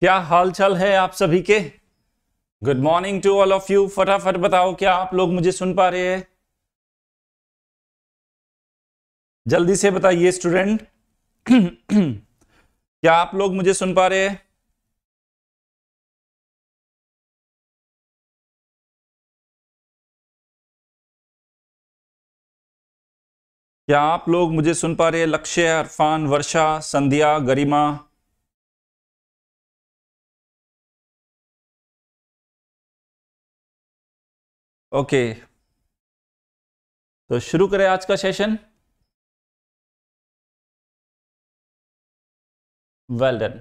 क्या हाल चाल है आप सभी के good morning to all of you फटाफट बताओ क्या आप लोग मुझे सुन पा रहे हैं जल्दी से बताइए स्टूडेंट क्या आप लोग मुझे सुन पा रहे हैं क्या आप लोग मुझे सुन पा रहे हैं लक्ष्य अरफान वर्षा संध्या गरिमा ओके तो शुरू करें आज का सेशन वेल डन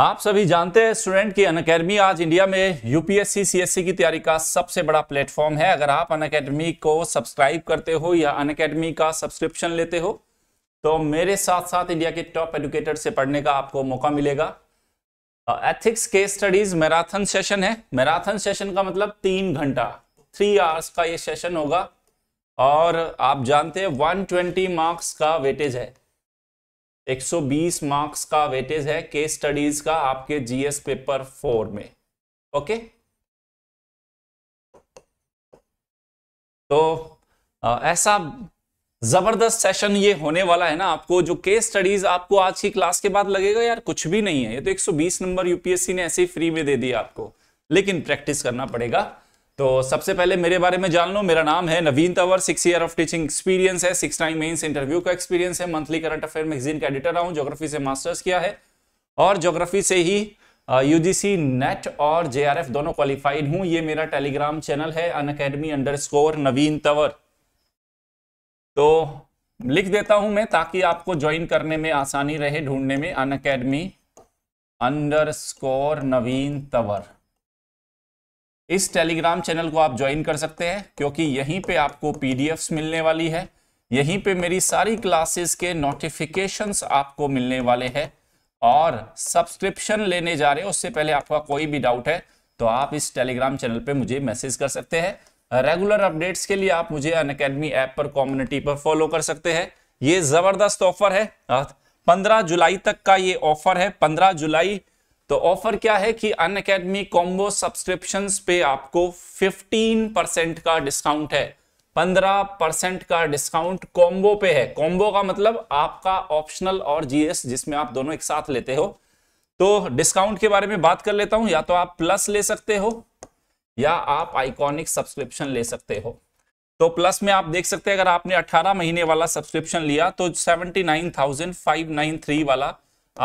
आप सभी जानते हैं स्टूडेंट कि अन अकेडमी आज इंडिया में यूपीएससी सीएससी की तैयारी का सबसे बड़ा प्लेटफॉर्म है अगर आप अन अकेडमी को सब्सक्राइब करते हो या अन अकेडमी का सब्सक्रिप्शन लेते हो तो मेरे साथ साथ इंडिया के टॉप एजुकेटर से पढ़ने का आपको मौका मिलेगा ethics case studies marathon session है मैराथन सेशन का मतलब तीन घंटा थ्री आवर्स का ये सेशन होगा और आप जानते हैं 120 मार्क्स का वेटेज है 120 मार्क्स का वेटेज है केस स्टडीज का आपके जीएस पेपर फोर में ओके तो uh, ऐसा जबरदस्त सेशन ये होने वाला है ना आपको जो केस स्टडीज आपको आज की क्लास के बाद लगेगा यार कुछ भी नहीं है ये तो 120 नंबर यूपीएससी ने ऐसे ही फ्री में दे दिया आपको लेकिन प्रैक्टिस करना पड़ेगा तो सबसे पहले मेरे बारे में जान लो मेरा नाम है Naveen Tawar six year of teaching experience है सिक्स टाइम मेन्स इंटरव्यू का एक्सपीरियंस है मंथली करंट अफेयर मैगजीन का एडिटर हूँ ज्योग्राफी से मास्टर्स किया है और जोग्राफी से ही यूजीसी नेट और जे दोनों क्वालिफाइड हूँ ये मेरा टेलीग्राम चैनल है Unacademy underscore Naveen Tawar तो लिख देता हूं मैं ताकि आपको ज्वाइन करने में आसानी रहे ढूंढने में Unacademy underscore Naveen Tawar इस टेलीग्राम चैनल को आप ज्वाइन कर सकते हैं क्योंकि यहीं पे आपको पीडीएफ्स मिलने वाली है यहीं पे मेरी सारी क्लासेस के नोटिफिकेशंस आपको मिलने वाले हैं और सब्सक्रिप्शन लेने जा रहे हो उससे पहले आपका कोई भी डाउट है तो आप इस टेलीग्राम चैनल पे मुझे मैसेज कर सकते हैं रेगुलर अपडेट्स के लिए आप मुझे अन अकेडमी ऐप पर कम्युनिटी पर फॉलो कर सकते हैं ये जबरदस्त ऑफर है पंद्रह जुलाई तक का ये ऑफर है पंद्रह जुलाई तो ऑफर क्या है कि अन अकेडमी कॉम्बो सब्सक्रिप्शन पे आपको फिफ्टीन परसेंट का डिस्काउंट है पंद्रह परसेंट का डिस्काउंट कॉम्बो पे है कॉम्बो का मतलब आपका ऑप्शनल और जीएस जिसमें आप दोनों एक साथ लेते हो तो डिस्काउंट के बारे में बात कर लेता हूं या तो आप प्लस ले सकते हो या आप आइकॉनिक सब्सक्रिप्शन ले सकते हो तो प्लस में आप देख सकते हैं अगर आपने 18 महीने वाला सब्सक्रिप्शन लिया तो 79,593 वाला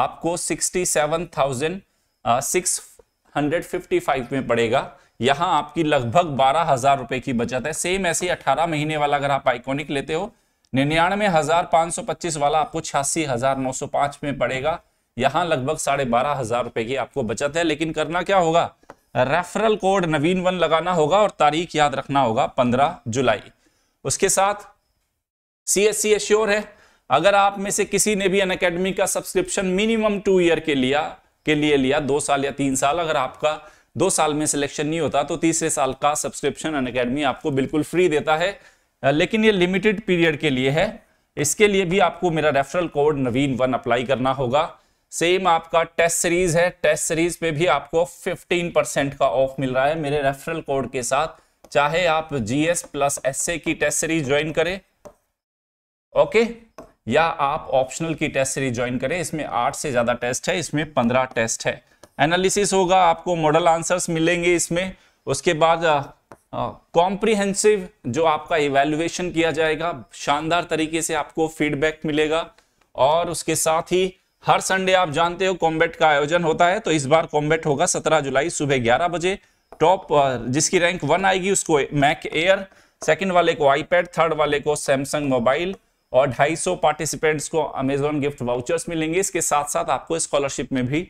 आपको 67,655 में पड़ेगा यहाँ आपकी लगभग बारह हजार रुपए की बचत है सेम ऐसे अठारह महीने वाला अगर आप आइकॉनिक लेते हो निन्यानवे हजार पांच सौ पच्चीस वाला आपको छियासी हजार नौ सौ पांच में पड़ेगा यहाँ लगभग साढ़े बारह हजार रुपए की आपको बचत है लेकिन करना क्या होगा रेफरल कोड नवीन वन लगाना होगा और तारीख याद रखना होगा पंद्रह जुलाई उसके साथ सी एस सी एश्योर है अगर आप में से किसी ने भी अन अकेडमी का सब्सक्रिप्शन मिनिमम टू ईयर के लिया के लिए लिया दो साल या तीन साल अगर आपका दो साल में सिलेक्शन नहीं होता तो तीसरे साल का सब्सक्रिप्शन अन अकेडमी आपको बिल्कुल फ्री देता है लेकिन ये लिमिटेड पीरियड के लिए है इसके लिए भी आपको मेरा referral code Naveen one apply करना होगा सेम आपका टेस्ट सीरीज है टेस्ट सीरीज पे भी आपको 15 परसेंट का ऑफ मिल रहा है मेरे रेफरल कोड के साथ चाहे आप जीएस प्लस एस की टेस्ट सीरीज ज्वाइन करें ओके या आप ऑप्शनल की टेस्ट सीरीज ज्वाइन करें इसमें आठ से ज्यादा टेस्ट है इसमें पंद्रह टेस्ट है एनालिसिस होगा आपको मॉडल आंसर्स मिलेंगे इसमें उसके बाद कॉम्प्रिहेंसिव जो आपका इवेल्युएशन किया जाएगा शानदार तरीके से आपको फीडबैक मिलेगा और उसके साथ ही हर संडे आप जानते हो कॉम्बेट का आयोजन होता है तो इस बार कॉम्बेट होगा 17 जुलाई सुबह 11 बजे टॉप जिसकी रैंक वन आएगी उसको मैक एयर सेकंड वाले को आईपैड थर्ड वाले को सैमसंग मोबाइल और 250 पार्टिसिपेंट्स को अमेजोन गिफ्ट वाउचर्स मिलेंगे इसके साथ साथ आपको स्कॉलरशिप में भी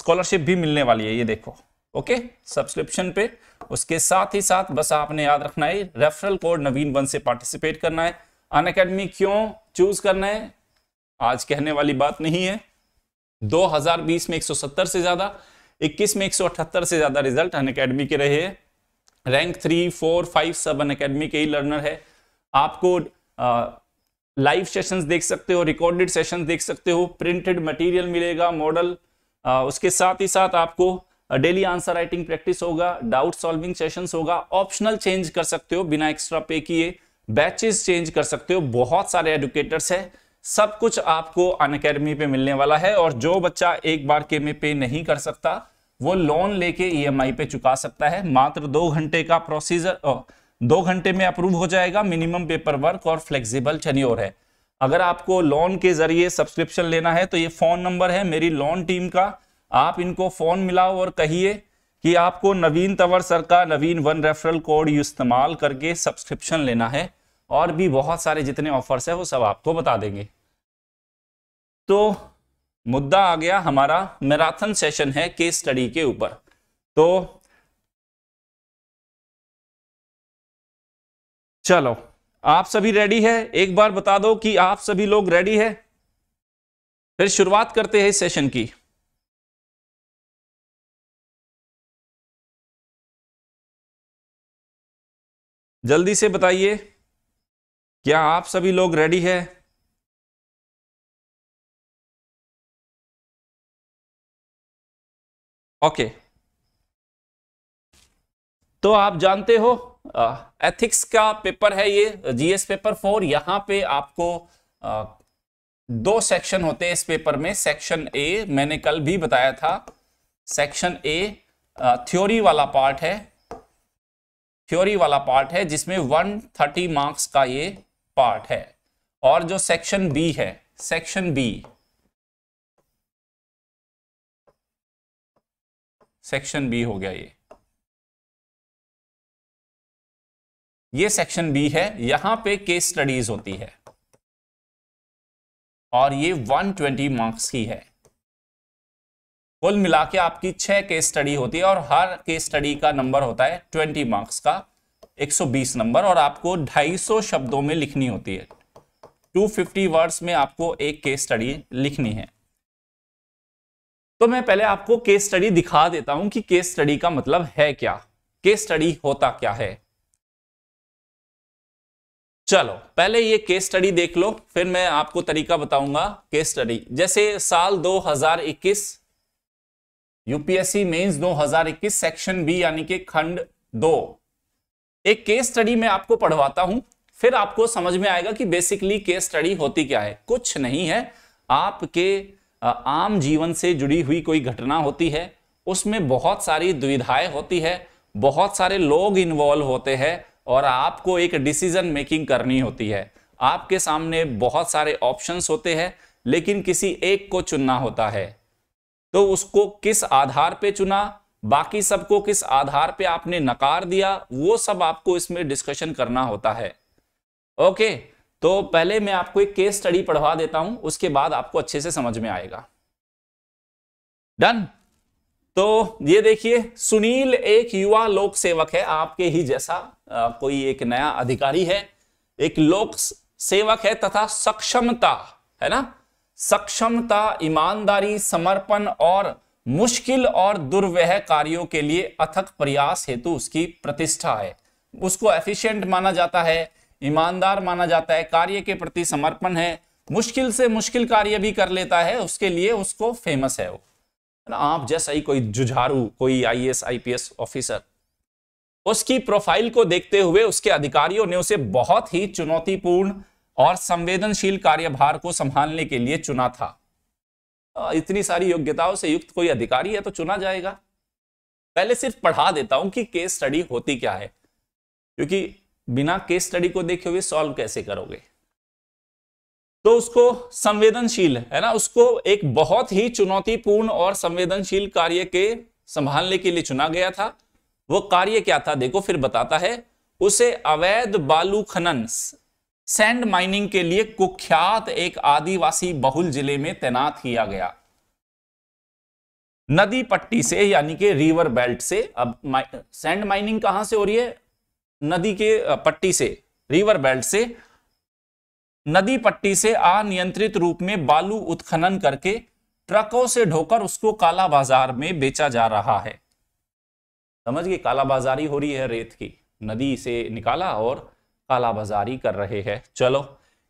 स्कॉलरशिप भी मिलने वाली है ये देखो ओके सब्सक्रिप्शन पे उसके साथ ही साथ बस आपने याद रखना है रेफरल कोड नवीन वन से पार्टिसिपेट करना है अन क्यों चूज करना है आज कहने वाली बात नहीं है 2020 में 170 से ज्यादा 21 में 178 से ज्यादा रिजल्ट अन अकेडमी के रहे हैं रैंक थ्री फोर फाइव सब अन अकेडमी के ही लर्नर है आपको आ, लाइव सेशंस देख सकते हो रिकॉर्डेड सेशंस देख सकते हो प्रिंटेड मटेरियल मिलेगा मॉडल उसके साथ ही साथ आपको डेली आंसर राइटिंग प्रैक्टिस होगा डाउट सॉल्विंग सेशंस होगा ऑप्शनल चेंज कर सकते हो बिना एक्स्ट्रा पे किए बैचेस चेंज कर सकते हो बहुत सारे एडुकेटर्स हैं सब कुछ आपको अन अकेडमी पे मिलने वाला है और जो बच्चा एक बार के में पे नहीं कर सकता वो लोन लेके ईएमआई e पे चुका सकता है मात्र दो घंटे का प्रोसीजर दो घंटे में अप्रूव हो जाएगा मिनिमम पेपर वर्क और फ्लेक्सिबल चनियोर है अगर आपको लोन के जरिए सब्सक्रिप्शन लेना है तो ये फोन नंबर है मेरी लोन टीम का आप इनको फोन मिलाओ और कहिए कि आपको नवीन तंवर सर का नवीन वन रेफरल कोड इस्तेमाल करके सब्सक्रिप्शन लेना है और भी बहुत सारे जितने ऑफर्स है वो सब आपको बता देंगे तो मुद्दा आ गया हमारा मैराथन सेशन है केस स्टडी के ऊपर तो चलो आप सभी रेडी है एक बार बता दो कि आप सभी लोग रेडी है फिर शुरुआत करते हैं इस सेशन की जल्दी से बताइए क्या आप सभी लोग रेडी है ओके तो आप जानते हो एथिक्स का पेपर है ये जीएस पेपर फोर यहां पे आपको आ, दो सेक्शन होते हैं इस पेपर में सेक्शन ए मैंने कल भी बताया था सेक्शन ए थ्योरी वाला पार्ट है थ्योरी वाला पार्ट है जिसमें 130 मार्क्स का ये पार्ट है और जो सेक्शन बी है सेक्शन बी सेक्शन बी हो गया ये ये सेक्शन बी है यहां पे केस स्टडीज होती है और ये 120 मार्क्स की है कुल मिला के आपकी छह केस स्टडी होती है और हर केस स्टडी का नंबर होता है 20 मार्क्स का 120 नंबर और आपको 250 शब्दों में लिखनी होती है 250 वर्ड्स में आपको एक केस स्टडी लिखनी है तो मैं पहले आपको केस स्टडी दिखा देता हूं कि केस स्टडी का मतलब है क्या केस स्टडी होता क्या है चलो पहले ये केस स्टडी देख लो फिर मैं आपको तरीका बताऊंगा केस स्टडी जैसे साल 2021 यूपीएससी मेंस 2021 सेक्शन बी यानी कि खंड दो एक केस स्टडी मैं आपको पढ़वाता हूं फिर आपको समझ में आएगा कि बेसिकली केस स्टडी होती क्या है कुछ नहीं है आपके आम जीवन से जुड़ी हुई कोई घटना होती है उसमें बहुत सारी दुविधाएं होती है बहुत सारे लोग इन्वॉल्व होते हैं और आपको एक डिसीजन मेकिंग करनी होती है आपके सामने बहुत सारे ऑप्शंस होते हैं लेकिन किसी एक को चुनना होता है तो उसको किस आधार पे चुना बाकी सबको किस आधार पे आपने नकार दिया वो सब आपको इसमें डिस्कशन करना होता है ओके तो पहले मैं आपको एक केस स्टडी पढ़वा देता हूं उसके बाद आपको अच्छे से समझ में आएगा डन तो ये देखिए सुनील एक युवा लोक सेवक है आपके ही जैसा कोई एक नया अधिकारी है एक लोक सेवक है तथा सक्षमता है ना सक्षमता ईमानदारी समर्पण और मुश्किल और दुर्व्यह कार्यों के लिए अथक प्रयास हेतु उसकी प्रतिष्ठा है उसको एफिशिएंट माना जाता है ईमानदार माना जाता है कार्य के प्रति समर्पण है मुश्किल से मुश्किल कार्य भी कर लेता है उसके लिए उसको फेमस है वो ना आप जैसा ही कोई जुझारू कोई आईएएस आईपीएस ऑफिसर उसकी प्रोफाइल को देखते हुए उसके अधिकारियों ने उसे बहुत ही चुनौतीपूर्ण और संवेदनशील कार्यभार को संभालने के लिए चुना था इतनी सारी योग्यताओं से युक्त कोई अधिकारी है तो चुना जाएगा पहले सिर्फ पढ़ा देता हूं कि केस स्टडी होती क्या है क्योंकि बिना केस स्टडी को देखे हुए सॉल्व कैसे करोगे तो उसको संवेदनशील है ना उसको एक बहुत ही चुनौतीपूर्ण और संवेदनशील कार्य के संभालने के लिए चुना गया था वो कार्य क्या था देखो फिर बताता है उसे अवैध बालू खनन सैंड माइनिंग के लिए कुख्यात एक आदिवासी बहुल जिले में तैनात किया गया नदी पट्टी से यानी कि रिवर बेल्ट से अब सैंड माइनिंग कहां से हो रही है नदी के पट्टी से रिवर बेल्ट से नदी पट्टी से अनियंत्रित रूप में बालू उत्खनन करके ट्रकों से ढोकर उसको काला बाजार में बेचा जा रहा है समझ गए काला बाजारी हो रही है रेत की नदी से निकाला और काला बाजारी कर रहे हैं चलो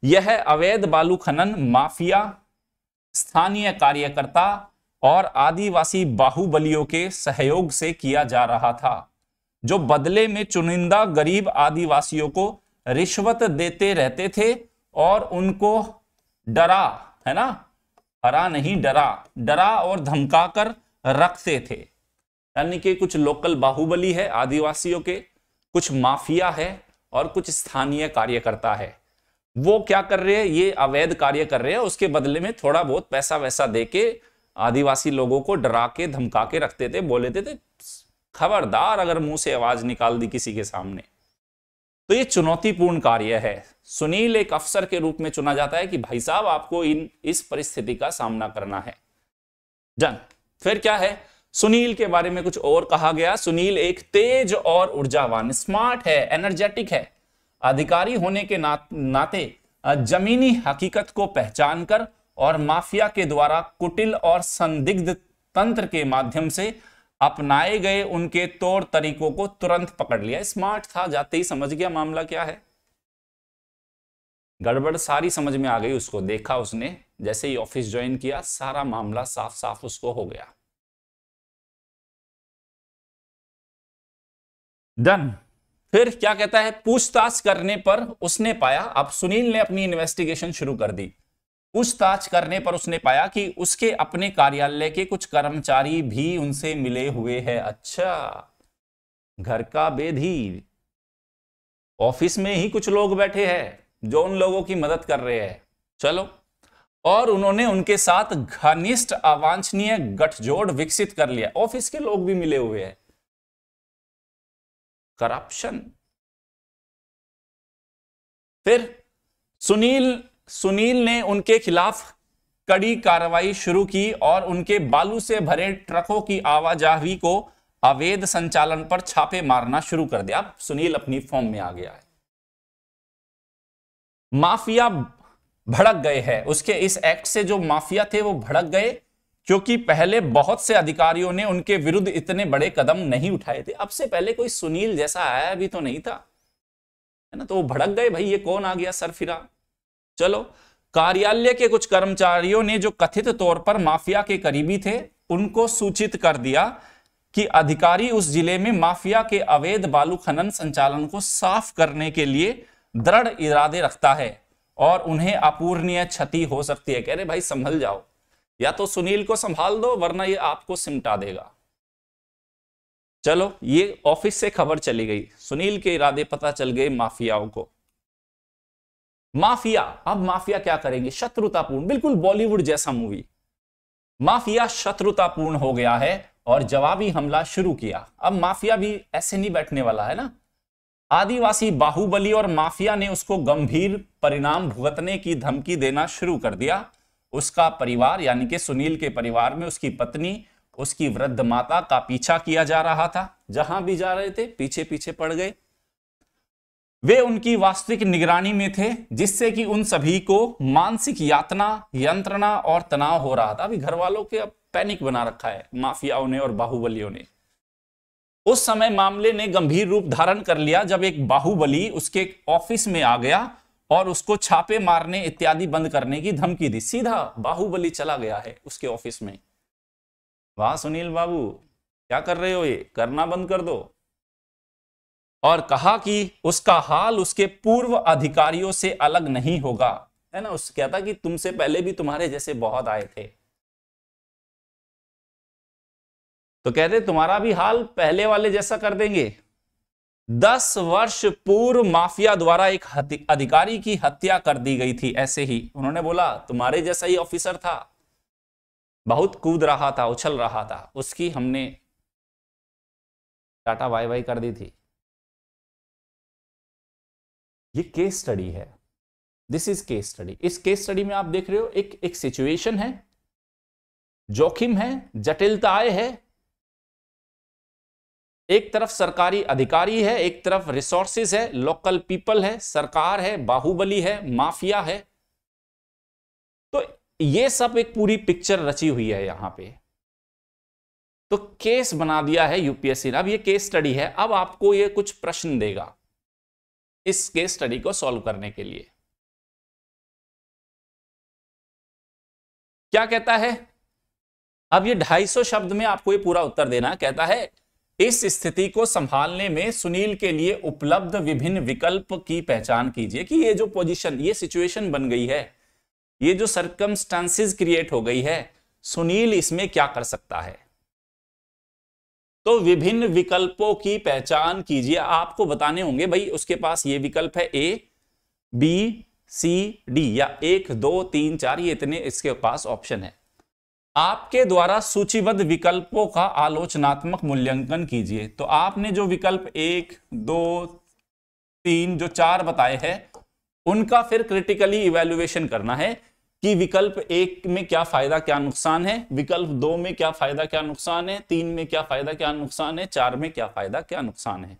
यह अवैध बालू खनन माफिया स्थानीय कार्यकर्ता और आदिवासी बाहुबलियों के सहयोग से किया जा रहा था जो बदले में चुनिंदा गरीब आदिवासियों को रिश्वत देते रहते थे और उनको डरा है ना हरा नहीं डरा डरा और धमकाकर रखते थे यानी कि कुछ लोकल बाहुबली है आदिवासियों के कुछ माफिया है और कुछ स्थानीय कार्यकर्ता है वो क्या कर रहे हैं ये अवैध कार्य कर रहे हैं उसके बदले में थोड़ा बहुत पैसा वैसा दे के आदिवासी लोगों को डरा के धमका के रखते थे बोले थे, थे खबरदार अगर मुंह से आवाज निकाल दी किसी के सामने तो ये चुनौतीपूर्ण कार्य है सुनील एक अफसर के रूप में चुना जाता है कि भाई साहब आपको इन इस परिस्थिति का सामना करना है जन फिर क्या है सुनील के बारे में कुछ और कहा गया सुनील एक तेज और ऊर्जावान स्मार्ट है एनर्जेटिक है अधिकारी होने के ना, नाते जमीनी हकीकत को पहचान कर और माफिया के द्वारा कुटिल और संदिग्ध तंत्र के माध्यम से अपनाए गए उनके तौर तरीकों को तुरंत पकड़ लिया स्मार्ट था जाते ही समझ गया मामला क्या है गड़बड़ सारी समझ में आ गई उसको देखा उसने जैसे ही ऑफिस ज्वाइन किया सारा मामला साफ साफ उसको हो गया डन फिर क्या कहता है पूछताछ करने पर उसने पाया अब सुनील ने अपनी इन्वेस्टिगेशन शुरू कर दी पूछताछ करने पर उसने पाया कि उसके अपने कार्यालय के कुछ कर्मचारी भी उनसे मिले हुए हैं अच्छा घर का बेधी ऑफिस में ही कुछ लोग बैठे हैं जो उन लोगों की मदद कर रहे हैं चलो और उन्होंने उनके साथ घनिष्ठ अवांछनीय गठजोड़ विकसित कर लिया ऑफिस के लोग भी मिले हुए हैं करप्शन फिर सुनील सुनील ने उनके खिलाफ कड़ी कार्रवाई शुरू की और उनके बालू से भरे ट्रकों की आवाजाही को अवैध संचालन पर छापे मारना शुरू कर दिया सुनील अपनी फॉर्म में आ गया है माफिया भड़क गए हैं उसके इस एक्ट से जो माफिया थे वो भड़क गए क्योंकि पहले बहुत से अधिकारियों ने उनके विरुद्ध इतने बड़े कदम नहीं उठाए थे अब से पहले कोई सुनील जैसा आया भी तो नहीं था है ना तो वो भड़क गए भाई ये कौन आ गया सर फिरा चलो कार्यालय के कुछ कर्मचारियों ने जो कथित तौर पर माफिया के करीबी थे उनको सूचित कर दिया कि अधिकारी उस जिले में माफिया के अवैध बालू खनन संचालन को साफ करने के लिए दृढ़ इरादे रखता है और उन्हें अपूर्णीय क्षति हो सकती है कह रहे भाई संभल जाओ या तो सुनील को संभाल दो वरना ये आपको सिमटा देगा चलो ये ऑफिस से खबर चली गई सुनील के इरादे पता चल गए माफियाओं को माफिया अब माफिया क्या करेंगे शत्रुतापूर्ण बिल्कुल बॉलीवुड जैसा मूवी माफिया शत्रुतापूर्ण हो गया है और जवाबी हमला शुरू किया अब माफिया भी ऐसे नहीं बैठने वाला है ना आदिवासी बाहुबली और माफिया ने उसको गंभीर परिणाम भुगतने की धमकी देना शुरू कर दिया उसका परिवार यानी कि सुनील के परिवार में उसकी पत्नी उसकी वृद्ध माता का पीछा किया जा रहा था जहां भी जा रहे थे पीछे पीछे पड़ गए वे उनकी वास्तविक निगरानी में थे जिससे कि उन सभी को मानसिक यातना यंत्रणा और तनाव हो रहा था अभी घर वालों के अब पैनिक बना रखा है माफियाओं ने और बाहुबलियों ने उस समय मामले ने गंभीर रूप धारण कर लिया जब एक बाहुबली उसके ऑफिस में आ गया और उसको छापे मारने इत्यादि बंद करने की धमकी दी सीधा बाहुबली चला गया है उसके ऑफिस में वाह सुनील बाबू क्या कर रहे हो ये करना बंद कर दो और कहा कि उसका हाल उसके पूर्व अधिकारियों से अलग नहीं होगा है ना उस कहता कि तुमसे पहले भी तुम्हारे जैसे बहुत आए थे तो कहते तुम्हारा भी हाल पहले वाले जैसा कर देंगे दस वर्ष पूर्व माफिया द्वारा एक अधिकारी की हत्या कर दी गई थी ऐसे ही उन्होंने बोला तुम्हारे जैसा ही ऑफिसर था बहुत कूद रहा था उछल रहा था उसकी हमने टाटा वाई वाई कर दी थी ये केस स्टडी है दिस इज केस स्टडी इस केस स्टडी में आप देख रहे हो एक एक सिचुएशन है जोखिम है जटिलताएं है एक तरफ सरकारी अधिकारी है एक तरफ रिसोर्सेज है लोकल पीपल है सरकार है बाहुबली है माफिया है तो ये सब एक पूरी पिक्चर रची हुई है यहां पे तो केस बना दिया है यूपीएससी ने अब ये केस स्टडी है अब आपको ये कुछ प्रश्न देगा इस केस स्टडी को सॉल्व करने के लिए क्या कहता है अब ये 250 शब्द में आपको ये पूरा उत्तर देना कहता है इस स्थिति को संभालने में सुनील के लिए उपलब्ध विभिन्न विकल्प की पहचान कीजिए कि ये जो पोजीशन ये सिचुएशन बन गई है ये जो सरकमस्टांसिस क्रिएट हो गई है सुनील इसमें क्या कर सकता है तो विभिन्न विकल्पों की पहचान कीजिए आपको बताने होंगे भाई उसके पास ये विकल्प है ए बी सी डी या एक दो तीन चार ये इतने इसके पास ऑप्शन है आपके द्वारा सूचीबद्ध विकल्पों का आलोचनात्मक मूल्यांकन कीजिए तो आपने जो विकल्प एक दो तीन जो चार बताए हैं उनका फिर क्रिटिकली इवेल्युएशन करना है कि विकल्प एक में क्या फायदा क्या नुकसान है विकल्प दो में क्या फायदा क्या नुकसान है तीन में क्या फायदा क्या नुकसान है चार में क्या फायदा क्या नुकसान है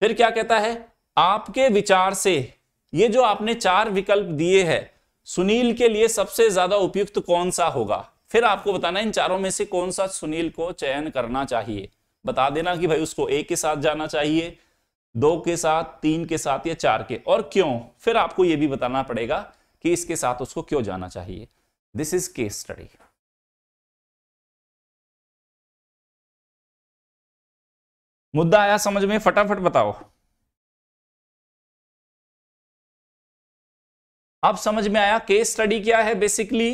फिर क्या कहता है आपके विचार से ये जो आपने चार विकल्प दिए हैं सुनील के लिए सबसे ज्यादा उपयुक्त कौन सा होगा फिर आपको बताना इन चारों में से कौन सा सुनील को चयन करना चाहिए बता देना कि भाई उसको एक के साथ जाना चाहिए दो के साथ तीन के साथ या चार के और क्यों फिर आपको यह भी बताना पड़ेगा कि इसके साथ उसको क्यों जाना चाहिए दिस इज केस स्टडी मुद्दा आया समझ में फटाफट बताओ अब समझ में आया केस स्टडी क्या है बेसिकली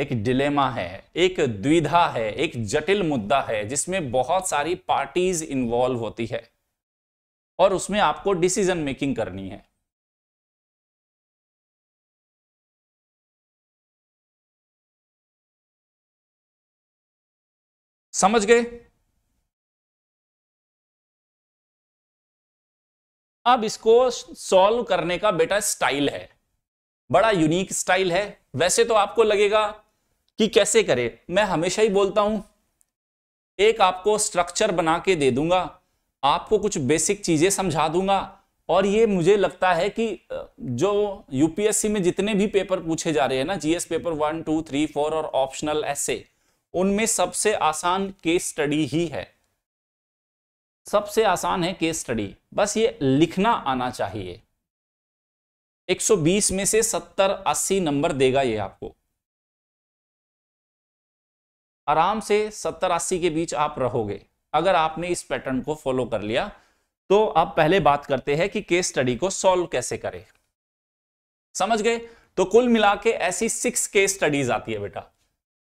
एक डिलेमा है एक द्विधा है एक जटिल मुद्दा है जिसमें बहुत सारी पार्टीज इन्वॉल्व होती है और उसमें आपको डिसीजन मेकिंग करनी है समझ गए अब इसको सॉल्व करने का बेटा स्टाइल है बड़ा यूनिक स्टाइल है वैसे तो आपको लगेगा कि कैसे करें मैं हमेशा ही बोलता हूं एक आपको स्ट्रक्चर बना के दे दूंगा आपको कुछ बेसिक चीजें समझा दूंगा और ये मुझे लगता है कि जो यूपीएससी में जितने भी पेपर पूछे जा रहे हैं ना GS paper one two three four और ऑप्शनल ऐसे उनमें सबसे आसान केस स्टडी ही है सबसे आसान है केस स्टडी बस ये लिखना आना चाहिए 120 में से 70 80 नंबर देगा ये आपको आराम से 70 80 के बीच आप रहोगे अगर आपने इस पैटर्न को फॉलो कर लिया तो अब पहले बात करते हैं कि केस स्टडी को सॉल्व कैसे करें समझ गए तो कुल मिला के ऐसी सिक्स केस स्टडीज आती है बेटा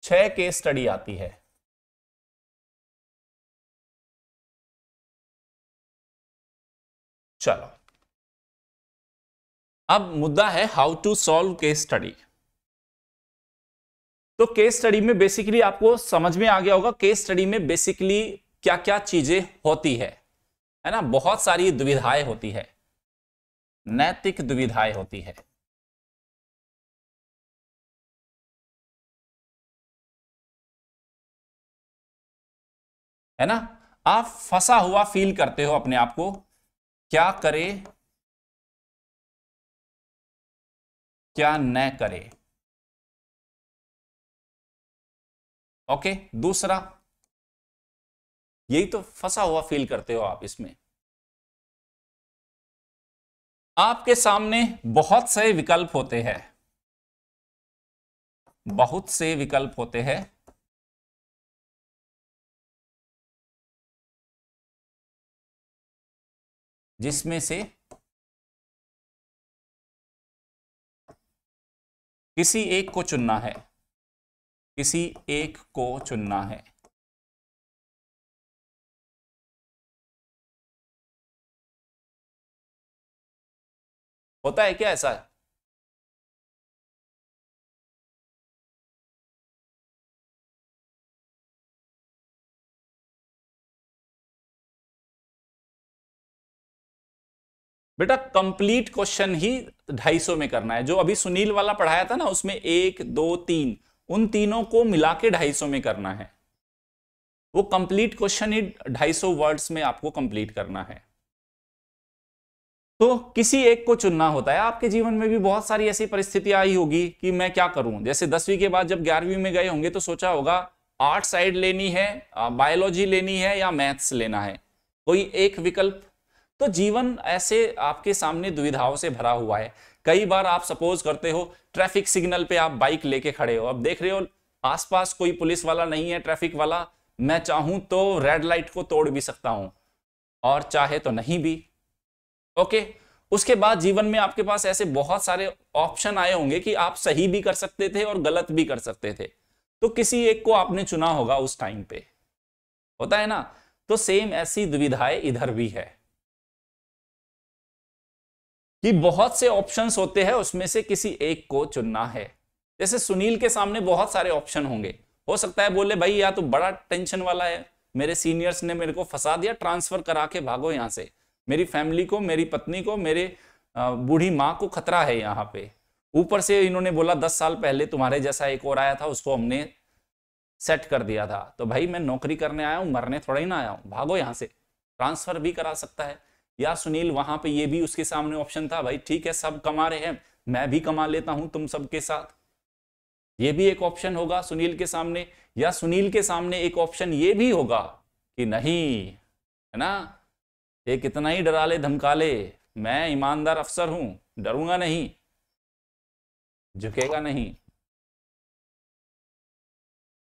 छह केस स्टडी आती है चलो अब मुद्दा है how to solve case study तो केस स्टडी में बेसिकली आपको समझ में आ गया होगा केस स्टडी में बेसिकली क्या क्या चीजें होती है है ना बहुत सारी दुविधाएं होती है नैतिक दुविधाएं होती है है ना आप फंसा हुआ फील करते हो अपने आप को क्या करे क्या न करे ओके दूसरा यही तो फंसा हुआ फील करते हो आप इसमें आपके सामने बहुत से विकल्प होते हैं बहुत से विकल्प होते हैं जिसमें से किसी एक को चुनना है किसी एक को चुनना है होता है क्या ऐसा है? बेटा कंप्लीट क्वेश्चन ही 250 में करना है जो अभी सुनील वाला पढ़ाया था ना उसमें एक दो तीन उन तीनों को मिला के ढाई में करना है वो कंप्लीट क्वेश्चन ही 250 वर्ड्स में आपको कंप्लीट करना है तो किसी एक को चुनना होता है आपके जीवन में भी बहुत सारी ऐसी परिस्थितियां आई होगी कि मैं क्या करूं जैसे दसवीं के बाद जब ग्यारहवीं में गए होंगे तो सोचा होगा आर्ट साइड लेनी है बायोलॉजी लेनी है या मैथ्स लेना है कोई एक विकल्प तो जीवन ऐसे आपके सामने दुविधाओं से भरा हुआ है कई बार आप सपोज करते हो ट्रैफिक सिग्नल पे आप बाइक लेके खड़े हो अब देख रहे हो आसपास कोई पुलिस वाला नहीं है ट्रैफिक वाला मैं चाहूं तो रेड लाइट को तोड़ भी सकता हूं और चाहे तो नहीं भी ओके उसके बाद जीवन में आपके पास ऐसे बहुत सारे ऑप्शन आए होंगे कि आप सही भी कर सकते थे और गलत भी कर सकते थे तो किसी एक को आपने चुना होगा उस टाइम पे होता है ना तो सेम ऐसी दुविधाएं इधर भी है कि बहुत से ऑप्शंस होते हैं उसमें से किसी एक को चुनना है जैसे सुनील के सामने बहुत सारे ऑप्शन होंगे हो सकता है बोले भाई या तो बड़ा टेंशन वाला है मेरे सीनियर्स ने मेरे को फंसा दिया ट्रांसफर करा के भागो यहाँ से मेरी फैमिली को मेरी पत्नी को मेरे बूढ़ी माँ को खतरा है यहाँ पे ऊपर से इन्होंने बोला दस साल पहले तुम्हारे जैसा एक और आया था उसको हमने सेट कर दिया था तो भाई मैं नौकरी करने आया हूँ मरने थोड़ा ही ना आया हूँ भागो यहाँ से ट्रांसफर भी करा सकता है या सुनील वहां पे ये भी उसके सामने ऑप्शन था भाई ठीक है सब कमा रहे हैं मैं भी कमा लेता हूं तुम सबके साथ ये भी एक ऑप्शन होगा सुनील के सामने या सुनील के सामने एक ऑप्शन ये भी होगा कि नहीं है ना ये कितना ही डरा ले धमका ले मैं ईमानदार अफसर हूं डरूंगा नहीं झुकेगा नहीं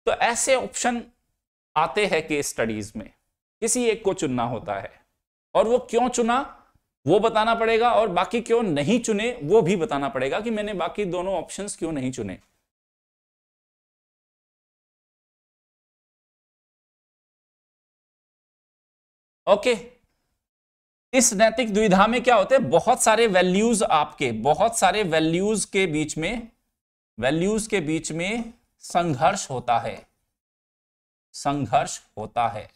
तो ऐसे ऑप्शन आते हैं केस स्टडीज में किसी एक को चुनना होता है और वो क्यों चुना वो बताना पड़ेगा और बाकी क्यों नहीं चुने वो भी बताना पड़ेगा कि मैंने बाकी दोनों ऑप्शन क्यों नहीं चुने ओके इस नैतिक द्विधा में क्या होते हैं बहुत सारे वैल्यूज आपके बहुत सारे वैल्यूज के बीच में वैल्यूज के बीच में संघर्ष होता है संघर्ष होता है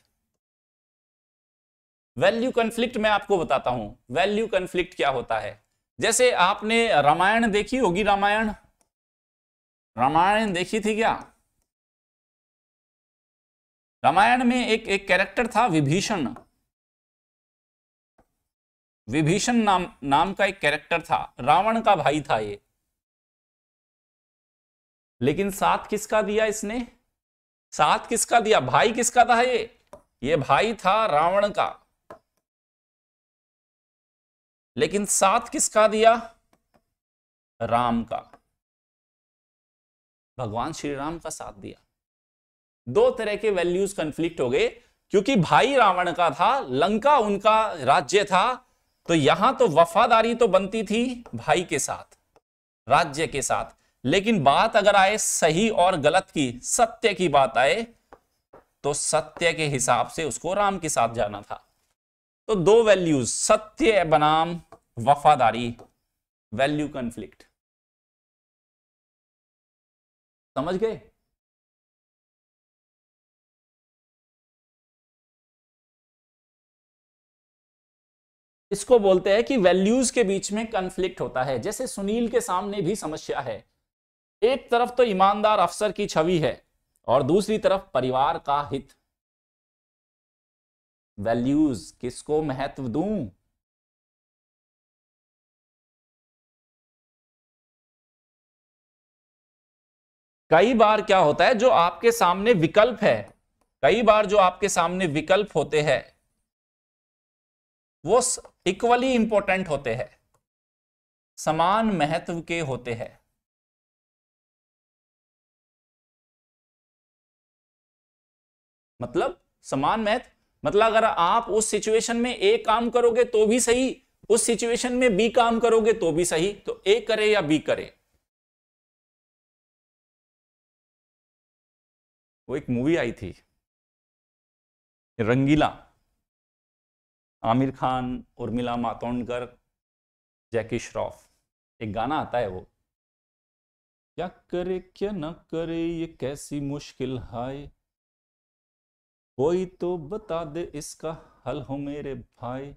वैल्यू कन्फ्लिक्ट मैं आपको बताता हूं वैल्यू कन्फ्लिक्ट क्या होता है जैसे आपने रामायण देखी होगी रामायण रामायण देखी थी क्या रामायण में एक एक कैरेक्टर था विभीषण विभीषण नाम नाम का एक कैरेक्टर था रावण का भाई था ये लेकिन साथ किसका दिया इसने साथ किसका दिया भाई किसका था ये ये भाई था रावण का लेकिन साथ किसका दिया राम का भगवान श्री राम का साथ दिया दो तरह के वैल्यूज कंफ्लिक्ट हो गए क्योंकि भाई रावण का था लंका उनका राज्य था तो यहां तो वफादारी तो बनती थी भाई के साथ राज्य के साथ लेकिन बात अगर आए सही और गलत की सत्य की बात आए तो सत्य के हिसाब से उसको राम के साथ जाना था तो दो वैल्यूज सत्य बनाम वफादारी वैल्यू कंफ्लिक्ट समझ गए इसको बोलते हैं कि वैल्यूज के बीच में कंफ्लिक्ट होता है जैसे सुनील के सामने भी समस्या है एक तरफ तो ईमानदार अफसर की छवि है और दूसरी तरफ परिवार का हित वैल्यूज किसको महत्व दूं कई बार क्या होता है जो आपके सामने विकल्प है कई बार जो आपके सामने विकल्प होते हैं वो इक्वली इंपॉर्टेंट होते हैं समान महत्व के होते हैं मतलब समान महत्व मतलब अगर आप उस सिचुएशन में ए काम करोगे तो भी सही उस सिचुएशन में बी काम करोगे तो भी सही तो ए करे या बी करे वो एक मूवी आई थी रंगीला आमिर खान उर्मिला मातोंडकर जैकी श्रॉफ एक गाना आता है वो क्या करे क्या ना करे ये कैसी मुश्किल हाय कोई तो बता दे इसका हल हो मेरे भाई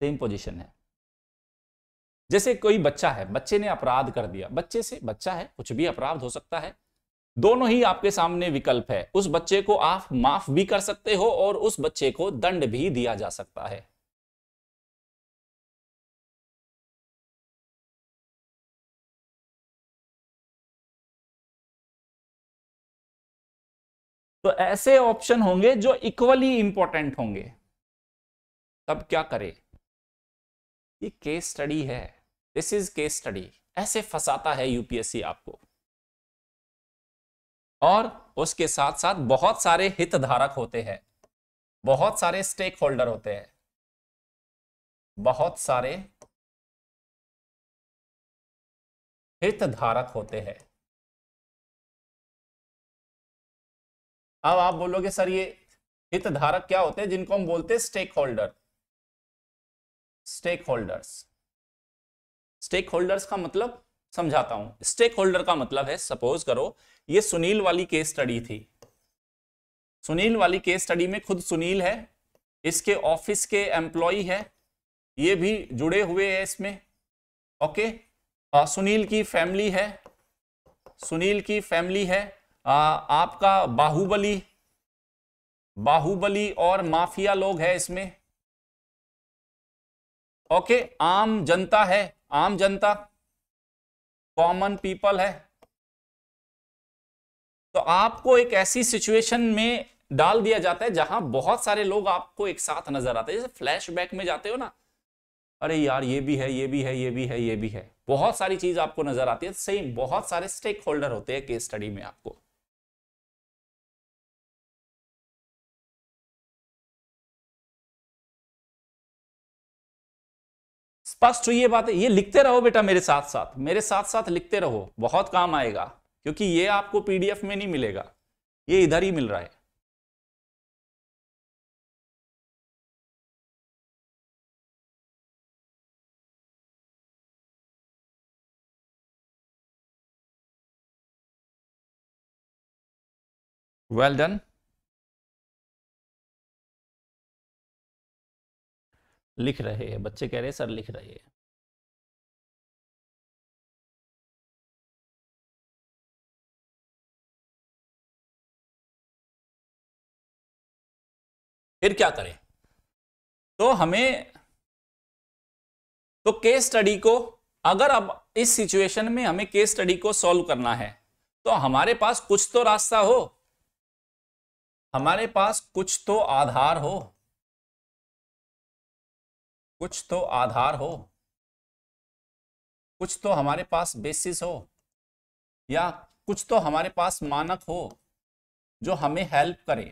सेम पोजीशन है जैसे कोई बच्चा है बच्चे ने अपराध कर दिया बच्चे से बच्चा है कुछ भी अपराध हो सकता है दोनों ही आपके सामने विकल्प है उस बच्चे को आप माफ भी कर सकते हो और उस बच्चे को दंड भी दिया जा सकता है तो ऐसे ऑप्शन होंगे जो इक्वली इंपॉर्टेंट होंगे तब क्या करें ये केस स्टडी है दिस इज केस स्टडी ऐसे फंसाता है यूपीएससी आपको और उसके साथ साथ बहुत सारे हितधारक होते हैं बहुत सारे स्टेक होल्डर होते हैं बहुत सारे हितधारक होते हैं अब आप बोलोगे सर ये हितधारक क्या होते हैं जिनको हम बोलते हैं stakeholder stakeholders stakeholders का मतलब समझाता हूं स्टेक होल्डर का मतलब है सपोज करो ये सुनील वाली केस स्टडी थी सुनील वाली केस स्टडी में खुद सुनील है इसके ऑफिस के एम्प्लॉय है ये भी जुड़े हुए हैं इसमें ओके आ, सुनील की फैमिली है सुनील की फैमिली है आ, आपका बाहुबली बाहुबली और माफिया लोग है इसमें ओके आम जनता है आम जनता कॉमन पीपल है तो आपको एक ऐसी सिचुएशन में डाल दिया जाता है जहां बहुत सारे लोग आपको एक साथ नजर आते हैं जैसे फ्लैशबैक में जाते हो ना अरे यार ये भी है ये भी है ये भी है ये भी है बहुत सारी चीज आपको नजर आती है सेम बहुत सारे स्टेक होल्डर होते हैं केस स्टडी में आपको स्पष्ट हुई ये बात है ये लिखते रहो बेटा मेरे साथ साथ मेरे साथ साथ लिखते रहो बहुत काम आएगा क्योंकि ये आपको पीडीएफ में नहीं मिलेगा ये इधर ही मिल रहा है well डन लिख रहे हैं बच्चे कह रहे हैं सर लिख रहे हैं फिर क्या करें तो हमें तो केस स्टडी को अगर अब इस सिचुएशन में हमें केस स्टडी को सॉल्व करना है तो हमारे पास कुछ तो रास्ता हो हमारे पास कुछ तो आधार हो कुछ तो आधार हो कुछ तो हमारे पास बेसिस हो या कुछ तो हमारे पास मानक हो जो हमें हेल्प करे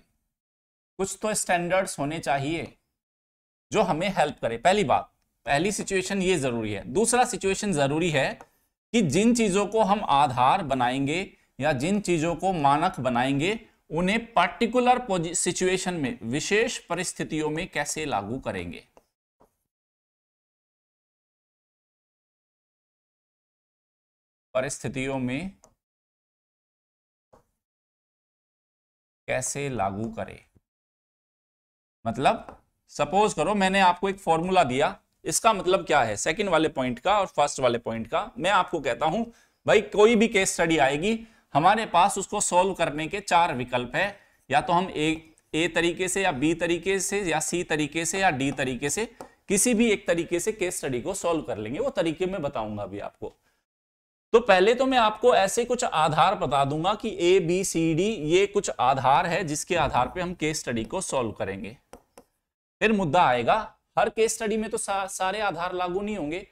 कुछ तो स्टैंडर्ड्स होने चाहिए जो हमें हेल्प करे पहली बात पहली सिचुएशन ये ज़रूरी है दूसरा सिचुएशन ज़रूरी है कि जिन चीज़ों को हम आधार बनाएंगे या जिन चीज़ों को मानक बनाएंगे उन्हें पार्टिकुलर सिचुएशन में विशेष परिस्थितियों में कैसे लागू करेंगे परिस्थितियों में कैसे लागू करें मतलब सपोज करो मैंने आपको एक फॉर्मूला दिया इसका मतलब क्या है सेकंड वाले पॉइंट का और फर्स्ट वाले पॉइंट का मैं आपको कहता हूं भाई कोई भी केस स्टडी आएगी हमारे पास उसको सॉल्व करने के चार विकल्प है या तो हम ए ए तरीके से या बी तरीके से या सी तरीके से या डी तरीके से किसी भी एक तरीके से केस स्टडी को सॉल्व कर लेंगे वो तरीके में बताऊंगा अभी आपको तो पहले तो मैं आपको ऐसे कुछ आधार बता दूंगा कि ए बी सी डी ये कुछ आधार है जिसके आधार पे हम केस स्टडी को सॉल्व करेंगे फिर मुद्दा आएगा हर केस स्टडी में तो सा, सारे आधार लागू नहीं होंगे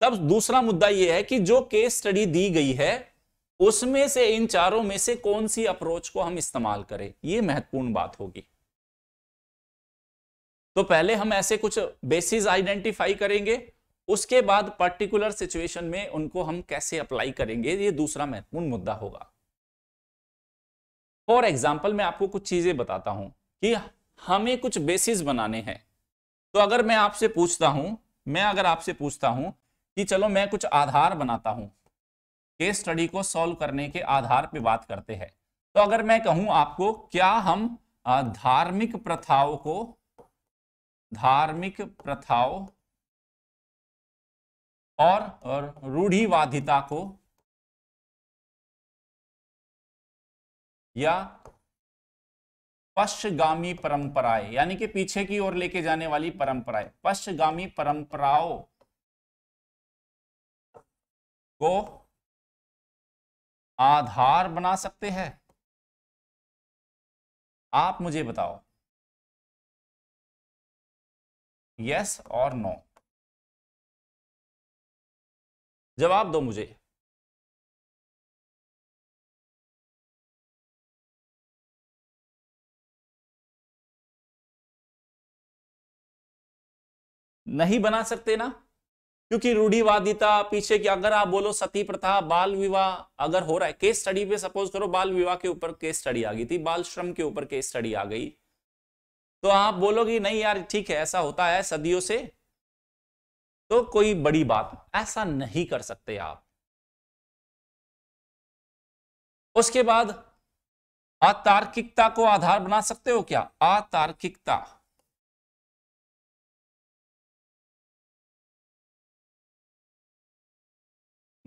तब दूसरा मुद्दा यह है कि जो केस स्टडी दी गई है उसमें से इन चारों में से कौन सी अप्रोच को हम इस्तेमाल करें यह महत्वपूर्ण बात होगी तो पहले हम ऐसे कुछ बेसिस आइडेंटिफाई करेंगे उसके बाद पर्टिकुलर सिचुएशन में उनको हम कैसे अप्लाई करेंगे ये दूसरा महत्वपूर्ण मुद्दा होगा फॉर एग्जाम्पल मैं आपको कुछ चीजें बताता हूं कि हमें कुछ बेसिस बनाने हैं तो अगर मैं आपसे पूछता हूं मैं अगर आपसे पूछता हूं कि चलो मैं कुछ आधार बनाता हूं केस स्टडी को सॉल्व करने के आधार पर बात करते हैं तो अगर मैं कहूं आपको क्या हम धार्मिक प्रथाओं को धार्मिक प्रथाओं और रूढ़िवादिता को या पश्चगामी परंपराएं यानी कि पीछे की ओर लेके जाने वाली परंपराएं पश्चगामी परंपराओं को आधार बना सकते हैं आप मुझे बताओ यस और नो जवाब दो मुझे नहीं बना सकते ना क्योंकि रूढ़ीवादिता पीछे की अगर आप बोलो सती प्रथा बाल विवाह अगर हो रहा है केस स्टडी पे सपोज करो बाल विवाह के ऊपर केस स्टडी आ गई थी बाल श्रम के ऊपर केस स्टडी आ गई तो आप बोलोगे नहीं यार ठीक है ऐसा होता है सदियों से तो कोई बड़ी बात ऐसा नहीं कर सकते आप उसके बाद अतार्किकता को आधार बना सकते हो क्या अतार्किकता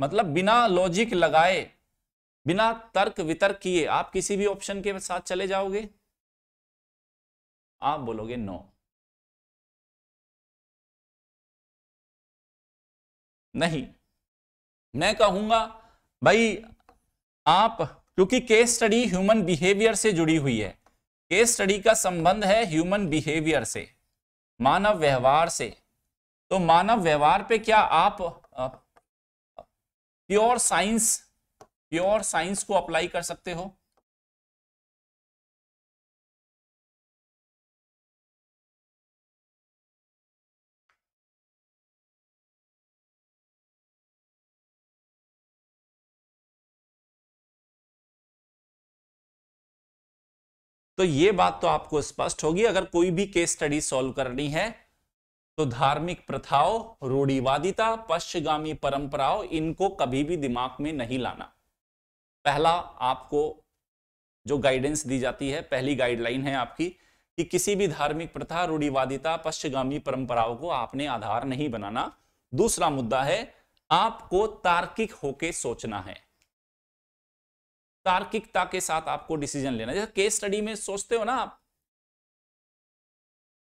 मतलब बिना लॉजिक लगाए बिना तर्क वितर्क किए आप किसी भी ऑप्शन के साथ चले जाओगे आप बोलोगे नो नहीं मैं कहूंगा भाई आप क्योंकि केस स्टडी ह्यूमन बिहेवियर से जुड़ी हुई है केस स्टडी का संबंध है ह्यूमन बिहेवियर से मानव व्यवहार से तो मानव व्यवहार पे क्या आप प्योर साइंस प्योर साइंस को अप्लाई कर सकते हो तो ये बात तो आपको स्पष्ट होगी अगर कोई भी केस स्टडी सॉल्व करनी है तो धार्मिक प्रथाओं रूढ़ीवादिता पश्चगामी परंपराओं इनको कभी भी दिमाग में नहीं लाना पहला आपको जो गाइडेंस दी जाती है पहली गाइडलाइन है आपकी कि किसी भी धार्मिक प्रथा रूढ़ीवादिता पश्चगामी परंपराओं को आपने आधार नहीं बनाना दूसरा मुद्दा है आपको तार्किक होके सोचना है तार्किकता के साथ आपको डिसीजन लेना जैसे केस स्टडी में सोचते हो ना आप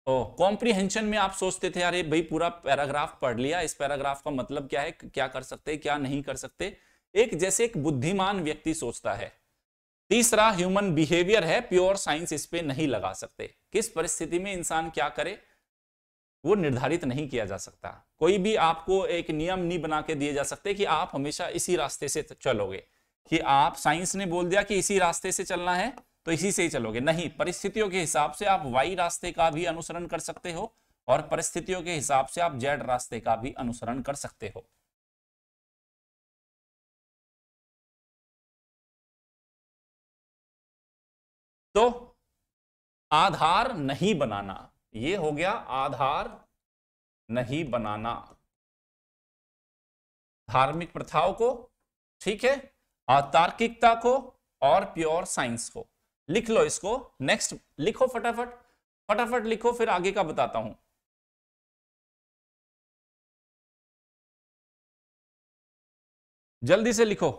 तो कॉम्प्रीहेंशन में आप सोचते थे अरे भाई पूरा पैराग्राफ पढ़ लिया इस पैराग्राफ का मतलब क्या है क्या कर सकते क्या नहीं कर सकते एक जैसे एक बुद्धिमान व्यक्ति सोचता है तीसरा ह्यूमन बिहेवियर है प्योर साइंस इस पर नहीं लगा सकते किस परिस्थिति में इंसान क्या करे वो निर्धारित नहीं किया जा सकता कोई भी आपको एक नियम नहीं बना के दिए जा सकते कि आप हमेशा इसी रास्ते से चलोगे कि आप साइंस ने बोल दिया कि इसी रास्ते से चलना है तो इसी से ही चलोगे नहीं परिस्थितियों के हिसाब से आप वाई रास्ते का भी अनुसरण कर सकते हो और परिस्थितियों के हिसाब से आप जेड रास्ते का भी अनुसरण कर सकते हो तो आधार नहीं बनाना ये हो गया आधार नहीं बनाना धार्मिक प्रथाओं को ठीक है तार्किकता को और प्योर साइंस को लिख लो इसको नेक्स्ट लिखो फटाफट फटाफट लिखो फिर आगे का बताता हूं जल्दी से लिखो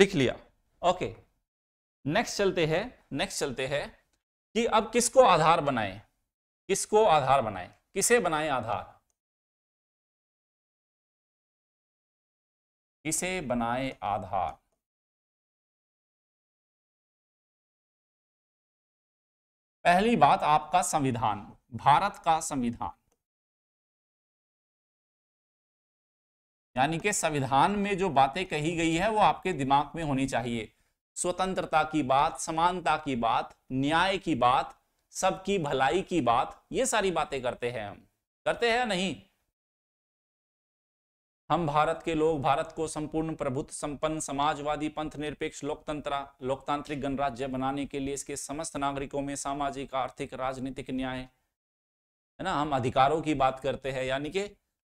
लिख लिया ओके नेक्स्ट चलते हैं नेक्स्ट चलते हैं कि अब किसको आधार बनाए किसको आधार बनाए किसे बनाए आधार किसे बनाए आधार पहली बात आपका संविधान भारत का संविधान यानी कि संविधान में जो बातें कही गई है वो आपके दिमाग में होनी चाहिए स्वतंत्रता की बात समानता की बात न्याय की बात सबकी भलाई की बात ये सारी बातें करते हैं हम करते हैं नहीं हम भारत के लोग भारत को संपूर्ण प्रभुत्व संपन्न समाजवादी पंथ निरपेक्ष लोकतंत्र लोकतांत्रिक गणराज्य बनाने के लिए इसके समस्त नागरिकों में सामाजिक आर्थिक राजनीतिक न्याय है ना हम अधिकारों की बात करते हैं यानी कि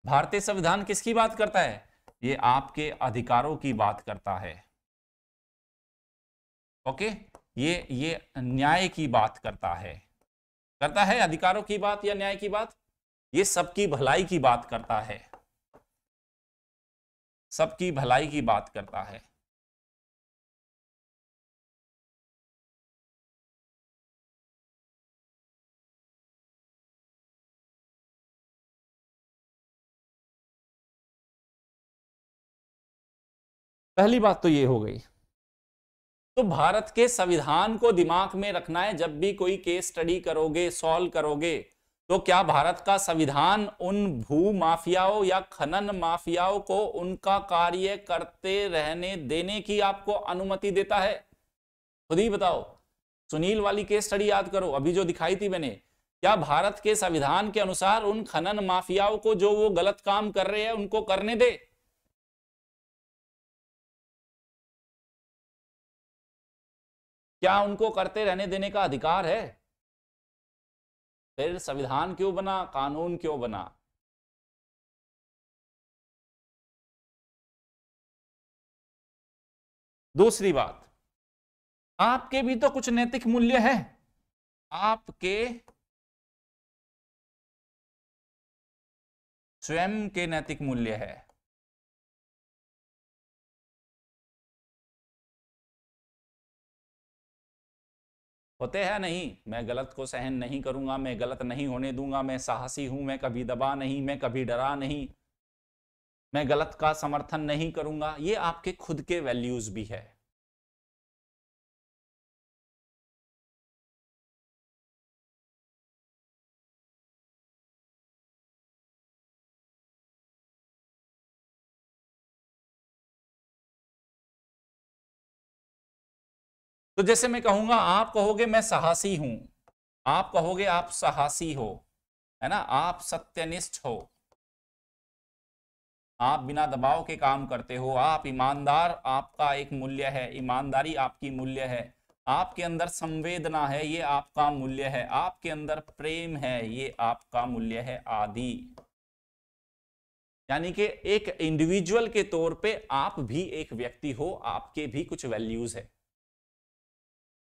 भारतीय संविधान किसकी बात करता है ये आपके अधिकारों की बात करता है ओके ये ये न्याय की बात करता है करता है अधिकारों की बात या न्याय की बात ये सबकी भलाई की बात करता है सबकी भलाई की बात करता है पहली बात तो ये हो गई तो भारत के संविधान को दिमाग में रखना है जब भी कोई केस स्टडी करोगे सॉल्व करोगे तो क्या भारत का संविधान उन भू माफियाओं या खनन माफियाओं को उनका कार्य करते रहने देने की आपको अनुमति देता है खुद ही बताओ सुनील वाली केस स्टडी याद करो अभी जो दिखाई थी मैंने क्या भारत के संविधान के अनुसार उन खनन माफियाओं को जो वो गलत काम कर रहे हैं उनको करने दे क्या उनको करते रहने देने का अधिकार है फिर संविधान क्यों बना कानून क्यों बना दूसरी बात आपके भी तो कुछ नैतिक मूल्य है आपके स्वयं के नैतिक मूल्य है होते हैं नहीं मैं गलत को सहन नहीं करूंगा मैं गलत नहीं होने दूंगा मैं साहसी हूं मैं कभी दबा नहीं मैं कभी डरा नहीं मैं गलत का समर्थन नहीं करूंगा ये आपके खुद के वैल्यूज भी है तो जैसे मैं कहूंगा आप कहोगे मैं साहसी हूं आप कहोगे आप साहसी हो है ना आप सत्यनिष्ठ हो आप बिना दबाव के काम करते हो आप ईमानदार आपका एक मूल्य है ईमानदारी आपकी मूल्य है आपके अंदर संवेदना है ये आपका मूल्य है आपके अंदर प्रेम है ये आपका मूल्य है आदि यानी कि एक इंडिविजुअल के तौर पे आप भी एक व्यक्ति हो आपके भी कुछ वैल्यूज है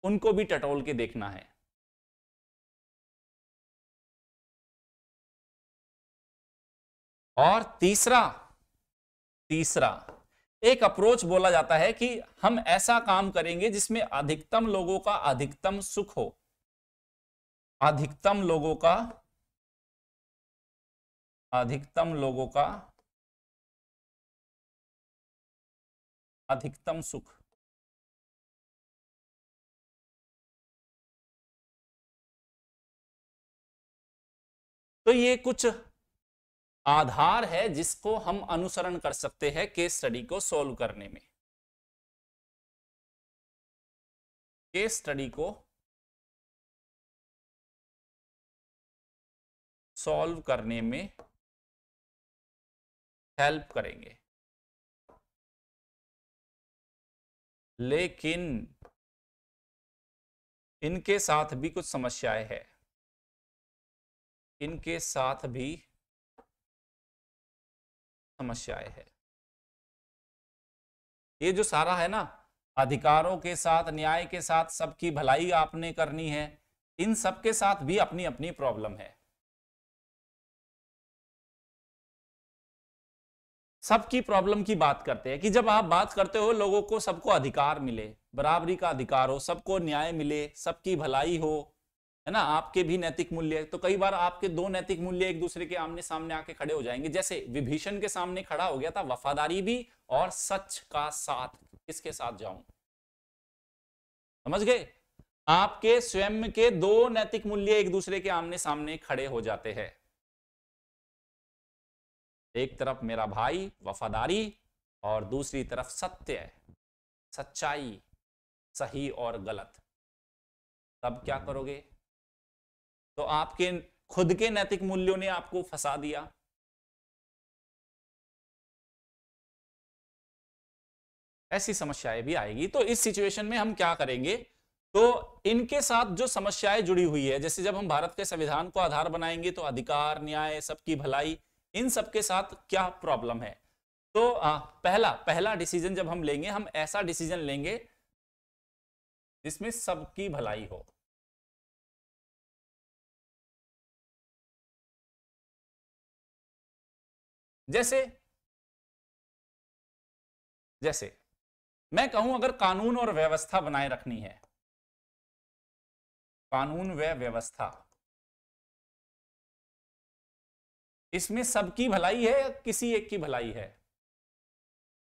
उनको भी टटोल के देखना है और तीसरा तीसरा एक अप्रोच बोला जाता है कि हम ऐसा काम करेंगे जिसमें अधिकतम लोगों का अधिकतम सुख हो अधिकतम लोगों का अधिकतम लोगों का अधिकतम सुख तो ये कुछ आधार है जिसको हम अनुसरण कर सकते हैं केस स्टडी को सॉल्व करने में केस स्टडी को सॉल्व करने में हेल्प करेंगे लेकिन इनके साथ भी कुछ समस्याएं हैं इनके साथ भी समस्याएं है ये जो सारा है ना अधिकारों के साथ न्याय के साथ सबकी भलाई आपने करनी है इन सबके साथ भी अपनी अपनी प्रॉब्लम है सबकी प्रॉब्लम की बात करते हैं कि जब आप बात करते हो लोगों को सबको अधिकार मिले बराबरी का अधिकार हो सबको न्याय मिले सबकी भलाई हो है ना आपके भी नैतिक मूल्य तो कई बार आपके दो नैतिक मूल्य एक दूसरे के आमने सामने आके खड़े हो जाएंगे जैसे विभीषण के सामने खड़ा हो गया था वफादारी भी और सच का साथ किसके साथ जाऊं समझ गए आपके स्वयं के दो नैतिक मूल्य एक दूसरे के आमने सामने खड़े हो जाते हैं एक तरफ मेरा भाई वफादारी और दूसरी तरफ सत्य सच्चाई सही और गलत तब क्या करोगे तो आपके खुद के नैतिक मूल्यों ने आपको फंसा दिया ऐसी समस्याएं भी आएगी तो इस सिचुएशन में हम क्या करेंगे तो इनके साथ जो समस्याएं जुड़ी हुई है जैसे जब हम भारत के संविधान को आधार बनाएंगे तो अधिकार न्याय सबकी भलाई इन सबके साथ क्या प्रॉब्लम है तो आ, पहला पहला डिसीजन जब हम लेंगे हम ऐसा डिसीजन लेंगे जिसमें सबकी भलाई हो जैसे जैसे मैं कहूं अगर कानून और व्यवस्था बनाए रखनी है कानून व व्यवस्था इसमें सबकी भलाई है या किसी एक की भलाई है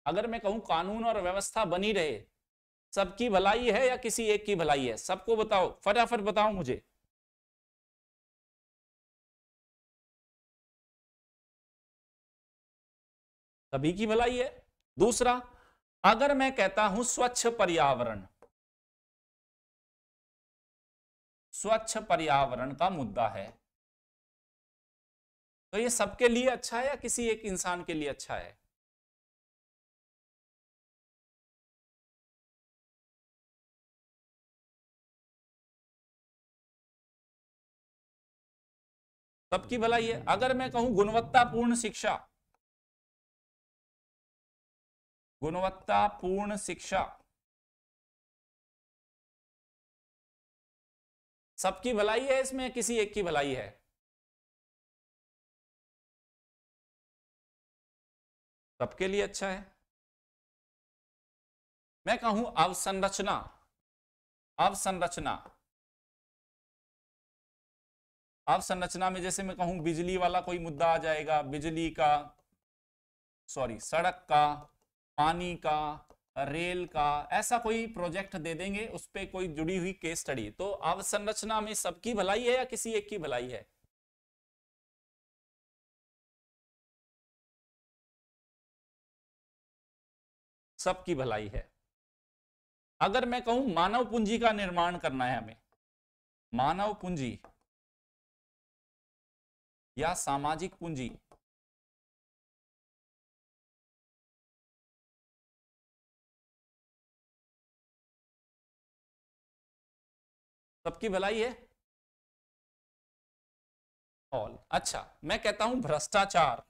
अगर मैं कहूं कानून और व्यवस्था बनी रहे सबकी भलाई है या किसी एक की भलाई है सबको बताओ फटाफट बताओ मुझे सभी की भलाई है दूसरा अगर मैं कहता हूं स्वच्छ पर्यावरण स्वच्छ पर्यावरण का मुद्दा है तो ये सबके लिए अच्छा है या किसी एक इंसान के लिए अच्छा है सबकी भलाई है अगर मैं कहूं गुणवत्तापूर्ण शिक्षा गुणवत्तापूर्ण शिक्षा सबकी भलाई है इसमें किसी एक की भलाई है सबके लिए अच्छा है मैं कहूं अवसंरचना अवसंरचना अवसंरचना में जैसे मैं कहूं बिजली वाला कोई मुद्दा आ जाएगा बिजली का सॉरी सड़क का पानी का रेल का ऐसा कोई प्रोजेक्ट दे देंगे उस पर कोई जुड़ी हुई केस स्टडी तो अवसंरचना में सबकी भलाई है या किसी एक की भलाई है सबकी भलाई है अगर मैं कहूं मानव पूंजी का निर्माण करना है हमें मानव पूंजी या सामाजिक पूंजी सबकी भलाई है ऑल अच्छा मैं कहता हूं भ्रष्टाचार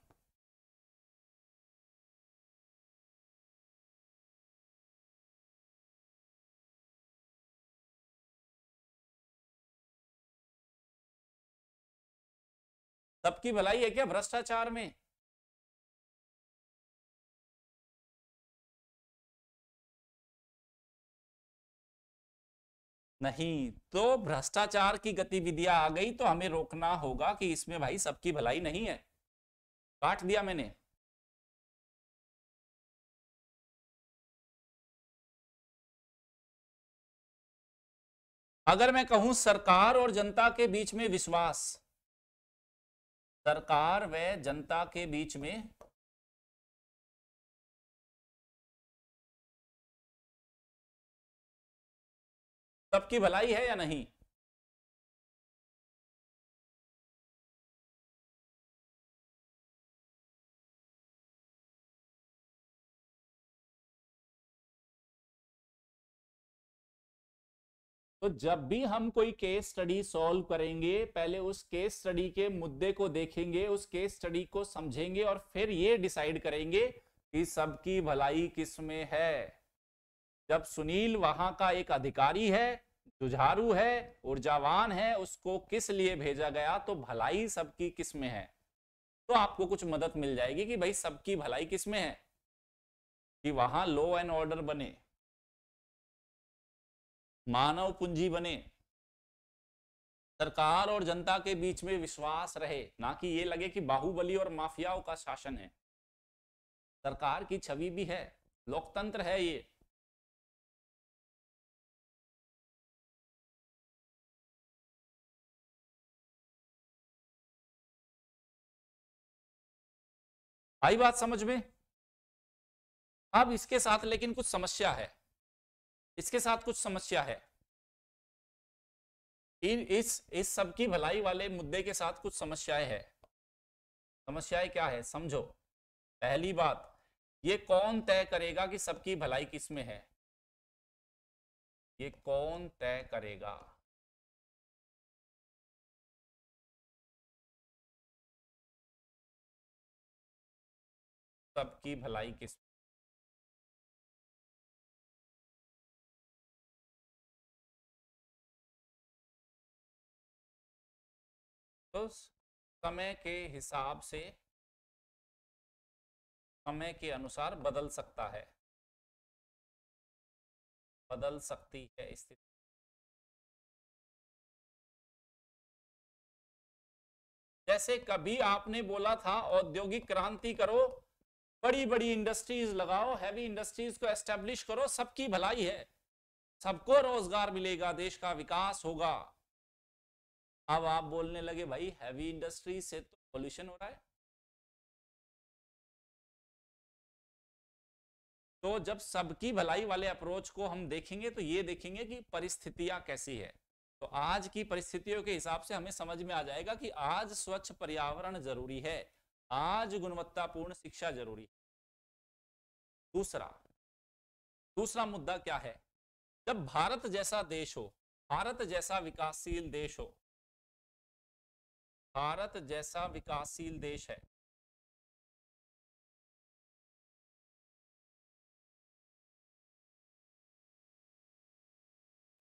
सबकी भलाई है क्या भ्रष्टाचार में नहीं तो भ्रष्टाचार की गतिविधियां आ गई तो हमें रोकना होगा कि इसमें भाई सबकी भलाई नहीं है काट दिया मैंने अगर मैं कहूं सरकार और जनता के बीच में विश्वास सरकार व जनता के बीच में सबकी भलाई है या नहीं तो जब भी हम कोई केस स्टडी सॉल्व करेंगे पहले उस केस स्टडी के मुद्दे को देखेंगे उस केस स्टडी को समझेंगे और फिर ये डिसाइड करेंगे कि सबकी भलाई किस में है जब सुनील वहां का एक अधिकारी है जुझारू है ऊर्जावान है उसको किस लिए भेजा गया तो भलाई सबकी किस में है तो आपको कुछ मदद मिल जाएगी कि भाई सबकी भलाई किस में है कि वहां लॉ एंड ऑर्डर बने मानव पूंजी बने सरकार और जनता के बीच में विश्वास रहे ना कि ये लगे कि बाहुबली और माफियाओं का शासन है सरकार की छवि भी है लोकतंत्र है ये आई बात समझ में अब इसके साथ लेकिन कुछ समस्या है इसके साथ कुछ समस्या है इस इस सब की भलाई वाले मुद्दे के साथ कुछ समस्याएं है समस्याएं क्या है समझो पहली बात ये कौन तय करेगा कि सबकी भलाई किस में है ये कौन तय करेगा सबकी भलाई किस तो समय के हिसाब से समय के अनुसार बदल सकता है बदल सकती है स्थिति जैसे कभी आपने बोला था औद्योगिक क्रांति करो बड़ी बड़ी इंडस्ट्रीज लगाओ हैवी इंडस्ट्रीज को एस्टेब्लिश करो सबकी भलाई है सबको रोजगार मिलेगा देश का विकास होगा अब आप बोलने लगे भाई हैवी इंडस्ट्रीज से तो पॉल्यूशन हो रहा है तो जब सबकी भलाई वाले अप्रोच को हम देखेंगे तो ये देखेंगे कि परिस्थितियां कैसी है तो आज की परिस्थितियों के हिसाब से हमें समझ में आ जाएगा कि आज स्वच्छ पर्यावरण जरूरी है आज गुणवत्तापूर्ण शिक्षा जरूरी है दूसरा दूसरा मुद्दा क्या है जब भारत जैसा देश हो भारत जैसा विकासशील देश हो भारत जैसा विकासशील देश है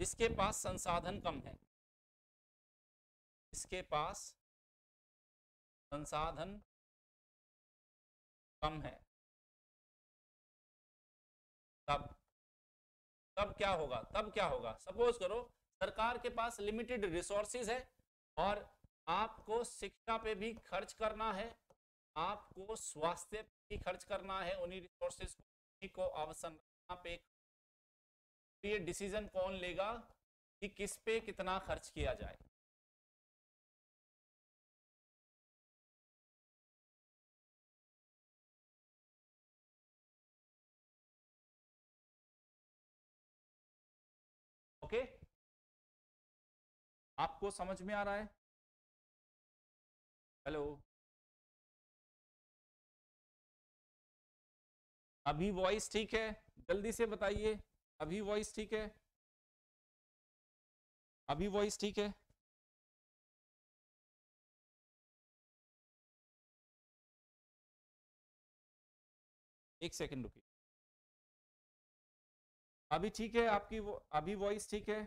जिसके पास संसाधन कम है इसके पास संसाधन कम है तब तब क्या होगा तब क्या होगा सपोज करो सरकार के पास लिमिटेड रिसोर्सेज है और आपको शिक्षा पे भी खर्च करना है आपको स्वास्थ्य पे भी खर्च करना है उन्हीं रिसोर्सेज को उन्हीं को अवसंरचना पे तो ये डिसीजन कौन लेगा कि किस पे कितना खर्च किया जाए आपको समझ में आ रहा है हेलो अभी वॉइस ठीक है जल्दी से बताइए अभी वॉइस ठीक है अभी वॉइस ठीक है एक सेकंड रुकिए अभी ठीक है आपकी वो, अभी वॉइस ठीक है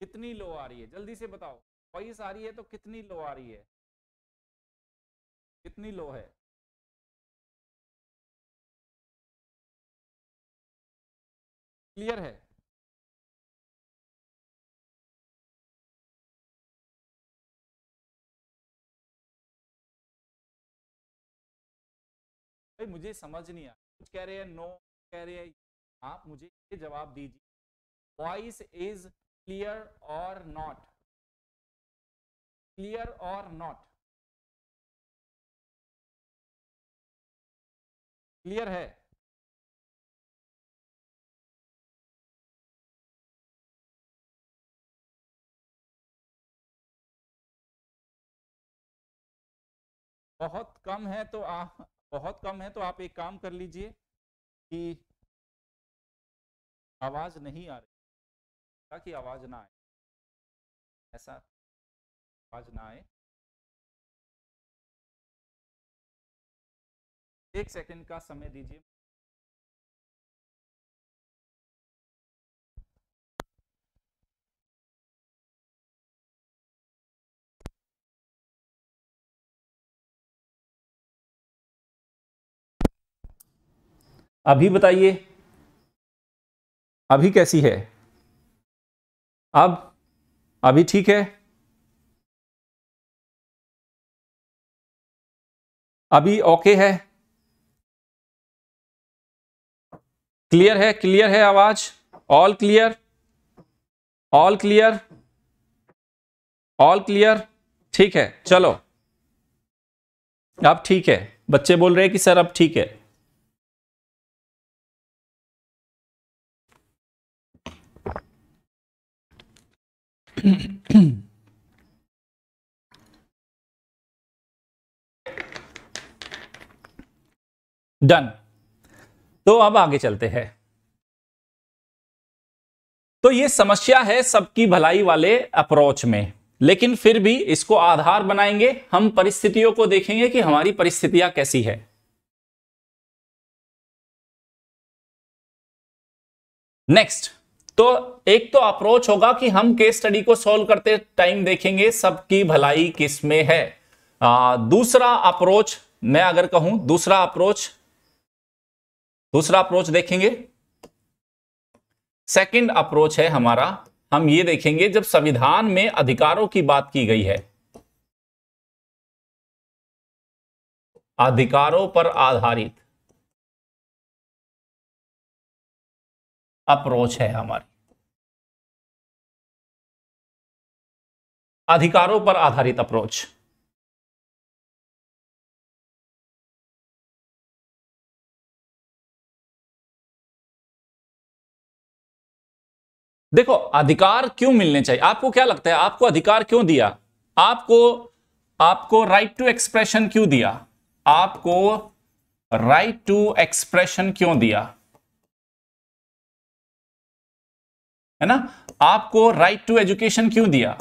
कितनी लो आ रही है जल्दी से बताओ वॉइस आ रही है तो कितनी लो आ रही है कितनी लो है क्लियर है भाई मुझे समझ नहीं आ कुछ कह रहे हैं नो कह रहे हैं आप मुझे ये जवाब दीजिए voice is clear or not clear or not clear है बहुत कम है तो आप बहुत कम है तो आप एक काम कर लीजिए कि आवाज नहीं आ रही ताकि आवाज़ ना आए ऐसा आवाज़ ना आए एक सेकंड का समय दीजिए अभी बताइए अभी कैसी है अब अभी ठीक है अभी ओके है क्लियर है क्लियर है आवाज all clear all clear all clear ठीक है चलो अब ठीक है बच्चे बोल रहे हैं कि सर अब ठीक है डन तो अब आगे चलते हैं तो ये समस्या है सबकी भलाई वाले अप्रोच में लेकिन फिर भी इसको आधार बनाएंगे हम परिस्थितियों को देखेंगे कि हमारी परिस्थितियां कैसी है नेक्स्ट तो एक तो अप्रोच होगा कि हम केस स्टडी को सोल्व करते टाइम देखेंगे सबकी भलाई किस में है आ, दूसरा अप्रोच मैं अगर कहूं दूसरा अप्रोच दूसरा अप्रोच देखेंगे सेकंड अप्रोच है हमारा हम ये देखेंगे जब संविधान में अधिकारों की बात की गई है अधिकारों पर आधारित अप्रोच है हमारी अधिकारों पर आधारित अप्रोच देखो अधिकार क्यों मिलने चाहिए आपको क्या लगता है आपको अधिकार क्यों दिया आपको आपको राइट टू एक्सप्रेशन क्यों दिया आपको राइट टू एक्सप्रेशन क्यों दिया है ना आपको राइट टू एजुकेशन क्यों दिया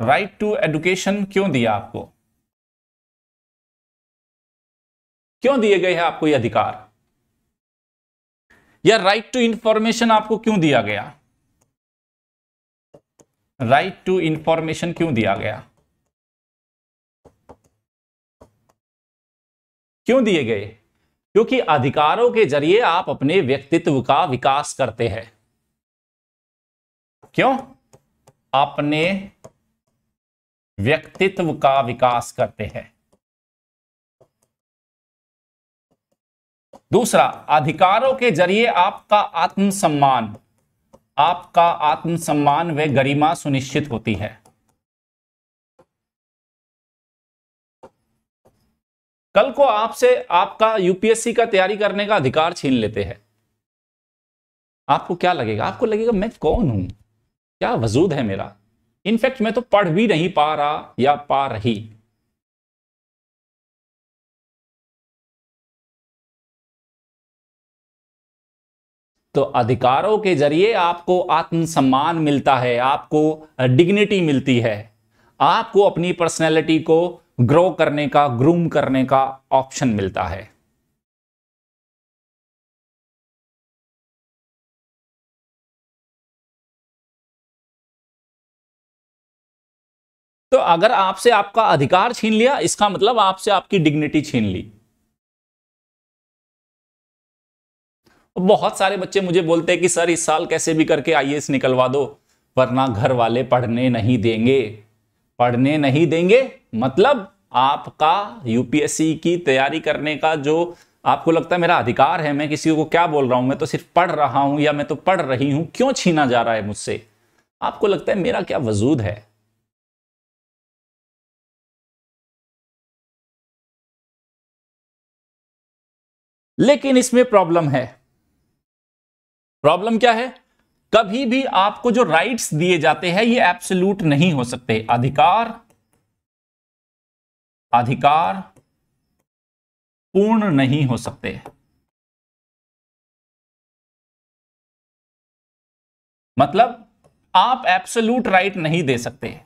राइट टू एडुकेशन क्यों दिया आपको क्यों दिए गए हैं आपको ये अधिकार या राइट टू इंफॉर्मेशन आपको क्यों दिया गया राइट टू इंफॉर्मेशन क्यों दिया गया क्यों दिए गए क्योंकि अधिकारों के जरिए आप अपने व्यक्तित्व का विकास करते हैं क्यों अपने व्यक्तित्व का विकास करते हैं दूसरा अधिकारों के जरिए आपका आत्मसम्मान आपका आत्मसम्मान व गरिमा सुनिश्चित होती है कल को आपसे आपका यूपीएससी का तैयारी करने का अधिकार छीन लेते हैं आपको क्या लगेगा आपको लगेगा मैं कौन हूं क्या वजूद है मेरा इनफैक्ट मैं तो पढ़ भी नहीं पा रहा या पा रही तो अधिकारों के जरिए आपको आत्मसम्मान मिलता है आपको डिग्निटी मिलती है आपको अपनी पर्सनैलिटी को ग्रो करने का ग्रूम करने का ऑप्शन मिलता है तो अगर आपसे आपका अधिकार छीन लिया इसका मतलब आपसे आपकी डिग्निटी छीन ली बहुत सारे बच्चे मुझे बोलते हैं कि सर इस साल कैसे भी करके आईएएस निकलवा दो वरना घर वाले पढ़ने नहीं देंगे पढ़ने नहीं देंगे मतलब आपका यूपीएससी की तैयारी करने का जो आपको लगता है मेरा अधिकार है मैं किसी को क्या बोल रहा हूं मैं तो सिर्फ पढ़ रहा हूं या मैं तो पढ़ रही हूं क्यों छीना जा रहा है मुझसे आपको लगता है मेरा क्या वजूद है लेकिन इसमें प्रॉब्लम है प्रॉब्लम क्या है कभी भी आपको जो राइट्स दिए जाते हैं ये एब्सोल्यूट नहीं हो सकते अधिकार अधिकार पूर्ण नहीं हो सकते मतलब आप एब्सोल्यूट राइट नहीं दे सकते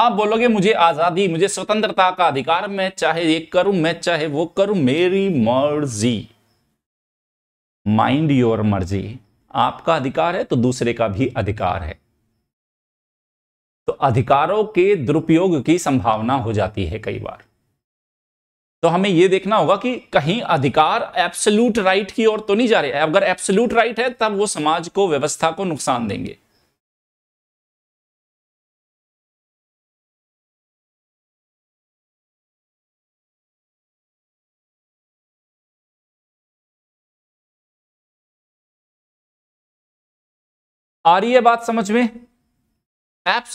आप बोलोगे मुझे आजादी मुझे स्वतंत्रता का अधिकार मैं चाहे ये करूं मैं चाहे वो करूं मेरी मर्जी माइंड योर मर्जी आपका अधिकार है तो दूसरे का भी अधिकार है तो अधिकारों के दुरुपयोग की संभावना हो जाती है कई बार तो हमें यह देखना होगा कि कहीं अधिकार एब्सोल्यूट राइट की ओर तो नहीं जा रहे अगर एब्सोल्यूट राइट है तब वो समाज को व्यवस्था को नुकसान देंगे आ रही है बात समझ में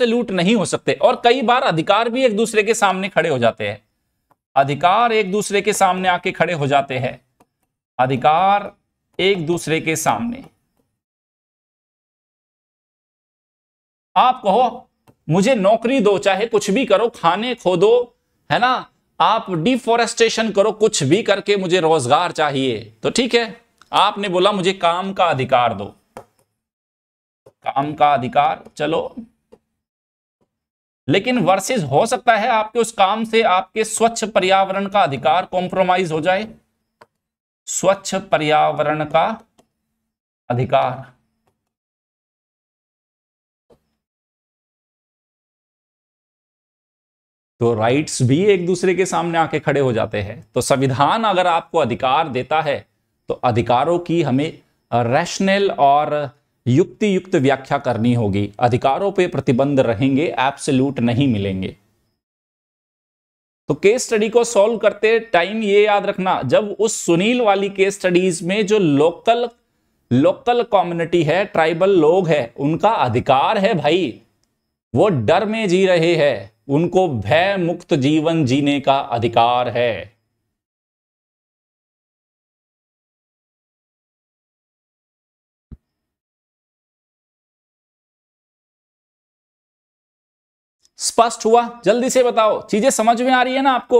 लूट नहीं हो सकते और कई बार अधिकार भी एक दूसरे के सामने खड़े हो जाते हैं अधिकार एक दूसरे के सामने आके खड़े हो जाते हैं अधिकार एक दूसरे के सामने आप कहो मुझे नौकरी दो चाहे कुछ भी करो खाने खोदो है ना आप डिफोरेस्टेशन करो कुछ भी करके मुझे रोजगार चाहिए तो ठीक है आपने बोला मुझे काम का अधिकार दो काम का अधिकार चलो लेकिन वर्सेस हो सकता है आपके उस काम से आपके स्वच्छ पर्यावरण का अधिकार कॉम्प्रोमाइज हो जाए स्वच्छ पर्यावरण का अधिकार तो राइट्स भी एक दूसरे के सामने आके खड़े हो जाते हैं तो संविधान अगर आपको अधिकार देता है तो अधिकारों की हमें रैशनल और युक्ति युक्त व्याख्या करनी होगी अधिकारों पे प्रतिबंध रहेंगे लूट नहीं मिलेंगे तो केस स्टडी को सॉल्व करते टाइम ये याद रखना जब उस सुनील वाली केस स्टडीज में जो लोकल लोकल कम्युनिटी है ट्राइबल लोग है उनका अधिकार है भाई वो डर में जी रहे हैं उनको भय मुक्त जीवन जीने का अधिकार है स्पष्ट हुआ जल्दी से बताओ चीजें समझ में आ रही है ना आपको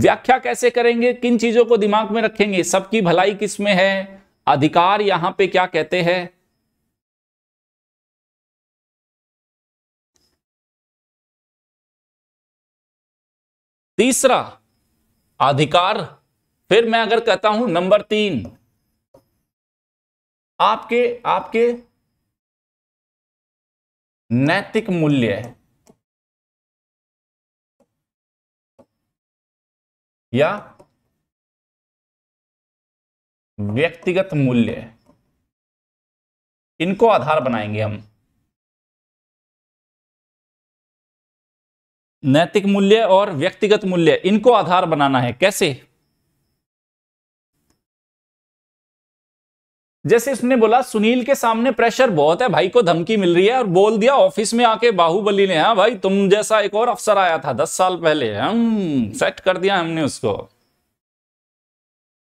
व्याख्या कैसे करेंगे किन चीजों को दिमाग में रखेंगे सबकी भलाई किस में है अधिकार यहां पे क्या कहते हैं तीसरा अधिकार फिर मैं अगर कहता हूं नंबर तीन आपके आपके नैतिक मूल्य या व्यक्तिगत मूल्य इनको आधार बनाएंगे हम नैतिक मूल्य और व्यक्तिगत मूल्य इनको आधार बनाना है कैसे जैसे उसने बोला सुनील के सामने प्रेशर बहुत है भाई को धमकी मिल रही है और बोल दिया ऑफिस में आके बाहुबली ने हाँ भाई तुम जैसा एक और अफसर आया था दस साल पहले हम सेट कर दिया हमने उसको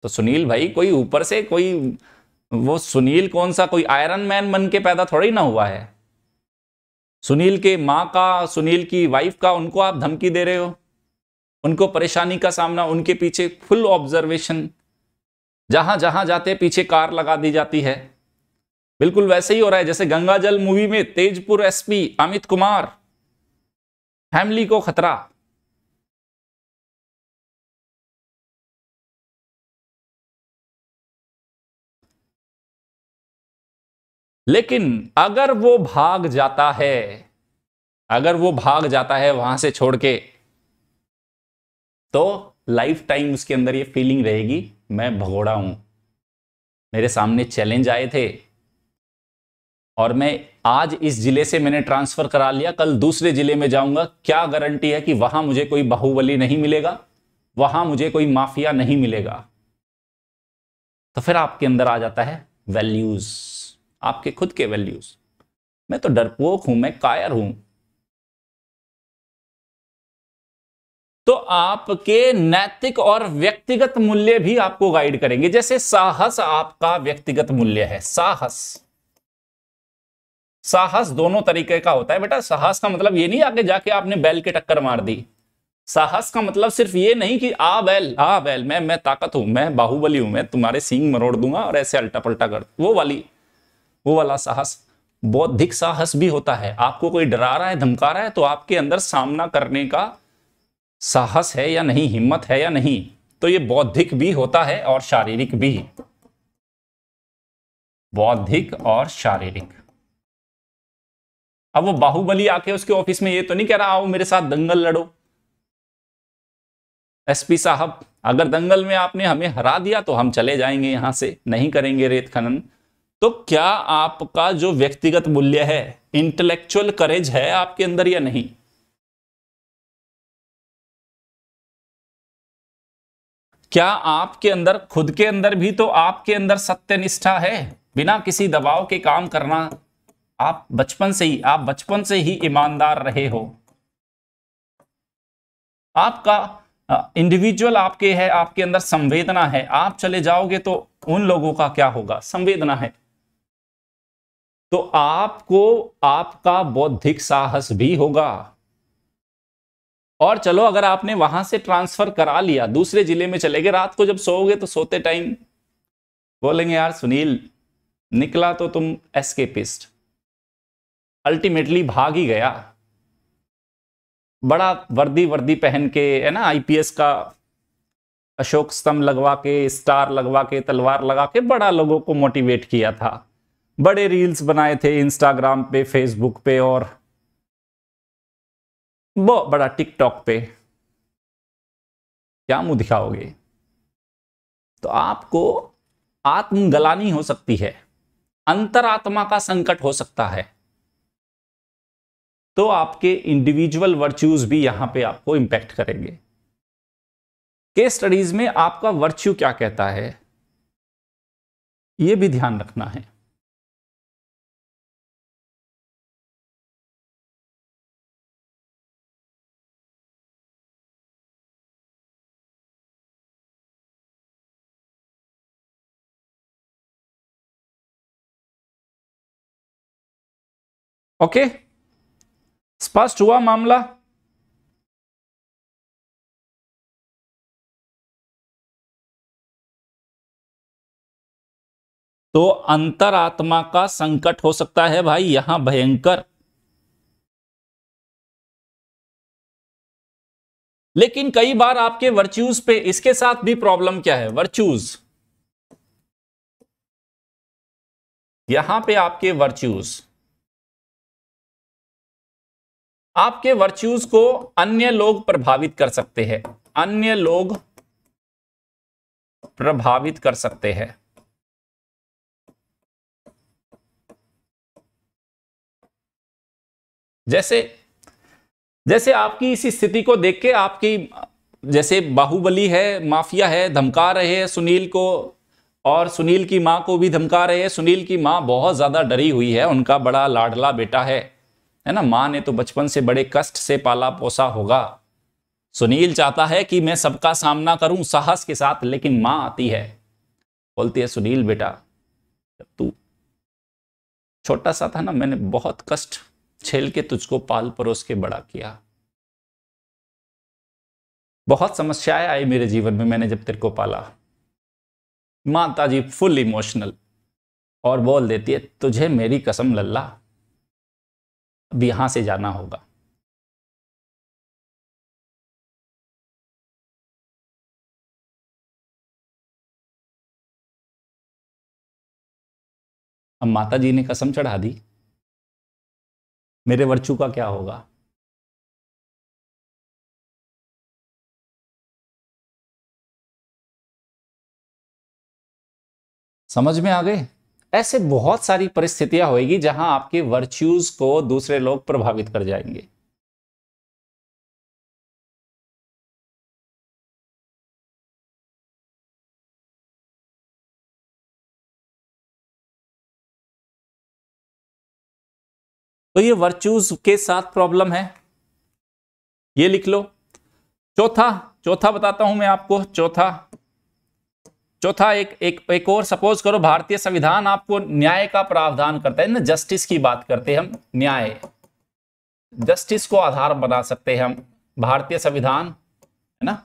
तो सुनील भाई कोई ऊपर से कोई वो सुनील कौन सा कोई आयरन मैन बन के पैदा थोड़ा ही ना हुआ है सुनील के माँ का सुनील की वाइफ का उनको आप धमकी दे रहे हो उनको परेशानी का सामना उनके पीछे फुल ऑब्जर्वेशन जहां जहां जाते पीछे कार लगा दी जाती है बिल्कुल वैसे ही हो रहा है जैसे गंगाजल मूवी में तेजपुर एसपी अमित कुमार फैमिली को खतरा लेकिन अगर वो भाग जाता है अगर वो भाग जाता है वहां से छोड़ के तो लाइफ टाइम उसके अंदर ये फीलिंग रहेगी मैं भगोड़ा हूं मेरे सामने चैलेंज आए थे और मैं आज इस जिले से मैंने ट्रांसफर करा लिया कल दूसरे जिले में जाऊंगा क्या गारंटी है कि वहां मुझे कोई बाहुबली नहीं मिलेगा वहां मुझे कोई माफिया नहीं मिलेगा तो फिर आपके अंदर आ जाता है वैल्यूज आपके खुद के वैल्यूज मैं तो डरपोक हूं मैं कायर हूं आपके नैतिक और व्यक्तिगत मूल्य भी आपको गाइड करेंगे जैसे साहस आपका व्यक्तिगत मूल्य है साहस साहस दोनों तरीके का होता है बेटा साहस का मतलब ये नहीं आके जाके आपने बैल के टक्कर मार दी साहस का मतलब सिर्फ ये नहीं कि आ बैल आ बैल मैं मैं ताकत हूं मैं बाहुबली हूं मैं तुम्हारे सींग मरोड़ दूंगा और ऐसे अल्टा पलटा कर वो वाली वो वाला साहस बौद्धिक साहस भी होता है आपको कोई डरा रहा है धमका रहा है तो आपके अंदर सामना करने का साहस है या नहीं हिम्मत है या नहीं तो ये बौद्धिक भी होता है और शारीरिक भी बौद्धिक और शारीरिक अब वो बाहुबली आके उसके ऑफिस में ये तो नहीं कह रहा आओ मेरे साथ दंगल लड़ो एसपी साहब अगर दंगल में आपने हमें हरा दिया तो हम चले जाएंगे यहां से नहीं करेंगे रेत खनन तो क्या आपका जो व्यक्तिगत मूल्य है इंटेलेक्चुअल करेज है आपके अंदर या नहीं क्या आपके अंदर खुद के अंदर भी तो आपके अंदर सत्यनिष्ठा है बिना किसी दबाव के काम करना आप बचपन से ही आप बचपन से ही ईमानदार रहे हो आपका इंडिविजुअल आपके है आपके अंदर संवेदना है आप चले जाओगे तो उन लोगों का क्या होगा संवेदना है तो आपको आपका बौद्धिक साहस भी होगा और चलो अगर आपने वहां से ट्रांसफर करा लिया दूसरे जिले में चले गए रात को जब सोओगे तो सोते टाइम बोलेंगे यार सुनील निकला तो तुम एस्केपिस्ट अल्टीमेटली भाग ही गया बड़ा वर्दी वर्दी पहन के है ना आईपीएस का अशोक स्तंभ लगवा के स्टार लगवा के तलवार लगा के बड़ा लोगों को मोटिवेट किया था बड़े रील्स बनाए थे इंस्टाग्राम पे फेसबुक पे और बहुत बड़ा टिकटॉक पे क्या मुंह दिखाओगे तो आपको आत्मगलानी हो सकती है अंतरात्मा का संकट हो सकता है तो आपके इंडिविजुअल वर्च्यूज भी यहां पे आपको इंपैक्ट करेंगे के स्टडीज में आपका वर्च्यू क्या कहता है यह भी ध्यान रखना है ओके स्पष्ट हुआ मामला तो अंतरात्मा का संकट हो सकता है भाई यहां भयंकर लेकिन कई बार आपके वर्च्यूज पे इसके साथ भी प्रॉब्लम क्या है वर्च्यूज यहां पे आपके वर्च्यूज आपके वर्च्यूज को अन्य लोग प्रभावित कर सकते हैं अन्य लोग प्रभावित कर सकते हैं जैसे जैसे आपकी इस स्थिति को देख के आपकी जैसे बाहुबली है माफिया है धमका रहे हैं सुनील को और सुनील की माँ को भी धमका रहे हैं सुनील की माँ बहुत ज़्यादा डरी हुई है उनका बड़ा लाडला बेटा है है ना माँ ने तो बचपन से बड़े कष्ट से पाला पोसा होगा सुनील चाहता है कि मैं सबका सामना करूं साहस के साथ लेकिन माँ आती है बोलती है सुनील बेटा जब तू छोटा सा था ना मैंने बहुत कष्ट छेल के तुझको पाल परोस के बड़ा किया बहुत समस्याएं आई मेरे जीवन में मैंने जब तेरे को पाला माता जी फुल इमोशनल और बोल देती है तुझे मेरी कसम लल्ला अब यहां से जाना होगा अब माता जी ने कसम चढ़ा दी मेरे वर्चू का क्या होगा समझ में आ गए ऐसे बहुत सारी परिस्थितियां होगी जहां आपके वर्च्यूज को दूसरे लोग प्रभावित कर जाएंगे तो ये वर्च्यूज के साथ प्रॉब्लम है ये लिख लो चौथा चौथा बताता हूं मैं आपको चौथा चौथा एक एक एक और सपोज करो भारतीय संविधान आपको न्याय का प्रावधान करता है ना जस्टिस की बात करते हैं हम न्याय जस्टिस को आधार बना सकते हैं हम भारतीय संविधान है ना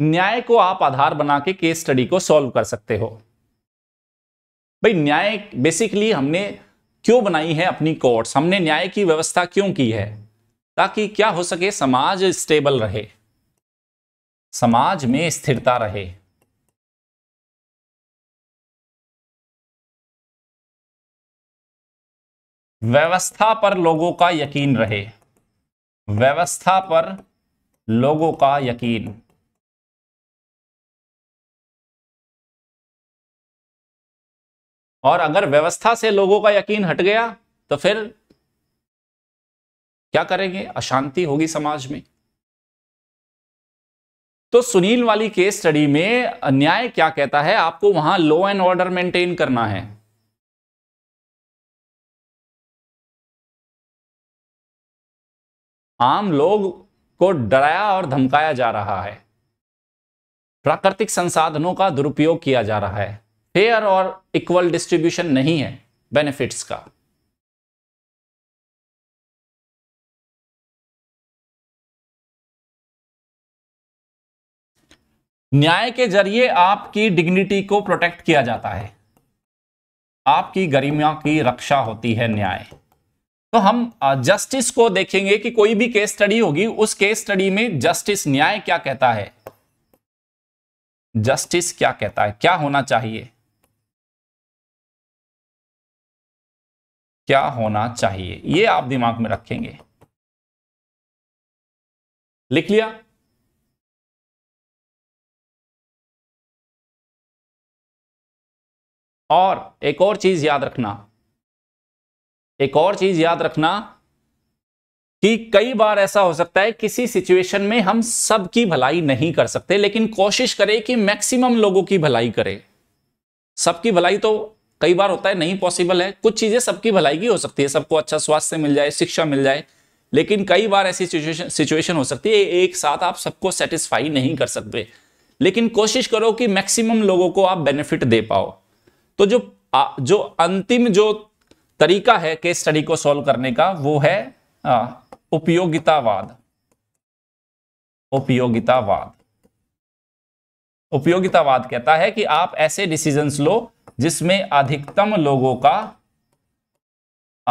न्याय को आप आधार बना के केस स्टडी को सॉल्व कर सकते हो भाई न्याय बेसिकली हमने क्यों बनाई है अपनी कोर्ट हमने न्याय की व्यवस्था क्यों की है ताकि क्या हो सके समाज स्टेबल रहे समाज में स्थिरता रहे व्यवस्था पर लोगों का यकीन रहे व्यवस्था पर लोगों का यकीन और अगर व्यवस्था से लोगों का यकीन हट गया तो फिर क्या करेंगे अशांति होगी समाज में तो सुनील वाली केस स्टडी में न्याय क्या कहता है आपको वहां लॉ एंड ऑर्डर मेंटेन करना है आम लोग को डराया और धमकाया जा रहा है प्राकृतिक संसाधनों का दुरुपयोग किया जा रहा है फेयर और इक्वल डिस्ट्रीब्यूशन नहीं है बेनिफिट्स का न्याय के जरिए आपकी डिग्निटी को प्रोटेक्ट किया जाता है आपकी गरिमा की रक्षा होती है न्याय तो हम जस्टिस को देखेंगे कि कोई भी केस स्टडी होगी उस केस स्टडी में जस्टिस न्याय क्या कहता है जस्टिस क्या कहता है क्या होना चाहिए क्या होना चाहिए ये आप दिमाग में रखेंगे लिख लिया और एक और चीज याद रखना एक और चीज याद रखना कि कई बार ऐसा हो सकता है किसी सिचुएशन में हम सबकी भलाई नहीं कर सकते लेकिन कोशिश करें कि मैक्सिमम लोगों की भलाई करें सबकी भलाई तो कई बार होता है नहीं पॉसिबल है कुछ चीज़ें सबकी भलाई की हो सकती है सबको अच्छा स्वास्थ्य मिल जाए शिक्षा मिल जाए लेकिन कई बार ऐसी सिचुएशन हो सकती है एक साथ आप सबको सेटिस्फाई नहीं कर सकते लेकिन कोशिश करो कि मैक्सिमम लोगों को आप बेनिफिट दे पाओ तो जो आ, जो अंतिम जो तरीका है केस स्टडी को सॉल्व करने का वो है उपयोगितावाद उपयोगितावाद उपयोगितावाद कहता है कि आप ऐसे डिसीजंस लो जिसमें अधिकतम लोगों का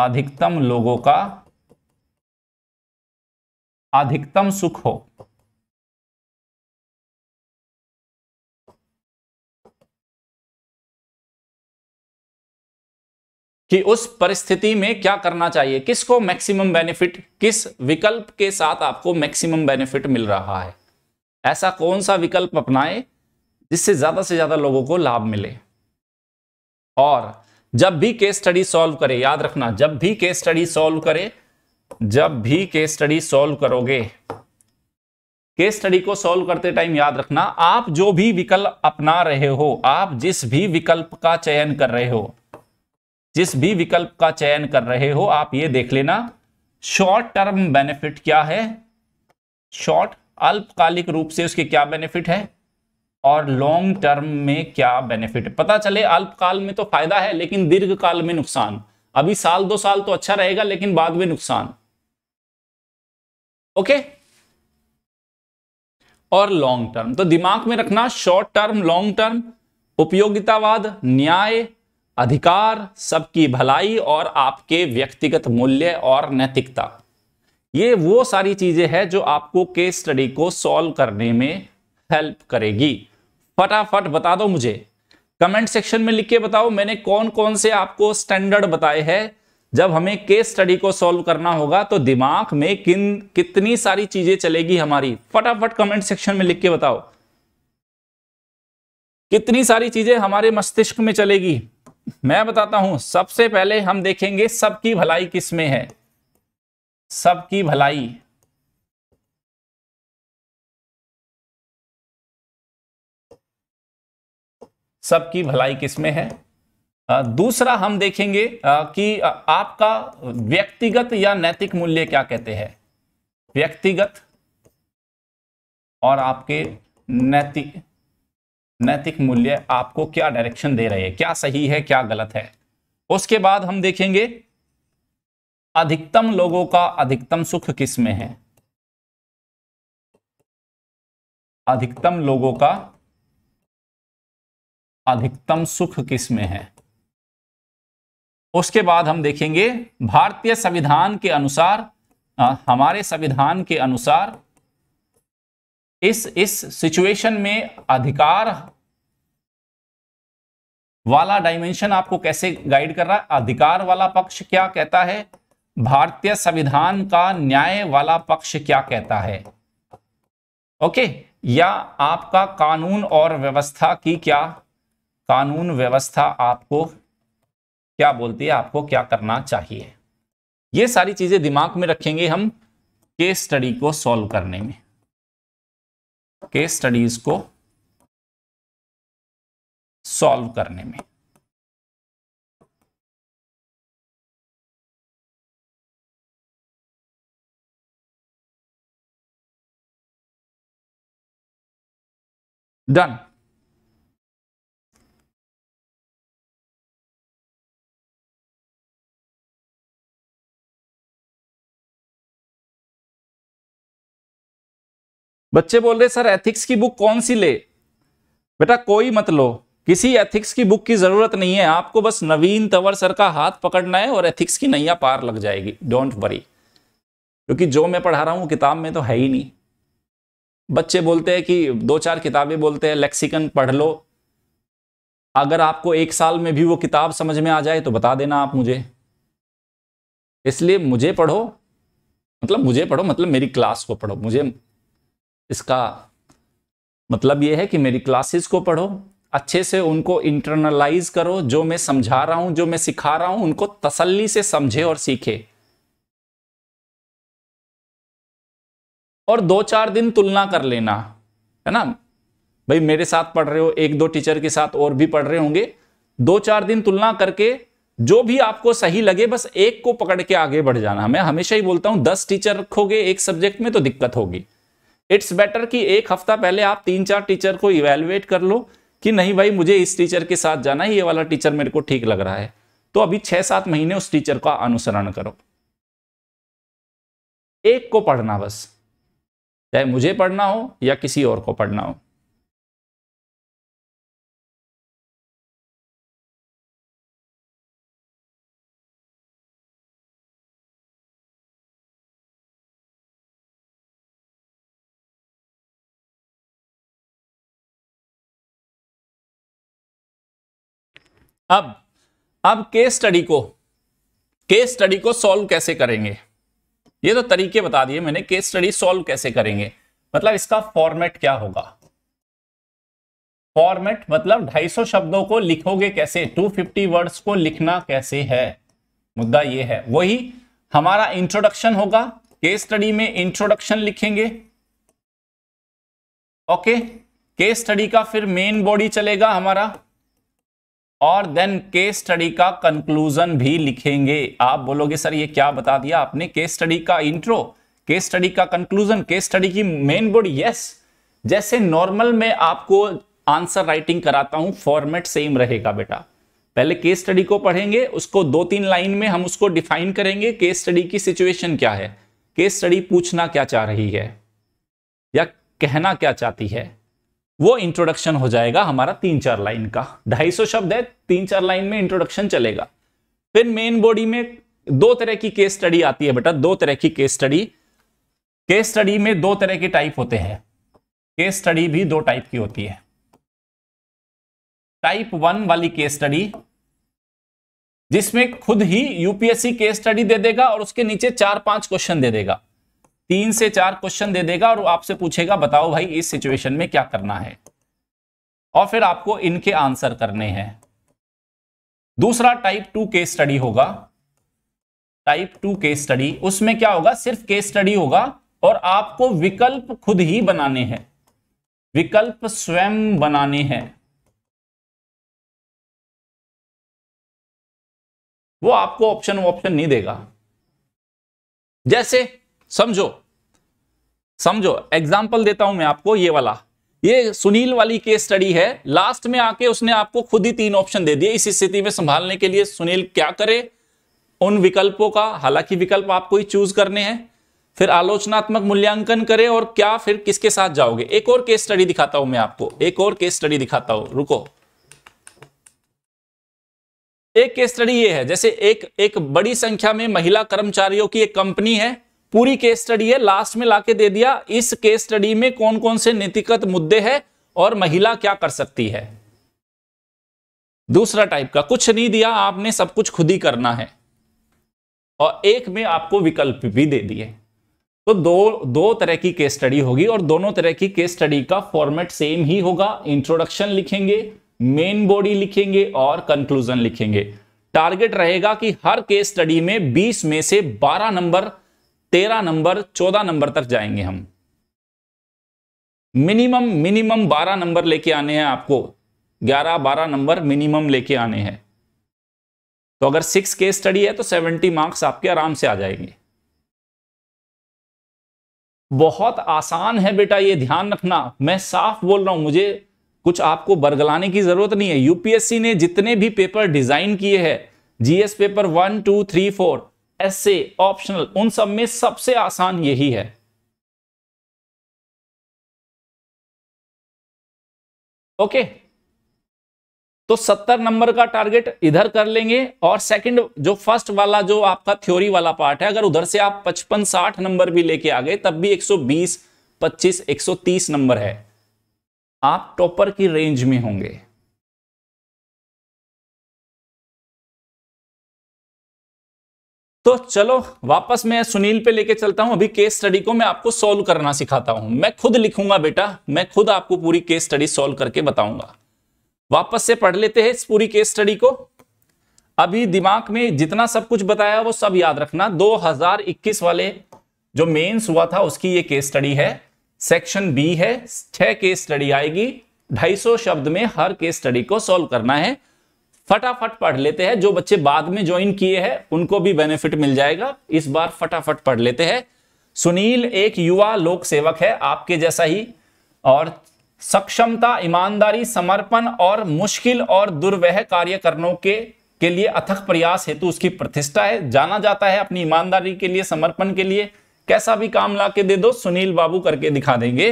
अधिकतम लोगों का अधिकतम सुख हो कि उस परिस्थिति में क्या करना चाहिए किसको मैक्सिमम बेनिफिट किस विकल्प के साथ आपको मैक्सिमम बेनिफिट मिल रहा है ऐसा कौन सा विकल्प अपनाएं जिससे ज़्यादा से ज़्यादा लोगों को लाभ मिले और जब भी केस स्टडी सॉल्व करें याद रखना जब भी केस स्टडी सॉल्व करें जब भी केस स्टडी सॉल्व करोगे केस स्टडी को सॉल्व करते टाइम याद रखना आप जो भी विकल्प अपना रहे हो आप जिस भी विकल्प का चयन कर रहे हो जिस भी विकल्प का चयन कर रहे हो आप ये देख लेना शॉर्ट टर्म बेनिफिट क्या है शॉर्ट अल्पकालिक रूप से उसके क्या बेनिफिट है और लॉन्ग टर्म में क्या बेनिफिट पता चले अल्पकाल में तो फायदा है लेकिन दीर्घ काल में नुकसान अभी साल दो साल तो अच्छा रहेगा लेकिन बाद में नुकसान ओके और लॉन्ग टर्म तो दिमाग में रखना शॉर्ट टर्म लॉन्ग टर्म उपयोगितावाद न्याय अधिकार सबकी भलाई और आपके व्यक्तिगत मूल्य और नैतिकता ये वो सारी चीजें हैं जो आपको केस स्टडी को सॉल्व करने में हेल्प करेगी फटाफट बता दो मुझे कमेंट सेक्शन में लिख के बताओ मैंने कौन कौन से आपको स्टैंडर्ड बताए हैं जब हमें केस स्टडी को सॉल्व करना होगा तो दिमाग में किन कितनी सारी चीजें चलेगी हमारी फटाफट कमेंट सेक्शन में लिख के बताओ कितनी सारी चीजें हमारे मस्तिष्क में चलेगी मैं बताता हूं सबसे पहले हम देखेंगे सबकी भलाई किस में है सबकी भलाई सबकी भलाई किसमें है दूसरा हम देखेंगे कि आपका व्यक्तिगत या नैतिक मूल्य क्या कहते हैं व्यक्तिगत और आपके नैतिक नैतिक मूल्य आपको क्या डायरेक्शन दे रहे हैं क्या सही है क्या गलत है उसके बाद हम देखेंगे अधिकतम लोगों का अधिकतम सुख किसमें है अधिकतम लोगों का अधिकतम सुख किस में है उसके बाद हम देखेंगे भारतीय संविधान के अनुसार आ, हमारे संविधान के अनुसार इस इस सिचुएशन में अधिकार वाला डायमेंशन आपको कैसे गाइड कर रहा है अधिकार वाला पक्ष क्या कहता है भारतीय संविधान का न्याय वाला पक्ष क्या कहता है ओके या आपका कानून और व्यवस्था की क्या कानून व्यवस्था आपको क्या बोलती है आपको क्या करना चाहिए ये सारी चीजें दिमाग में रखेंगे हम केस स्टडी को सॉल्व करने में केस स्टडीज को सॉल्व करने में डन बच्चे बोल रहे सर एथिक्स की बुक कौन सी ले बेटा कोई मत लो किसी एथिक्स की बुक की जरूरत नहीं है आपको बस नवीन तंवर सर का हाथ पकड़ना है और एथिक्स की नैया पार लग जाएगी डोंट वरी क्योंकि जो मैं पढ़ा रहा हूँ किताब में तो है ही नहीं बच्चे बोलते हैं कि दो चार किताबें बोलते हैं लेक्सिकन पढ़ लो अगर आपको एक साल में भी वो किताब समझ में आ जाए तो बता देना आप मुझे इसलिए मुझे पढ़ो मतलब मुझे पढ़ो मतलब मेरी क्लास को पढ़ो मुझे इसका मतलब ये है कि मेरी क्लासेस को पढ़ो अच्छे से उनको इंटरनलाइज करो जो मैं समझा रहा हूं जो मैं सिखा रहा हूं उनको तसल्ली से समझे और सीखे और दो चार दिन तुलना कर लेना है ना भाई मेरे साथ पढ़ रहे हो एक दो टीचर के साथ और भी पढ़ रहे होंगे दो चार दिन तुलना करके जो भी आपको सही लगे बस एक को पकड़ के आगे बढ़ जाना मैं हमेशा ही बोलता हूं दस टीचर रखोगे एक सब्जेक्ट में तो दिक्कत होगी इट्स बेटर कि एक हफ्ता पहले आप तीन चार टीचर को इवेल्युएट कर लो कि नहीं भाई मुझे इस टीचर के साथ जाना ये वाला टीचर मेरे को ठीक लग रहा है तो अभी छह सात महीने उस टीचर का अनुसरण करो एक को पढ़ना बस चाहे मुझे पढ़ना हो या किसी और को पढ़ना हो अब अब केस स्टडी को केस स्टडी को सॉल्व कैसे करेंगे ये तो तरीके बता दिए मैंने केस स्टडी सॉल्व कैसे करेंगे मतलब इसका फॉर्मेट क्या होगा फॉर्मेट मतलब 250 शब्दों को लिखोगे कैसे 250 वर्ड्स को लिखना कैसे है मुद्दा ये है वही हमारा इंट्रोडक्शन होगा केस स्टडी में इंट्रोडक्शन लिखेंगे ओके केस स्टडी का फिर मेन बॉडी चलेगा हमारा और देन केस स्टडी का कंक्लूजन भी लिखेंगे आप बोलोगे सर ये क्या बता दिया आपने केस स्टडी का इंट्रो केस स्टडी का कंक्लूजन केस स्टडी की मेन बोर्ड यस जैसे नॉर्मल में आपको आंसर राइटिंग कराता हूं फॉर्मेट सेम रहेगा बेटा पहले केस स्टडी को पढ़ेंगे उसको दो तीन लाइन में हम उसको डिफाइन करेंगे केस स्टडी की सिचुएशन क्या है केस स्टडी पूछना क्या चाह रही है या कहना क्या चाहती है वो इंट्रोडक्शन हो जाएगा हमारा तीन चार लाइन का ढाई सौ शब्द है तीन चार लाइन में इंट्रोडक्शन चलेगा फिर मेन बॉडी में दो तरह की केस स्टडी आती है बेटा दो तरह की केस स्टडी केस स्टडी में दो तरह के टाइप होते हैं केस स्टडी भी दो टाइप की होती है टाइप वन वाली केस स्टडी जिसमें खुद ही यूपीएससी केस स्टडी दे देगा और उसके नीचे चार पांच क्वेश्चन दे देगा तीन से चार क्वेश्चन दे देगा और आपसे पूछेगा बताओ भाई इस सिचुएशन में क्या करना है और फिर आपको इनके आंसर करने हैं दूसरा टाइप टू केस स्टडी होगा टाइप टू केस स्टडी उसमें क्या होगा सिर्फ केस स्टडी होगा और आपको विकल्प खुद ही बनाने हैं विकल्प स्वयं बनाने हैं वो आपको ऑप्शन ऑप्शन नहीं देगा जैसे समझो समझो एग्जाम्पल देता हूं मैं आपको ये वाला ये सुनील वाली केस स्टडी है लास्ट में आके उसने आपको खुद ही तीन ऑप्शन दे दिए इस स्थिति में संभालने के लिए सुनील क्या करे उन विकल्पों का हालांकि विकल्प आपको ही चूज करने हैं फिर आलोचनात्मक मूल्यांकन करें और क्या फिर किसके साथ जाओगे एक और केस स्टडी दिखाता हूं मैं आपको एक और केस स्टडी दिखाता हूं रुको एक केस स्टडी ये है जैसे एक एक बड़ी संख्या में महिला कर्मचारियों की एक कंपनी है पूरी केस स्टडी है लास्ट में लाके दे दिया इस केस स्टडी में कौन कौन से नीतिगत मुद्दे है और महिला क्या कर सकती है दूसरा टाइप का कुछ नहीं दिया आपने सब कुछ खुद ही करना है और एक में आपको विकल्प भी दे दिए तो दो दो तरह की केस स्टडी होगी और दोनों तरह की केस स्टडी का फॉर्मेट सेम ही होगा इंट्रोडक्शन लिखेंगे मेन बॉडी लिखेंगे और कंक्लूजन लिखेंगे टारगेट रहेगा कि हर केस स्टडी में 20 में से 12 नंबर तेरह नंबर चौदह नंबर तक जाएंगे हम मिनिमम मिनिमम बारह नंबर लेके आने हैं आपको ग्यारह बारह नंबर मिनिमम लेके आने हैं तो अगर सिक्स के स्टडी है तो सेवेंटी मार्क्स आपके आराम से आ जाएंगे बहुत आसान है बेटा ये ध्यान रखना मैं साफ बोल रहा हूं मुझे कुछ आपको बरगलाने की जरूरत नहीं है यूपीएससी ने जितने भी पेपर डिजाइन किए हैं GS paper one two three four ऐसे ऑप्शनल उन सब में सबसे आसान यही है ओके तो सत्तर नंबर का टारगेट इधर कर लेंगे और सेकंड जो फर्स्ट वाला जो आपका थ्योरी वाला पार्ट है अगर उधर से आप पचपन साठ नंबर भी लेके आ गए तब भी 120 25 130 नंबर है आप टॉपर की रेंज में होंगे तो चलो वापस मैं सुनील पे लेके चलता हूं अभी केस स्टडी को मैं आपको सोल्व करना सिखाता हूं मैं खुद लिखूंगा बेटा मैं खुद आपको पूरी केस स्टडी सोल्व करके बताऊंगा वापस से पढ़ लेते हैं इस पूरी केस स्टडी को अभी दिमाग में जितना सब कुछ बताया वो सब याद रखना 2021 वाले जो मेंस हुआ था उसकी ये केस स्टडी है सेक्शन बी है छह केस स्टडी आएगी 250 शब्द में हर केस स्टडी को सॉल्व करना है फटाफट पढ़ लेते हैं जो बच्चे बाद में ज्वाइन किए हैं उनको भी बेनिफिट मिल जाएगा इस बार फटाफट पढ़ लेते हैं सुनील एक युवा लोक सेवक है आपके जैसा ही और सक्षमता ईमानदारी समर्पण और मुश्किल और दुर्वह कार्य करने के के लिए अथक प्रयास हेतु उसकी प्रतिष्ठा है जाना जाता है अपनी ईमानदारी के लिए समर्पण के लिए कैसा भी काम ला के दे दो सुनील बाबू करके दिखा देंगे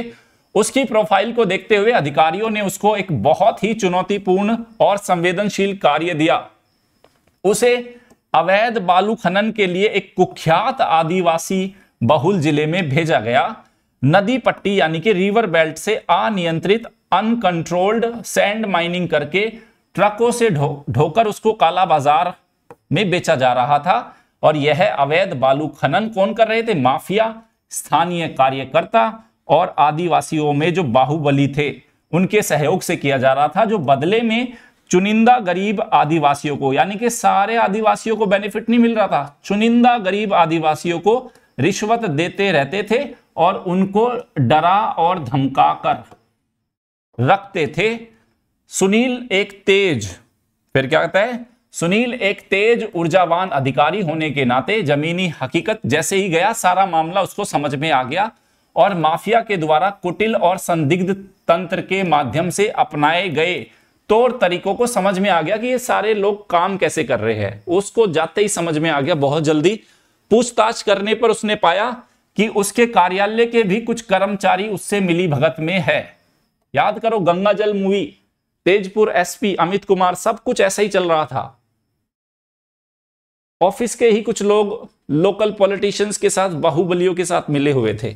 उसकी प्रोफाइल को देखते हुए अधिकारियों ने उसको एक बहुत ही चुनौतीपूर्ण और संवेदनशील कार्य दिया उसे अवैध बालू खनन के लिए एक कुख्यात आदिवासी बहुल जिले में भेजा गया नदी पट्टी यानी कि रिवर बेल्ट से अनियंत्रित अनकंट्रोल्ड सैंड माइनिंग करके ट्रकों से ढो ढोकर उसको काला बाजार में बेचा जा रहा था और यह अवैध बालू खनन कौन कर रहे थे माफिया स्थानीय कार्यकर्ता और आदिवासियों में जो बाहुबली थे उनके सहयोग से किया जा रहा था जो बदले में चुनिंदा गरीब आदिवासियों को यानी कि सारे आदिवासियों को बेनिफिट नहीं मिल रहा था चुनिंदा गरीब आदिवासियों को रिश्वत देते रहते थे और उनको डरा और धमका कर रखते थे सुनील एक तेज फिर क्या कहता है सुनील एक तेज ऊर्जावान अधिकारी होने के नाते जमीनी हकीकत जैसे ही गया सारा मामला उसको समझ में आ गया और माफिया के द्वारा कुटिल और संदिग्ध तंत्र के माध्यम से अपनाए गए तौर तरीकों को समझ में आ गया कि ये सारे लोग काम कैसे कर रहे हैं उसको जाते ही समझ में आ गया बहुत जल्दी पूछताछ करने पर उसने पाया कि उसके कार्यालय के भी कुछ कर्मचारी उससे मिली भगत में है याद करो Gangaajal movie Tezpur SP Amit Kumar सब कुछ ऐसा ही चल रहा था ऑफिस के ही कुछ लोग लोकल पॉलिटिशियंस के साथ बाहुबलियों के साथ मिले हुए थे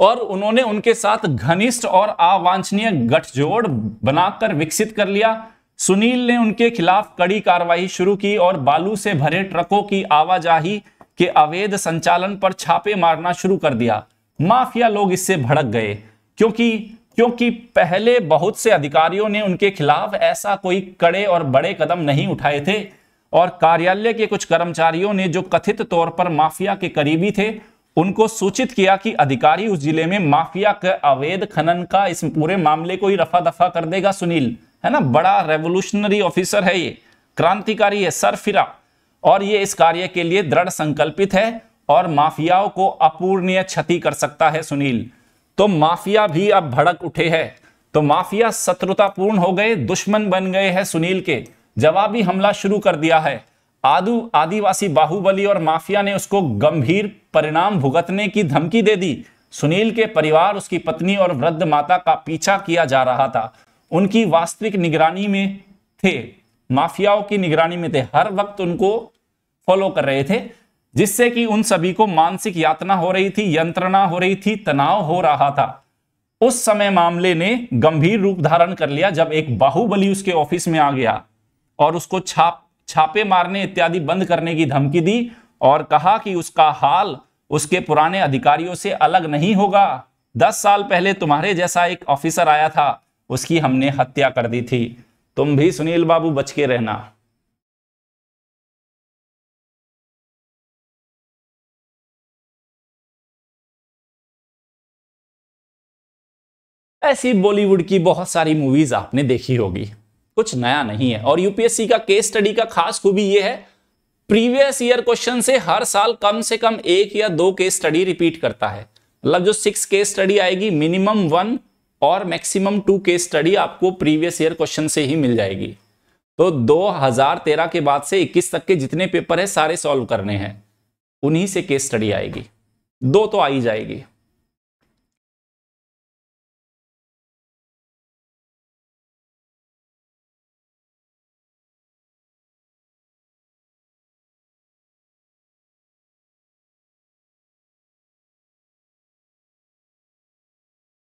और उन्होंने उनके साथ घनिष्ठ और अवांछनीय गठजोड़ बनाकर विकसित कर लिया सुनील ने उनके खिलाफ कड़ी कार्रवाई शुरू की और बालू से भरे ट्रकों की आवाजाही के अवैध संचालन पर छापे मारना शुरू कर दिया माफिया लोग इससे भड़क गए क्योंकि क्योंकि पहले बहुत से अधिकारियों ने उनके खिलाफ ऐसा कोई कड़े और बड़े कदम नहीं उठाए थे और कार्यालय के कुछ कर्मचारियों ने जो कथित तौर पर माफिया के करीबी थे उनको सूचित किया कि अधिकारी उस जिले में माफिया के अवैध खनन का इस पूरे मामले को ही रफा दफा कर देगा सुनील है ना बड़ा रेवोल्यूशनरी ऑफिसर है ये क्रांतिकारी है सर फिरा और ये इस कार्य के लिए दृढ़ संकल्पित है और माफियाओं को अपूर्णीय क्षति कर सकता है सुनील तो माफिया भी अब भड़क उठे है तो माफिया शत्रुतापूर्ण हो गए दुश्मन बन गए हैं सुनील के जवाबी हमला शुरू कर दिया है आदु आदिवासी बाहुबली और माफिया ने उसको गंभीर परिणाम भुगतने की धमकी दे दी सुनील के परिवार उसकी पत्नी और वृद्ध माता का पीछा किया जा रहा था उनकी वास्तविक निगरानी में थे माफियाओं की निगरानी में थे हर वक्त उनको फॉलो कर रहे थे जिससे कि उन सभी को मानसिक यातना हो रही थी यंत्रणा हो रही थी तनाव हो रहा था उस समय मामले ने गंभीर रूप धारण कर लिया जब एक बाहुबली उसके ऑफिस में आ गया और उसको छाप छापे मारने इत्यादि बंद करने की धमकी दी और कहा कि उसका हाल उसके पुराने अधिकारियों से अलग नहीं होगा दस साल पहले तुम्हारे जैसा एक ऑफिसर आया था उसकी हमने हत्या कर दी थी तुम भी सुनील बाबू बच के रहना ऐसी बॉलीवुड की बहुत सारी मूवीज आपने देखी होगी कुछ नया नहीं है और यूपीएससी का केस स्टडी का खास खूबी यह है प्रीवियस ईयर क्वेश्चन से हर साल कम से कम एक या दो केस स्टडी रिपीट करता है मतलब जो सिक्स केस स्टडी आएगी मिनिमम वन और मैक्सिमम टू केस स्टडी आपको प्रीवियस ईयर क्वेश्चन से ही मिल जाएगी तो 2013 के बाद से 21 तक के जितने पेपर है सारे सॉल्व करने हैं उन्हीं से केस स्टडी आएगी दो तो आई जाएगी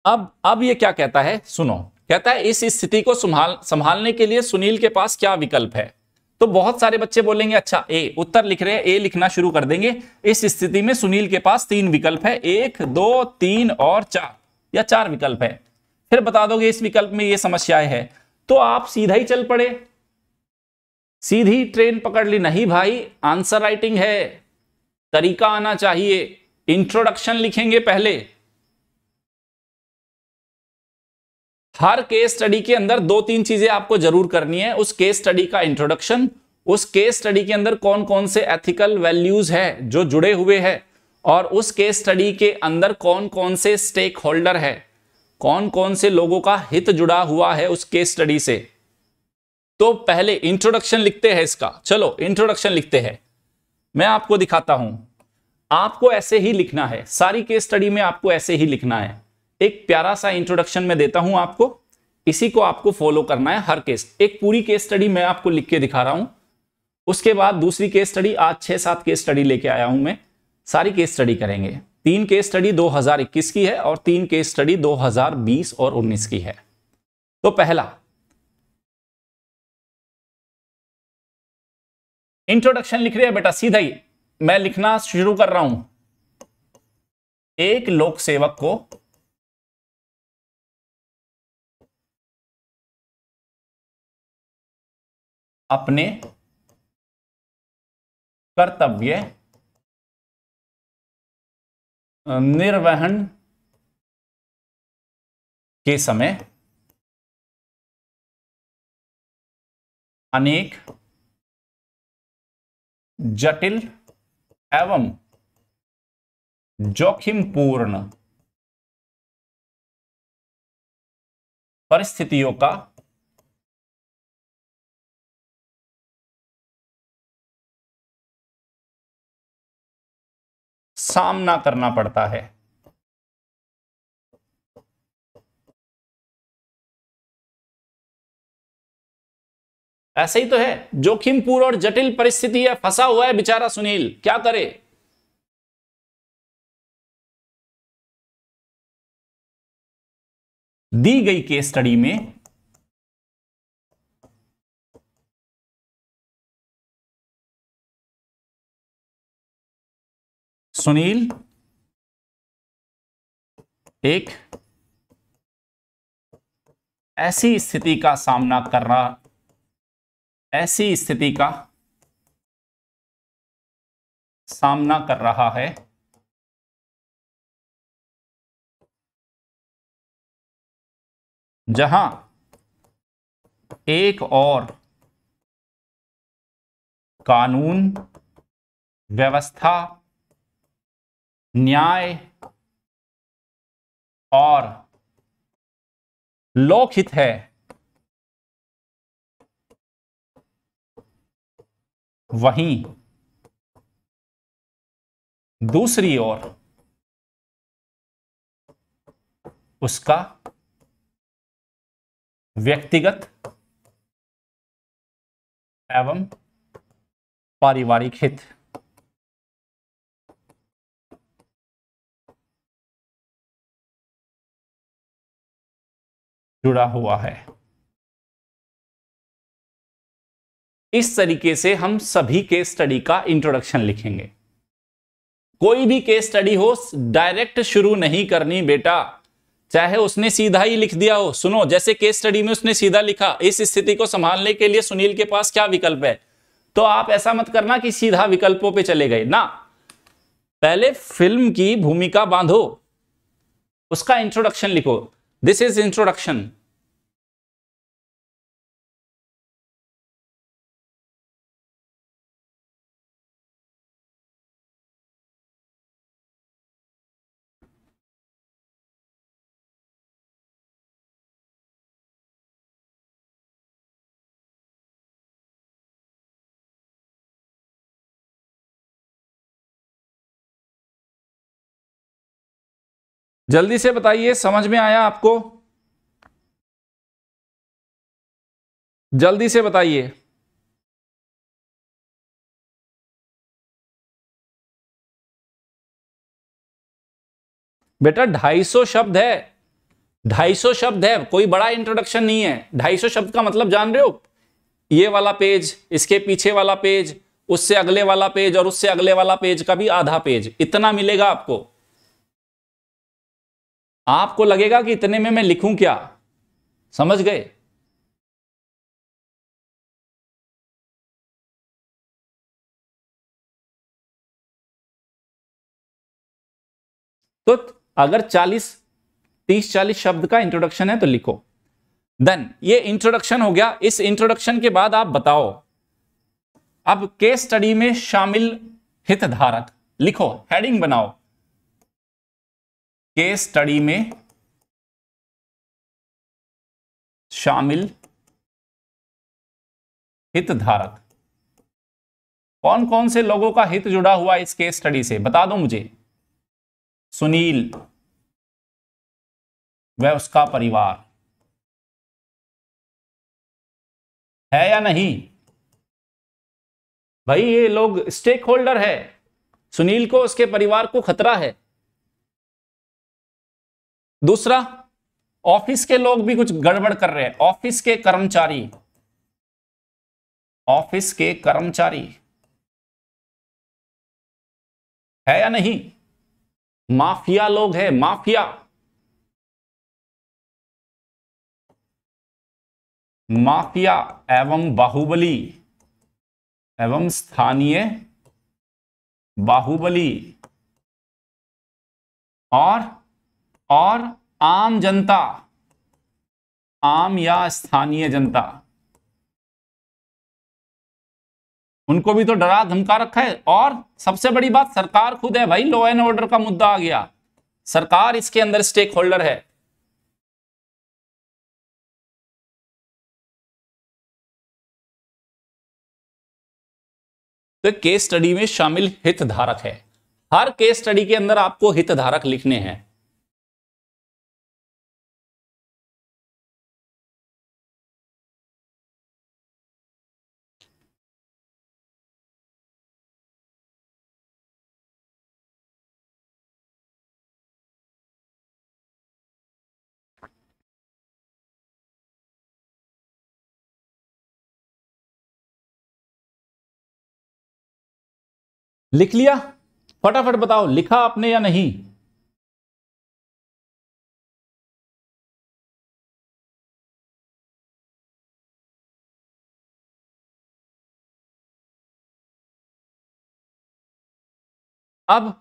अब अब ये क्या कहता है सुनो कहता है इस स्थिति को संभाल संभालने के लिए सुनील के पास क्या विकल्प है तो बहुत सारे बच्चे बोलेंगे अच्छा ए उत्तर लिख रहे हैं ए लिखना शुरू कर देंगे इस स्थिति में सुनील के पास तीन विकल्प है एक दो तीन और चार या चार विकल्प है फिर बता दोगे इस विकल्प में ये समस्याएं है तो आप सीधा ही चल पड़े सीधी ट्रेन पकड़ ली नहीं भाई आंसर राइटिंग है तरीका आना चाहिए इंट्रोडक्शन लिखेंगे पहले हर केस स्टडी के अंदर दो तीन चीजें आपको जरूर करनी है उस केस स्टडी का इंट्रोडक्शन उस केस स्टडी के अंदर कौन कौन से एथिकल वैल्यूज है जो जुड़े हुए हैं और उस केस स्टडी के अंदर कौन कौन से स्टेक होल्डर है कौन कौन से लोगों का हित जुड़ा हुआ है उस केस स्टडी से तो पहले इंट्रोडक्शन लिखते हैं इसका चलो इंट्रोडक्शन लिखते हैं मैं आपको दिखाता हूं आपको ऐसे ही लिखना है सारी केस स्टडी में आपको ऐसे ही लिखना है एक प्यारा सा इंट्रोडक्शन में देता हूं आपको इसी को आपको फॉलो करना है हर केस एक पूरी केस स्टडी मैं आपको लिख के दिखा रहा हूं उसके बाद दूसरी केस स्टडी आज छह सात केस स्टडी लेके आया हूं मैं सारी केस स्टडी करेंगे तीन केस स्टडी 2021 की है और तीन केस स्टडी 2020 और 19 की है तो पहला इंट्रोडक्शन लिख रहे हैं बेटा सीधा ही मैं लिखना शुरू कर रहा हूं एक लोक सेवक को अपने कर्तव्य निर्वहन के समय अनेक जटिल एवं जोखिमपूर्ण परिस्थितियों का सामना करना पड़ता है ऐसे ही तो है जोखिमपूर्ण और जटिल परिस्थिति है फंसा हुआ है बेचारा सुनील क्या करे दी गई केस स्टडी में सुनील एक ऐसी स्थिति का सामना कर रहा ऐसी स्थिति का सामना कर रहा है जहां एक और कानून व्यवस्था न्याय और लोकहित है वहीं दूसरी ओर उसका व्यक्तिगत एवं पारिवारिक हित जुड़ा हुआ है इस तरीके से हम सभी केस स्टडी का इंट्रोडक्शन लिखेंगे कोई भी केस स्टडी हो डायरेक्ट शुरू नहीं करनी बेटा चाहे उसने सीधा ही लिख दिया हो सुनो जैसे केस स्टडी में उसने सीधा लिखा इस स्थिति को संभालने के लिए सुनील के पास क्या विकल्प है तो आप ऐसा मत करना कि सीधा विकल्पों पे चले गए ना पहले फिल्म की भूमिका बांधो उसका इंट्रोडक्शन लिखो दिस इज इंट्रोडक्शन जल्दी से बताइए समझ में आया आपको जल्दी से बताइए बेटा 250 शब्द है 250 शब्द है कोई बड़ा इंट्रोडक्शन नहीं है 250 शब्द का मतलब जान रहे हो ये वाला पेज इसके पीछे वाला पेज उससे अगले वाला पेज और उससे अगले वाला पेज का भी आधा पेज इतना मिलेगा आपको आपको लगेगा कि इतने में मैं लिखूं क्या समझ गए तो अगर 40 30 40 शब्द का इंट्रोडक्शन है तो लिखो देन ये इंट्रोडक्शन हो गया इस इंट्रोडक्शन के बाद आप बताओ अब केस स्टडी में शामिल हितधारक लिखो हेडिंग बनाओ केस स्टडी में शामिल हितधारक कौन कौन से लोगों का हित जुड़ा हुआ इस केस स्टडी से बता दो मुझे सुनील वह उसका परिवार है या नहीं भाई ये लोग स्टेक होल्डर है सुनील को उसके परिवार को खतरा है दूसरा ऑफिस के लोग भी कुछ गड़बड़ कर रहे हैं ऑफिस के कर्मचारी ऑफिस के कर्मचारी है या नहीं माफिया लोग है माफिया माफिया एवं बाहुबली एवं स्थानीय बाहुबली और और आम जनता आम या स्थानीय जनता उनको भी तो डरा धमका रखा है और सबसे बड़ी बात सरकार खुद है भाई लॉ एंड ऑर्डर का मुद्दा आ गया सरकार इसके अंदर स्टेक होल्डर है तो केस स्टडी में शामिल हितधारक है हर केस स्टडी के अंदर आपको हितधारक लिखने हैं लिख लिया फटाफट बताओ लिखा आपने या नहीं अब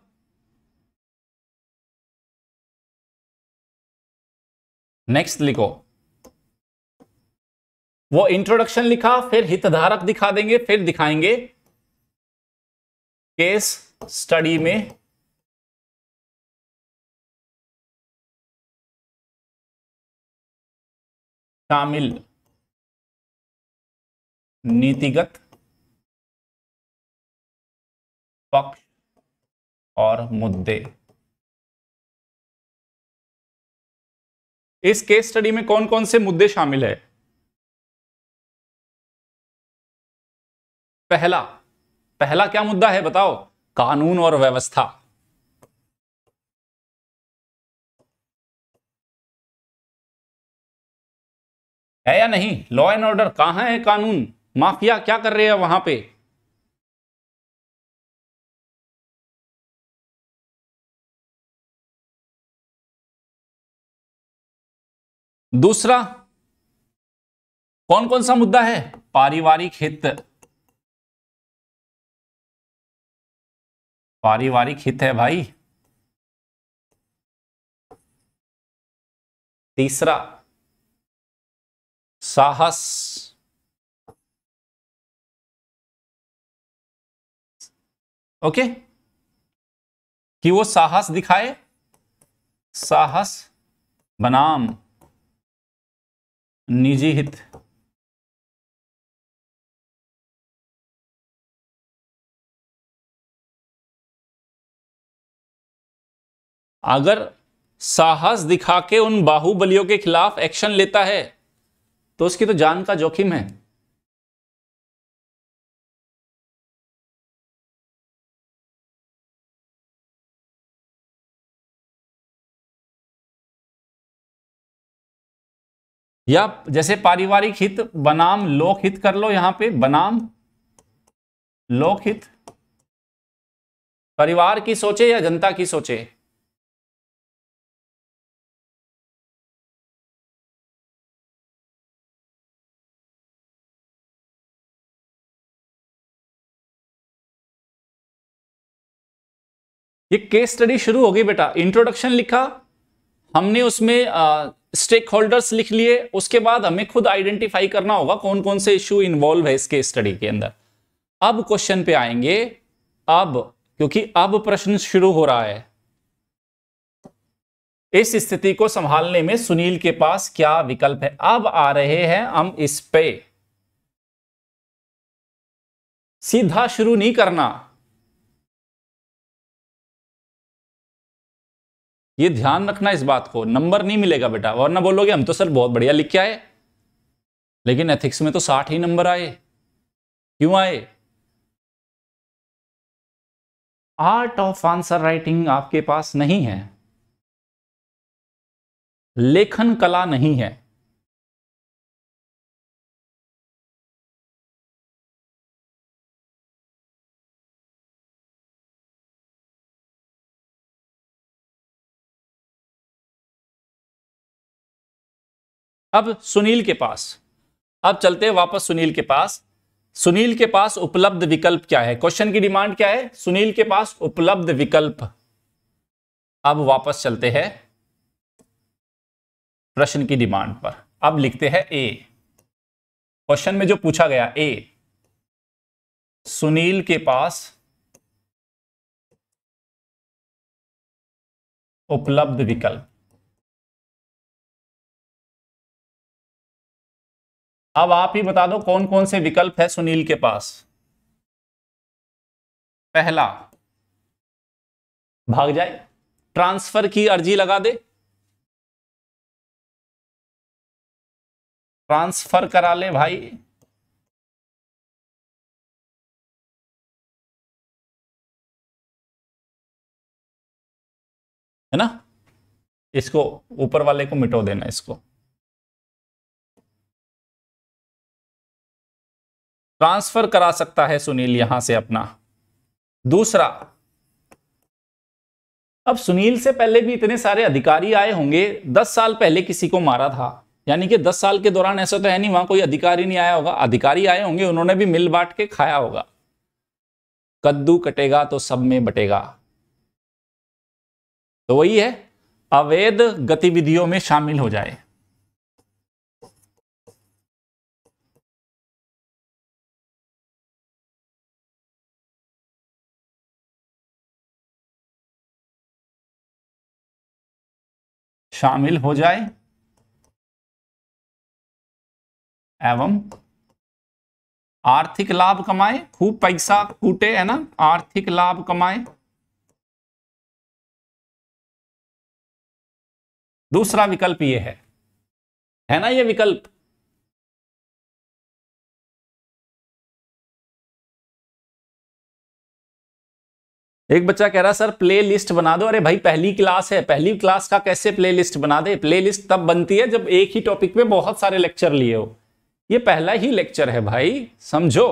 नेक्स्ट लिखो वो इंट्रोडक्शन लिखा फिर हितधारक दिखा देंगे फिर दिखाएंगे केस स्टडी में शामिल नीतिगत पक्ष और मुद्दे इस केस स्टडी में कौन कौन से मुद्दे शामिल है पहला पहला क्या मुद्दा है बताओ कानून और व्यवस्था है या नहीं लॉ एंड ऑर्डर कहां है कानून माफिया क्या कर रहे हैं वहां पे दूसरा कौन कौन सा मुद्दा है पारिवारिक हित पारिवारिक हित है भाई तीसरा साहस ओके कि वो साहस दिखाए साहस बनाम निजी हित अगर साहस दिखा के उन बाहुबलियों के खिलाफ एक्शन लेता है तो उसकी तो जान का जोखिम है या जैसे पारिवारिक हित बनाम लोक हित कर लो यहां पे बनाम लोक हित परिवार की सोचे या जनता की सोचे ये केस स्टडी शुरू हो गई बेटा इंट्रोडक्शन लिखा हमने उसमें स्टेक होल्डर्स लिख लिए उसके बाद हमें खुद आइडेंटिफाई करना होगा कौन कौन से इश्यू इन्वॉल्व है इस केस स्टडी के अंदर अब क्वेश्चन पे आएंगे अब क्योंकि अब प्रश्न शुरू हो रहा है इस स्थिति को संभालने में सुनील के पास क्या विकल्प है अब आ रहे हैं हम इस पे सीधा शुरू नहीं करना ये ध्यान रखना इस बात को नंबर नहीं मिलेगा बेटा वरना बोलोगे हम तो सर बहुत बढ़िया लिख के आए लेकिन एथिक्स में तो साठ ही नंबर आए क्यों आए आर्ट ऑफ आंसर राइटिंग आपके पास नहीं है लेखन कला नहीं है अब सुनील के पास अब चलते हैं वापस सुनील के पास सुनील के पास उपलब्ध विकल्प क्या है क्वेश्चन की डिमांड क्या है सुनील के पास उपलब्ध विकल्प अब वापस चलते हैं प्रश्न की डिमांड पर अब लिखते हैं ए क्वेश्चन में जो पूछा गया ए सुनील के पास उपलब्ध विकल्प अब आप ही बता दो कौन कौन से विकल्प है सुनील के पास पहला भाग जाए ट्रांसफर की अर्जी लगा दे ट्रांसफर करा ले भाई है ना इसको ऊपर वाले को मिटो देना इसको ट्रांसफर करा सकता है सुनील यहां से अपना दूसरा अब सुनील से पहले भी इतने सारे अधिकारी आए होंगे दस साल पहले किसी को मारा था यानी कि दस साल के दौरान ऐसा तो है नहीं वहां कोई अधिकारी नहीं आया होगा अधिकारी आए होंगे उन्होंने भी मिल बांट के खाया होगा कद्दू कटेगा तो सब में बटेगा तो वही है अवैध गतिविधियों में शामिल हो जाए शामिल हो जाए एवं आर्थिक लाभ कमाए खूब पैसा कूटे है ना आर्थिक लाभ कमाए दूसरा विकल्प ये है है ना ये विकल्प एक बच्चा कह रहा सर प्ले लिस्ट बना दो अरे भाई पहली क्लास है पहली क्लास का कैसे प्ले लिस्ट बना दे प्ले लिस्ट तब बनती है जब एक ही टॉपिक पे बहुत सारे लेक्चर लिए हो ये पहला ही लेक्चर है भाई समझो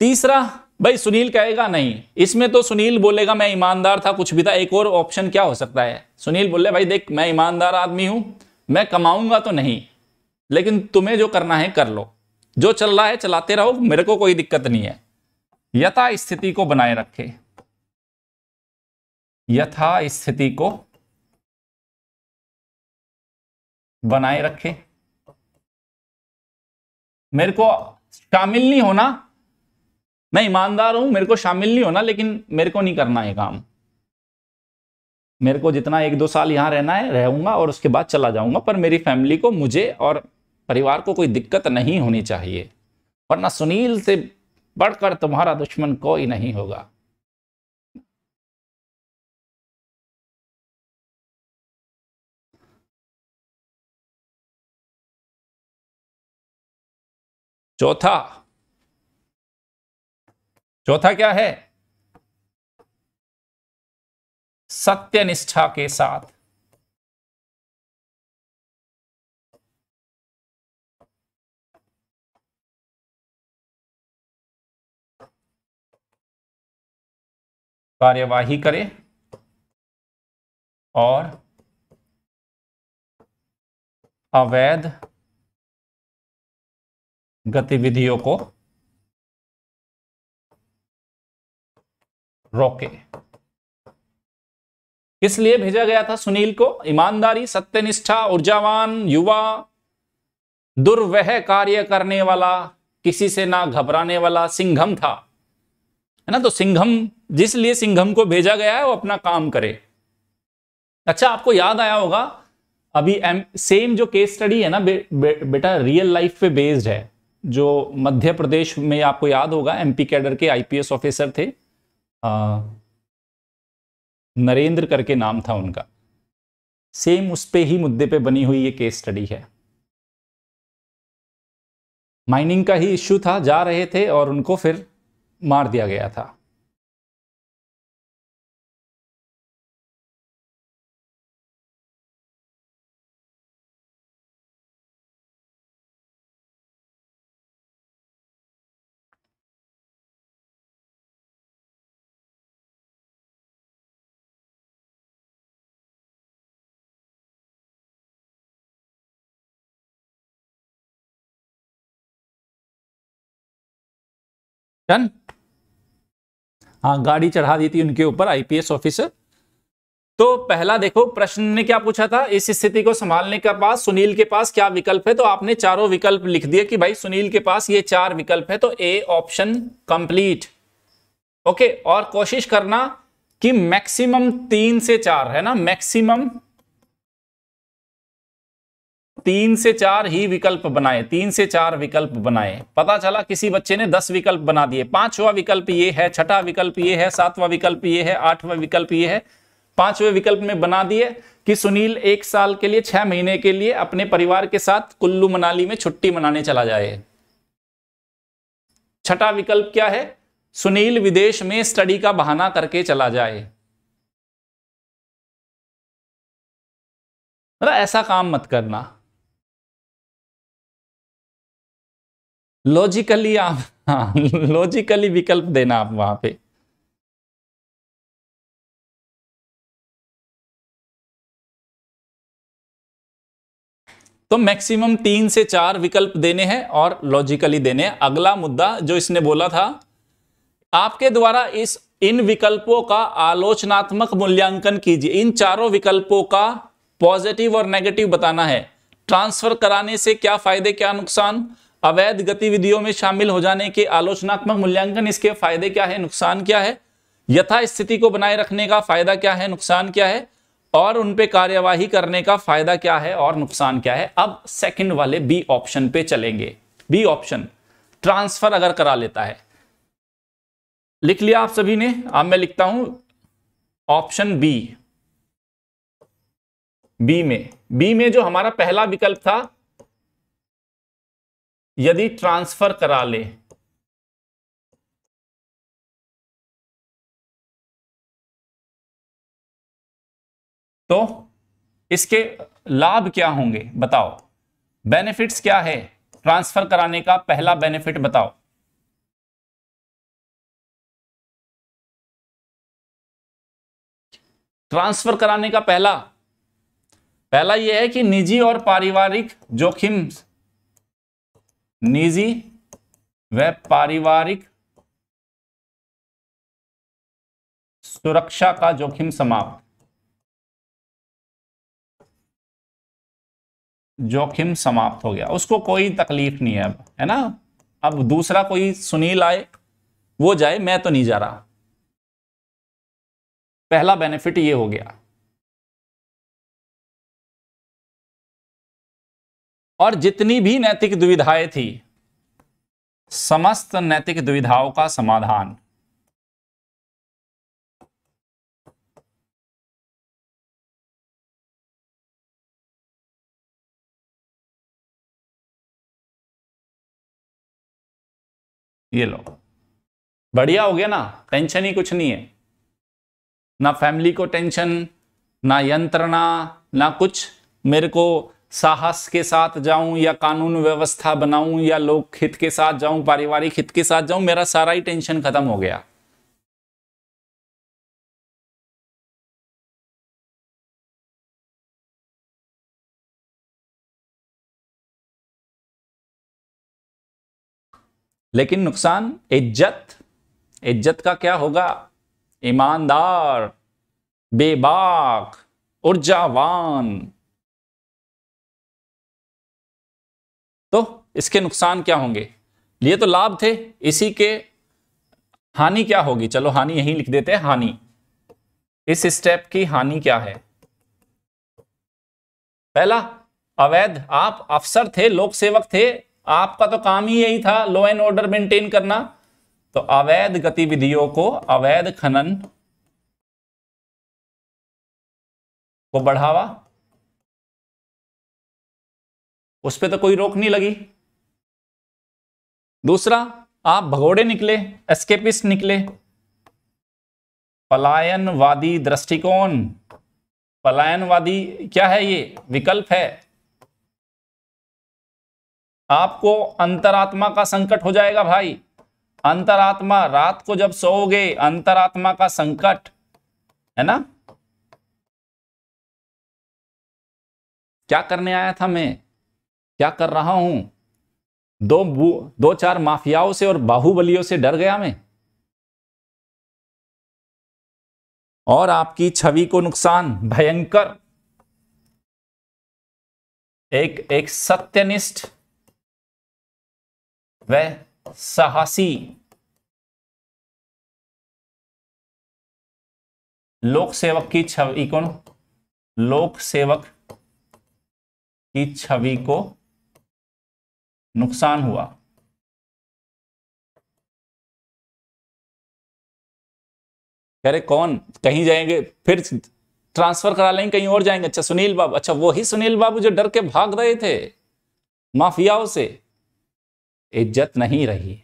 तीसरा भाई सुनील कहेगा नहीं इसमें तो सुनील बोलेगा मैं ईमानदार था कुछ भी था एक और ऑप्शन क्या हो सकता है सुनील बोले भाई देख मैं ईमानदार आदमी हूं मैं कमाऊंगा तो नहीं लेकिन तुम्हें जो करना है कर लो जो चल रहा है चलाते रहो मेरे को कोई दिक्कत नहीं है यथा स्थिति को बनाए रखे यथा स्थिति को बनाए रखे मेरे को शामिल नहीं होना मैं ईमानदार हूं मेरे को शामिल नहीं होना लेकिन मेरे को नहीं करना है काम मेरे को जितना एक दो साल यहां रहना है रहूंगा और उसके बाद चला जाऊंगा पर मेरी फैमिली को मुझे और परिवार को कोई दिक्कत नहीं होनी चाहिए वरना सुनील से बढ़कर तुम्हारा दुश्मन कोई नहीं होगा चौथा चौथा क्या है सत्यनिष्ठा के साथ कार्यवाही करे और अवैध गतिविधियों को रोके किस लिए भेजा गया था सुनील को ईमानदारी सत्यनिष्ठा ऊर्जावान युवा दुर्वह कार्य करने वाला किसी से ना घबराने वाला सिंघम था है ना तो सिंघम जिस लिए सिंघम को भेजा गया है वो अपना काम करे अच्छा आपको याद आया होगा अभी एम, सेम जो केस स्टडी है ना बे, बे, बेटा रियल लाइफ पे बेस्ड है जो मध्य प्रदेश में आपको याद होगा एमपी कैडर के आईपीएस ऑफिसर थे आ, नरेंद्र करके नाम था उनका सेम उस पे ही मुद्दे पे बनी हुई ये केस स्टडी है माइनिंग का ही इश्यू था जा रहे थे और उनको फिर मार दिया गया था done हाँ गाड़ी चढ़ा दी थी उनके ऊपर आईपीएस ऑफिसर तो पहला देखो प्रश्न ने क्या पूछा था इस स्थिति को संभालने के पास सुनील के पास क्या विकल्प है तो आपने चारों विकल्प लिख दिए कि भाई सुनील के पास ये चार विकल्प है तो ए ऑप्शन कंप्लीट ओके और कोशिश करना कि मैक्सिमम तीन से चार है ना मैक्सिमम तीन से चार ही विकल्प बनाए तीन से चार विकल्प बनाए पता चला किसी बच्चे ने दस विकल्प बना दिए पांचवा विकल्प ये है छठा विकल्प ये है सातवा विकल्प ये है आठवा विकल्प ये है पांचवें विकल्प में बना दिए कि सुनील एक साल के लिए छह महीने के लिए अपने परिवार के साथ कुल्लू मनाली में छुट्टी मनाने चला जाए छठा विकल्प क्या है सुनील विदेश में स्टडी का बहाना करके चला जाए मतलब ऐसा काम मत करना लॉजिकली आप हाँ लॉजिकली विकल्प देना आप वहां पे तो मैक्सिमम तीन से चार विकल्प देने हैं और लॉजिकली देने हैं अगला मुद्दा जो इसने बोला था आपके द्वारा इस इन विकल्पों का आलोचनात्मक मूल्यांकन कीजिए इन चारों विकल्पों का पॉजिटिव और नेगेटिव बताना है ट्रांसफर कराने से क्या फायदे क्या नुकसान अवैध गतिविधियों में शामिल हो जाने के आलोचनात्मक मूल्यांकन इसके फायदे क्या है नुकसान क्या है यथा स्थिति को बनाए रखने का फायदा क्या है नुकसान क्या है और उन पे कार्यवाही करने का फायदा क्या है और नुकसान क्या है अब सेकंड वाले बी ऑप्शन पे चलेंगे बी ऑप्शन ट्रांसफर अगर करा लेता है लिख लिया आप सभी ने अब मैं लिखता हूं ऑप्शन बी बी में बी में जो हमारा पहला विकल्प था यदि ट्रांसफर करा ले तो इसके लाभ क्या होंगे बताओ बेनिफिट्स क्या है ट्रांसफर कराने का पहला बेनिफिट बताओ ट्रांसफर कराने का पहला पहला यह है कि निजी और पारिवारिक जोखिम निजी व पारिवारिक सुरक्षा का जोखिम समाप्त जोखिम समाप्त हो गया उसको कोई तकलीफ नहीं है अब है ना अब दूसरा कोई सुनील आए वो जाए मैं तो नहीं जा रहा पहला बेनिफिट ये हो गया और जितनी भी नैतिक दुविधाएं थी समस्त नैतिक दुविधाओं का समाधान ये लो बढ़िया हो गया ना टेंशन ही कुछ नहीं है ना फैमिली को टेंशन ना यंत्रणा ना कुछ मेरे को साहस के साथ जाऊं या कानून व्यवस्था बनाऊं या लोक हित के साथ जाऊं पारिवारिक हित के साथ जाऊं मेरा सारा ही टेंशन खत्म हो गया लेकिन नुकसान इज्जत इज्जत का क्या होगा ईमानदार बेबाक ऊर्जावान तो इसके नुकसान क्या होंगे ये तो लाभ थे इसी के हानि क्या होगी चलो हानि यही लिख देते हैं हानि इस स्टेप की हानि क्या है पहला अवैध आप अफसर थे लोक सेवक थे आपका तो काम ही यही था लॉ एंड ऑर्डर मेंटेन करना तो अवैध गतिविधियों को अवैध खनन को बढ़ावा उस पर तो कोई रोक नहीं लगी दूसरा आप भगोड़े निकले एस्केपिस्ट निकले पलायनवादी दृष्टिकोण पलायनवादी क्या है ये विकल्प है आपको अंतरात्मा का संकट हो जाएगा भाई अंतरात्मा रात को जब सोओगे अंतरात्मा का संकट है ना क्या करने आया था मैं क्या कर रहा हूं दो दो चार माफियाओं से और बाहुबलियों से डर गया मैं और आपकी छवि को नुकसान भयंकर एक एक सत्यनिष्ठ व साहसी लोक सेवक की छवि को लोक सेवक की छवि को नुकसान हुआ अरे कौन कहीं जाएंगे फिर ट्रांसफर करा लेंगे कहीं और जाएंगे अच्छा सुनील बाबू अच्छा वही सुनील बाबू जो डर के भाग रहे थे माफियाओं से इज्जत नहीं रही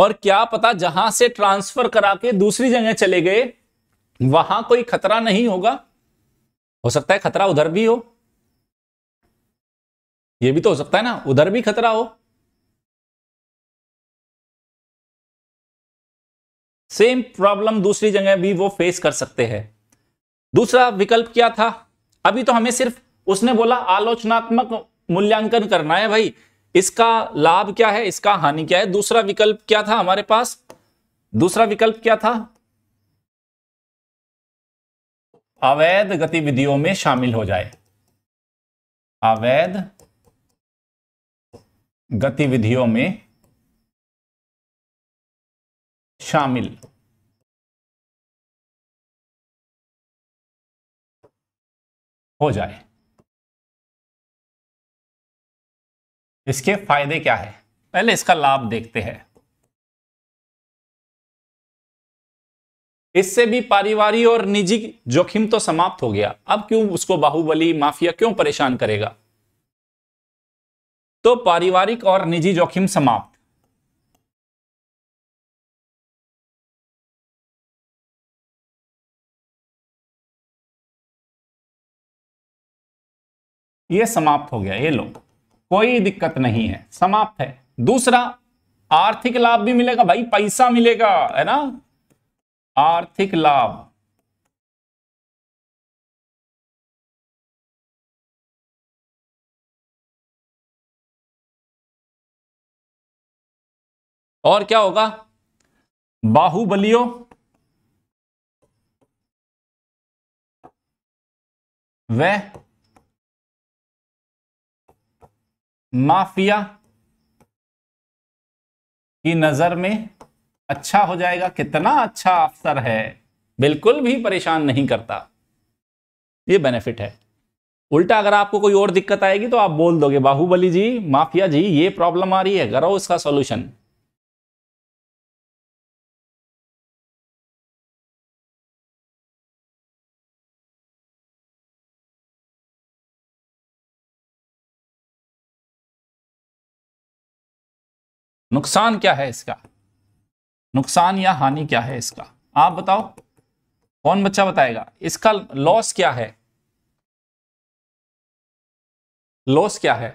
और क्या पता जहां से ट्रांसफर करा के दूसरी जगह चले गए वहां कोई खतरा नहीं होगा हो सकता है खतरा उधर भी हो यह भी तो हो सकता है ना उधर भी खतरा हो सेम प्रॉब्लम दूसरी जगह भी वो फेस कर सकते हैं दूसरा विकल्प क्या था अभी तो हमें सिर्फ उसने बोला आलोचनात्मक मूल्यांकन करना है भाई इसका लाभ क्या है इसका हानि क्या है दूसरा विकल्प क्या था हमारे पास दूसरा विकल्प क्या था अवैध गतिविधियों में शामिल हो जाए अवैध गतिविधियों में शामिल हो जाए इसके फायदे क्या है पहले इसका लाभ देखते हैं इससे भी पारिवारिक और निजी जोखिम तो समाप्त हो गया अब क्यों उसको बाहुबली माफिया क्यों परेशान करेगा तो पारिवारिक और निजी जोखिम समाप्त ये समाप्त हो गया ये लोग कोई दिक्कत नहीं है समाप्त है दूसरा आर्थिक लाभ भी मिलेगा भाई पैसा मिलेगा है ना आर्थिक लाभ और क्या होगा बाहुबलियों वह माफिया की नजर में अच्छा हो जाएगा कितना अच्छा अफसर है बिल्कुल भी परेशान नहीं करता ये बेनिफिट है उल्टा अगर आपको कोई और दिक्कत आएगी तो आप बोल दोगे बाहुबली जी माफिया जी ये प्रॉब्लम आ रही है करो इसका सॉल्यूशन नुकसान क्या है इसका नुकसान या हानि क्या है इसका आप बताओ कौन बच्चा बताएगा इसका लॉस क्या है लॉस क्या है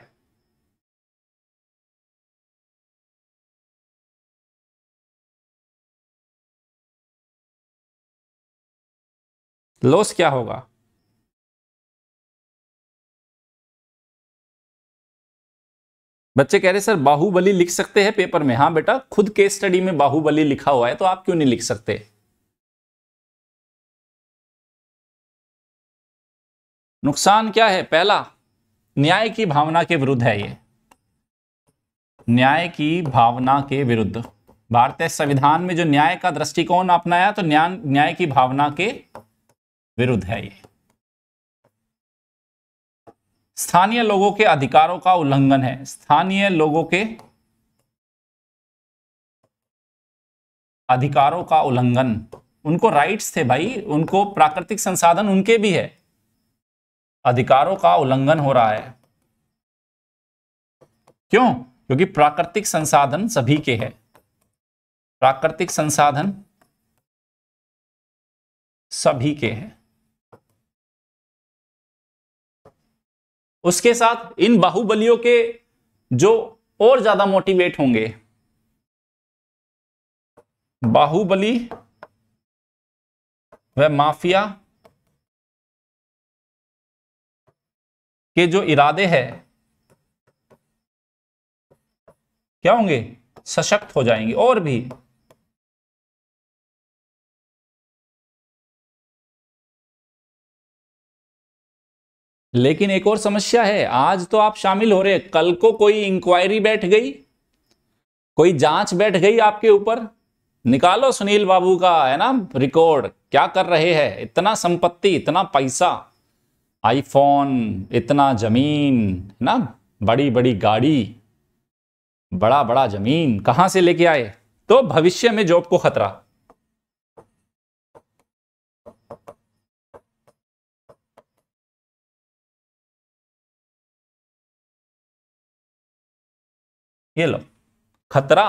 लॉस क्या होगा बच्चे कह रहे सर बाहुबली लिख सकते हैं पेपर में हाँ बेटा खुद केस स्टडी में बाहुबली लिखा हुआ है तो आप क्यों नहीं लिख सकते नुकसान क्या है पहला न्याय की भावना के विरुद्ध है ये न्याय की भावना के विरुद्ध भारतीय संविधान में जो न्याय का दृष्टिकोण अपनाया तो न्याय न्याय की भावना के विरुद्ध है ये स्थानीय लोगों के अधिकारों का उल्लंघन है स्थानीय लोगों के अधिकारों का उल्लंघन उनको राइट्स थे भाई उनको प्राकृतिक संसाधन उनके भी है अधिकारों का उल्लंघन हो रहा है क्यों क्योंकि प्राकृतिक संसाधन सभी के है प्राकृतिक संसाधन सभी के हैं उसके साथ इन बाहुबलियों के जो और ज्यादा मोटिवेट होंगे बाहुबली व माफिया के जो इरादे हैं क्या होंगे सशक्त हो जाएंगे और भी लेकिन एक और समस्या है आज तो आप शामिल हो रहे कल को कोई इंक्वायरी बैठ गई कोई जांच बैठ गई आपके ऊपर निकालो सुनील बाबू का है ना रिकॉर्ड क्या कर रहे हैं इतना संपत्ति इतना पैसा आईफोन इतना जमीन है ना बड़ी बड़ी गाड़ी बड़ा बड़ा जमीन कहां से लेके आए तो भविष्य में जॉब को खतरा ये लो खतरा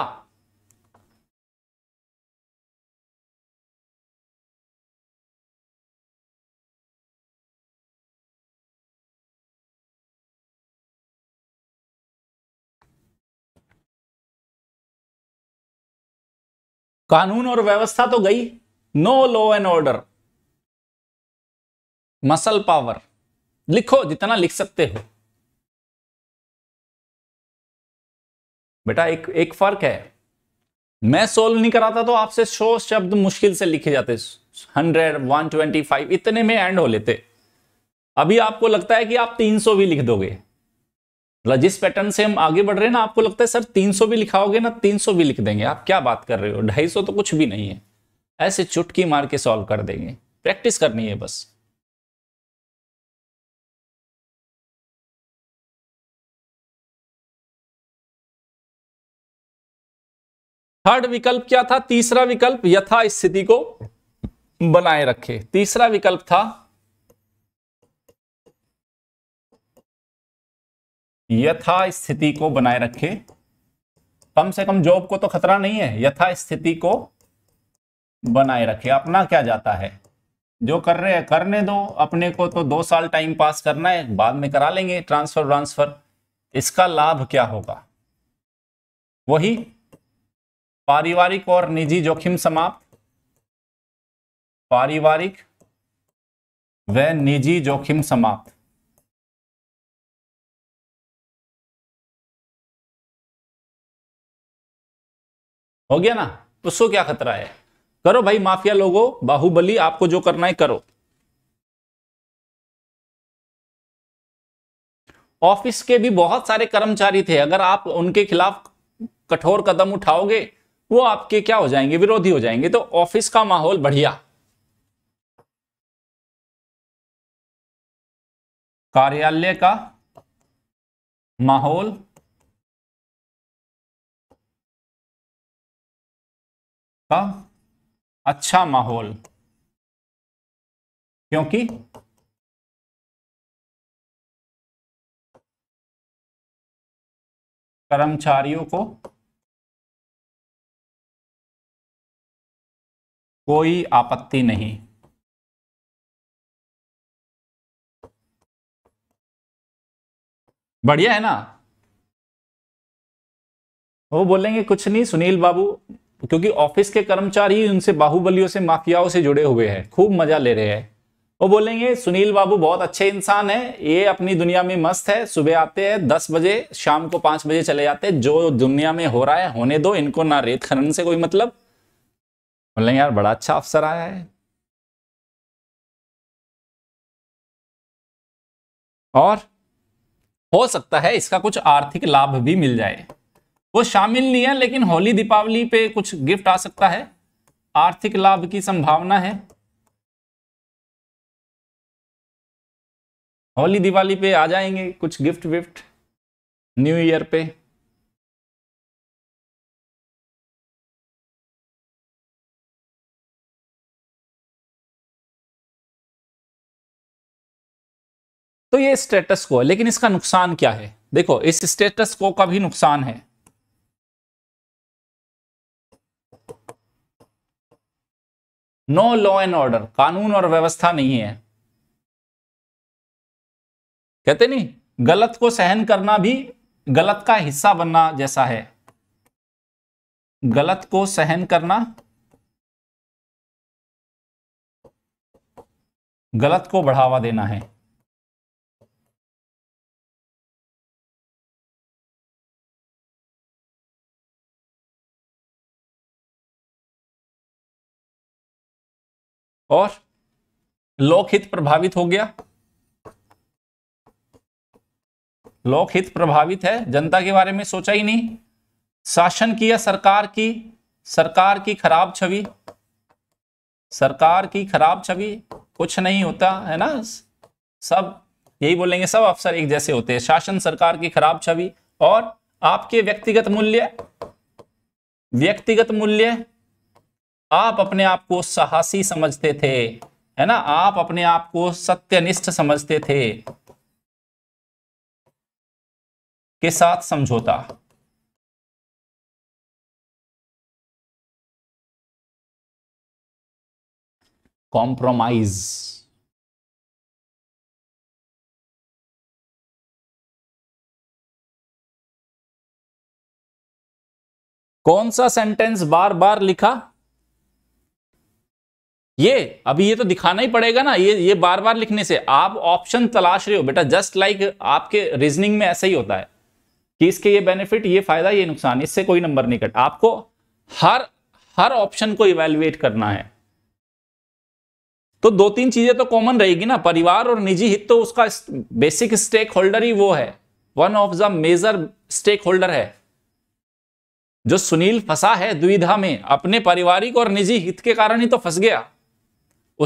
कानून और व्यवस्था तो गई no law and order muscle power लिखो जितना लिख सकते हो बेटा एक एक फर्क है मैं सोल्व नहीं कराता तो आपसे सौ शब्द मुश्किल से लिखे जाते हंड्रेड वन ट्वेंटी फाइव इतने में एंड हो लेते अभी आपको लगता है कि आप तीन सौ भी लिख दोगे मतलब जिस पैटर्न से हम आगे बढ़ रहे हैं ना आपको लगता है सर तीन सौ भी लिखाओगे ना तीन सौ भी लिख देंगे आप क्या बात कर रहे हो ढाई सौ तो कुछ भी नहीं है ऐसे चुटकी मार के सॉल्व कर देंगे प्रैक्टिस करनी है बस थर्ड विकल्प क्या था तीसरा विकल्प यथा स्थिति को बनाए रखे तीसरा विकल्प था यथा स्थिति को बनाए रखे कम से कम जॉब को तो खतरा नहीं है यथा स्थिति को बनाए रखे अपना क्या जाता है जो कर रहे हैं करने दो अपने को तो दो साल टाइम पास करना है बाद में करा लेंगे ट्रांसफर ट्रांसफर इसका लाभ क्या होगा वही पारिवारिक और निजी जोखिम समाप्त पारिवारिक व निजी जोखिम समाप्त हो गया ना उसको क्या खतरा है करो भाई माफिया लोगों बाहुबली आपको जो करना है करो ऑफिस के भी बहुत सारे कर्मचारी थे अगर आप उनके खिलाफ कठोर कदम उठाओगे वो आपके क्या हो जाएंगे विरोधी हो जाएंगे तो ऑफिस का माहौल बढ़िया कार्यालय का माहौल का अच्छा माहौल क्योंकि कर्मचारियों को कोई आपत्ति नहीं बढ़िया है ना वो बोलेंगे कुछ नहीं सुनील बाबू क्योंकि ऑफिस के कर्मचारी उनसे बाहुबलियों से माफियाओं से जुड़े हुए हैं खूब मजा ले रहे हैं वो बोलेंगे सुनील बाबू बहुत अच्छे इंसान है ये अपनी दुनिया में मस्त है सुबह आते हैं दस बजे शाम को पांच बजे चले जाते हैं जो दुनिया में हो रहा है होने दो इनको ना रेत खनन से कोई मतलब बोले यार बड़ा अच्छा अफसर आया है और हो सकता है इसका कुछ आर्थिक लाभ भी मिल जाए वो शामिल नहीं है लेकिन होली दीपावली पे कुछ गिफ्ट आ सकता है आर्थिक लाभ की संभावना है होली दिवाली पे आ जाएंगे कुछ गिफ्ट विफ्ट न्यू ईयर पे तो ये स्टेटस को है लेकिन इसका नुकसान क्या है देखो इस स्टेटस को का भी नुकसान है नो लॉ एंड ऑर्डर कानून और व्यवस्था नहीं है कहते नहीं गलत को सहन करना भी गलत का हिस्सा बनना जैसा है गलत को सहन करना गलत को बढ़ावा देना है और लोकहित प्रभावित हो गया लोकहित प्रभावित है जनता के बारे में सोचा ही नहीं शासन किया सरकार की सरकार की खराब छवि सरकार की खराब छवि कुछ नहीं होता है ना सब यही बोलेंगे सब अफसर एक जैसे होते हैं शासन सरकार की खराब छवि और आपके व्यक्तिगत मूल्य व्यक्तिगत मूल्य आप अपने आप को साहसी समझते थे है ना आप अपने आप को सत्यनिष्ठ समझते थे के साथ समझौता कॉम्प्रोमाइज कौन सा सेंटेंस बार बार लिखा ये अभी ये तो दिखाना ही पड़ेगा ना ये ये बार बार लिखने से आप ऑप्शन तलाश रहे हो बेटा जस्ट लाइक आपके रीजनिंग में ऐसा ही होता है कि इसके ये बेनिफिट ये फायदा ये नुकसान इससे कोई नंबर नहीं कट आपको हर हर ऑप्शन को इवेल्युएट करना है तो दो तीन चीजें तो कॉमन रहेगी ना परिवार और निजी हित तो उसका बेसिक स्टेक होल्डर ही वो है one of the major stakeholder है जो सुनील फंसा है द्विधा में अपने पारिवारिक और निजी हित के कारण ही तो फंस गया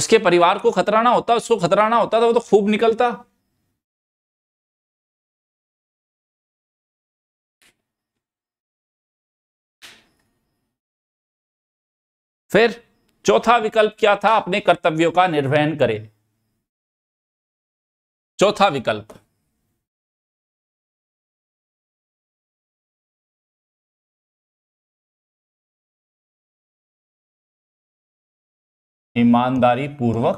उसके परिवार को खतरा ना होता उसको खतरा ना होता तो वो तो खूब निकलता फिर चौथा विकल्प क्या था अपने कर्तव्यों का निर्वहन करें चौथा विकल्प ईमानदारी पूर्वक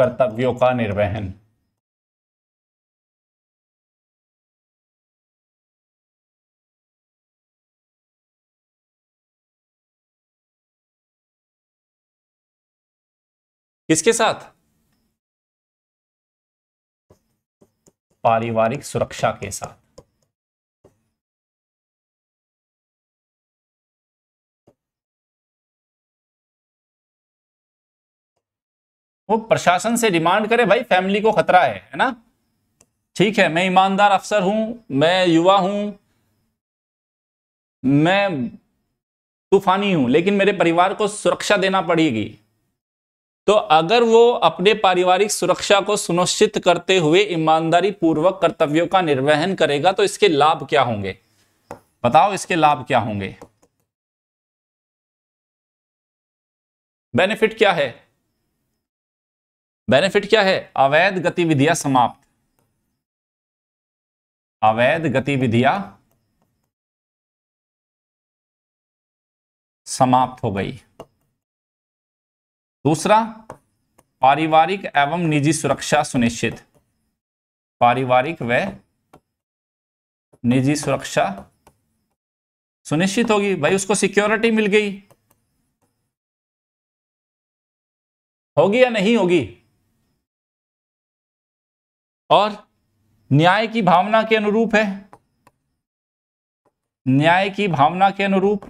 कर्तव्यों का निर्वहन किसके साथ पारिवारिक सुरक्षा के साथ वो प्रशासन से डिमांड करे भाई फैमिली को खतरा है है ना ठीक है मैं ईमानदार अफसर हूं मैं युवा हूं मैं तूफानी हूं लेकिन मेरे परिवार को सुरक्षा देना पड़ेगी तो अगर वो अपने पारिवारिक सुरक्षा को सुनिश्चित करते हुए ईमानदारी पूर्वक कर्तव्यों का निर्वहन करेगा तो इसके लाभ क्या होंगे बताओ इसके लाभ क्या होंगे बेनिफिट क्या है बेनिफिट क्या है अवैध गतिविधियां समाप्त अवैध गतिविधियां समाप्त हो गई दूसरा पारिवारिक एवं निजी सुरक्षा सुनिश्चित पारिवारिक व निजी सुरक्षा सुनिश्चित होगी भाई उसको सिक्योरिटी मिल गई होगी या नहीं होगी और न्याय की भावना के अनुरूप है न्याय की भावना के अनुरूप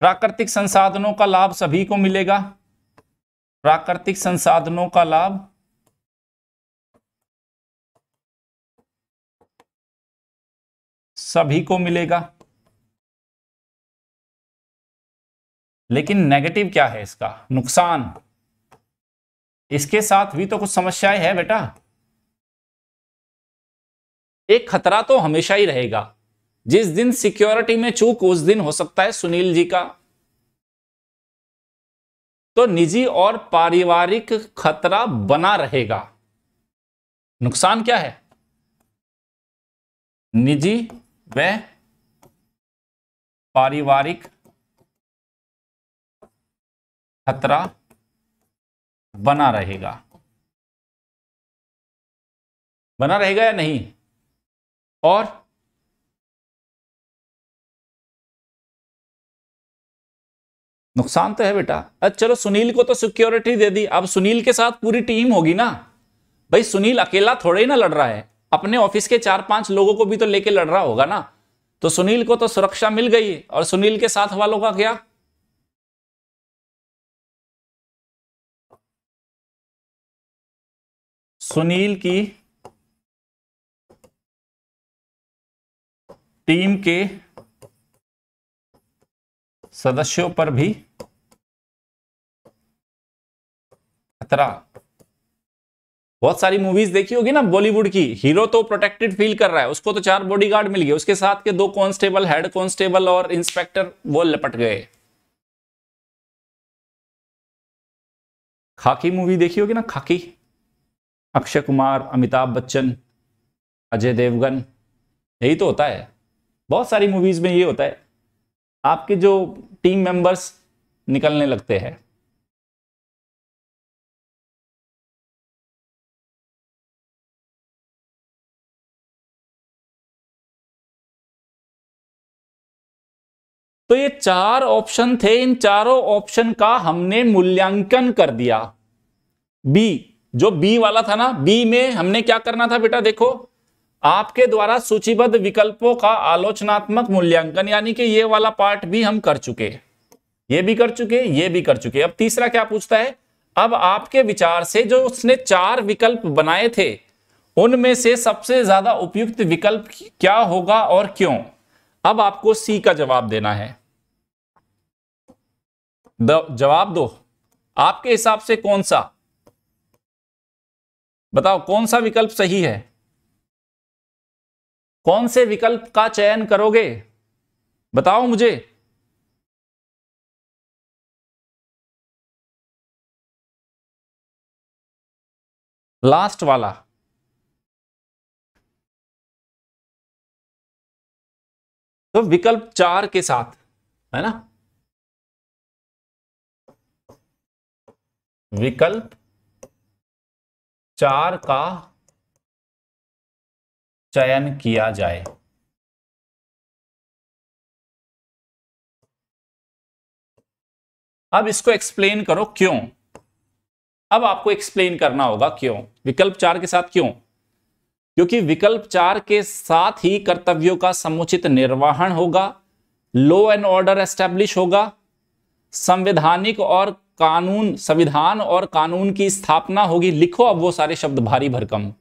प्राकृतिक संसाधनों का लाभ सभी को मिलेगा प्राकृतिक संसाधनों का लाभ सभी को मिलेगा लेकिन नेगेटिव क्या है इसका नुकसान इसके साथ भी तो कुछ समस्याएं है बेटा एक खतरा तो हमेशा ही रहेगा जिस दिन सिक्योरिटी में चूक उस दिन हो सकता है सुनील जी का तो निजी और पारिवारिक खतरा बना रहेगा नुकसान क्या है निजी व पारिवारिक खतरा बना रहेगा बना रहेगा या नहीं और नुकसान तो है बेटा अच्छा चलो सुनील को तो सिक्योरिटी दे दी अब सुनील के साथ पूरी टीम होगी ना भाई सुनील अकेला थोड़े ही ना लड़ रहा है अपने ऑफिस के चार पांच लोगों को भी तो लेके लड़ रहा होगा ना तो सुनील को तो सुरक्षा मिल गई और सुनील के साथ वालों का क्या सुनील की टीम के सदस्यों पर भी खतरा बहुत सारी मूवीज देखी होगी ना बॉलीवुड की हीरो तो प्रोटेक्टेड फील कर रहा है उसको तो चार बॉडीगार्ड मिल गए उसके साथ के दो कांस्टेबल हेड कांस्टेबल और इंस्पेक्टर वो लपट गए खाकी मूवी देखी होगी ना खाकी अक्षय कुमार अमिताभ बच्चन अजय देवगन यही तो होता है बहुत सारी मूवीज़ में ये होता है आपके जो टीम मेंबर्स निकलने लगते हैं तो ये चार ऑप्शन थे इन चारों ऑप्शन का हमने मूल्यांकन कर दिया बी जो बी वाला था ना बी में हमने क्या करना था बेटा देखो आपके द्वारा सूचीबद्ध विकल्पों का आलोचनात्मक मूल्यांकन यानी कि ये वाला पार्ट भी हम कर चुके हैं ये भी कर चुके ये भी कर चुके अब तीसरा क्या पूछता है अब आपके विचार से जो उसने चार विकल्प बनाए थे उनमें से सबसे ज्यादा उपयुक्त विकल्प क्या होगा और क्यों अब आपको सी का जवाब देना है जवाब दो आपके हिसाब से कौन सा बताओ कौन सा विकल्प सही है कौन से विकल्प का चयन करोगे बताओ मुझे लास्ट वाला तो विकल्प चार के साथ है ना विकल्प चार का चयन किया जाए अब इसको एक्सप्लेन करो क्यों अब आपको एक्सप्लेन करना होगा क्यों विकल्प चार के साथ क्यों क्योंकि विकल्प चार के साथ ही कर्तव्यों का समुचित निर्वहन होगा लॉ एंड ऑर्डर एस्टेब्लिश होगा संवैधानिक और कानून संविधान और कानून की स्थापना होगी लिखो अब वो सारे शब्द भारी भरकम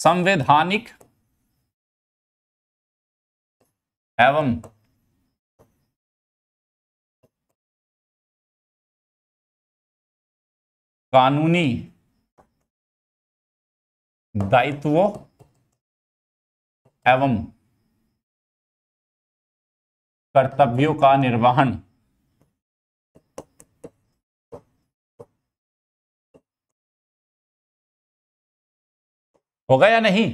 संवैधानिक एवं कानूनी दायित्वों एवं कर्तव्यों का निर्वहन होगा या नहीं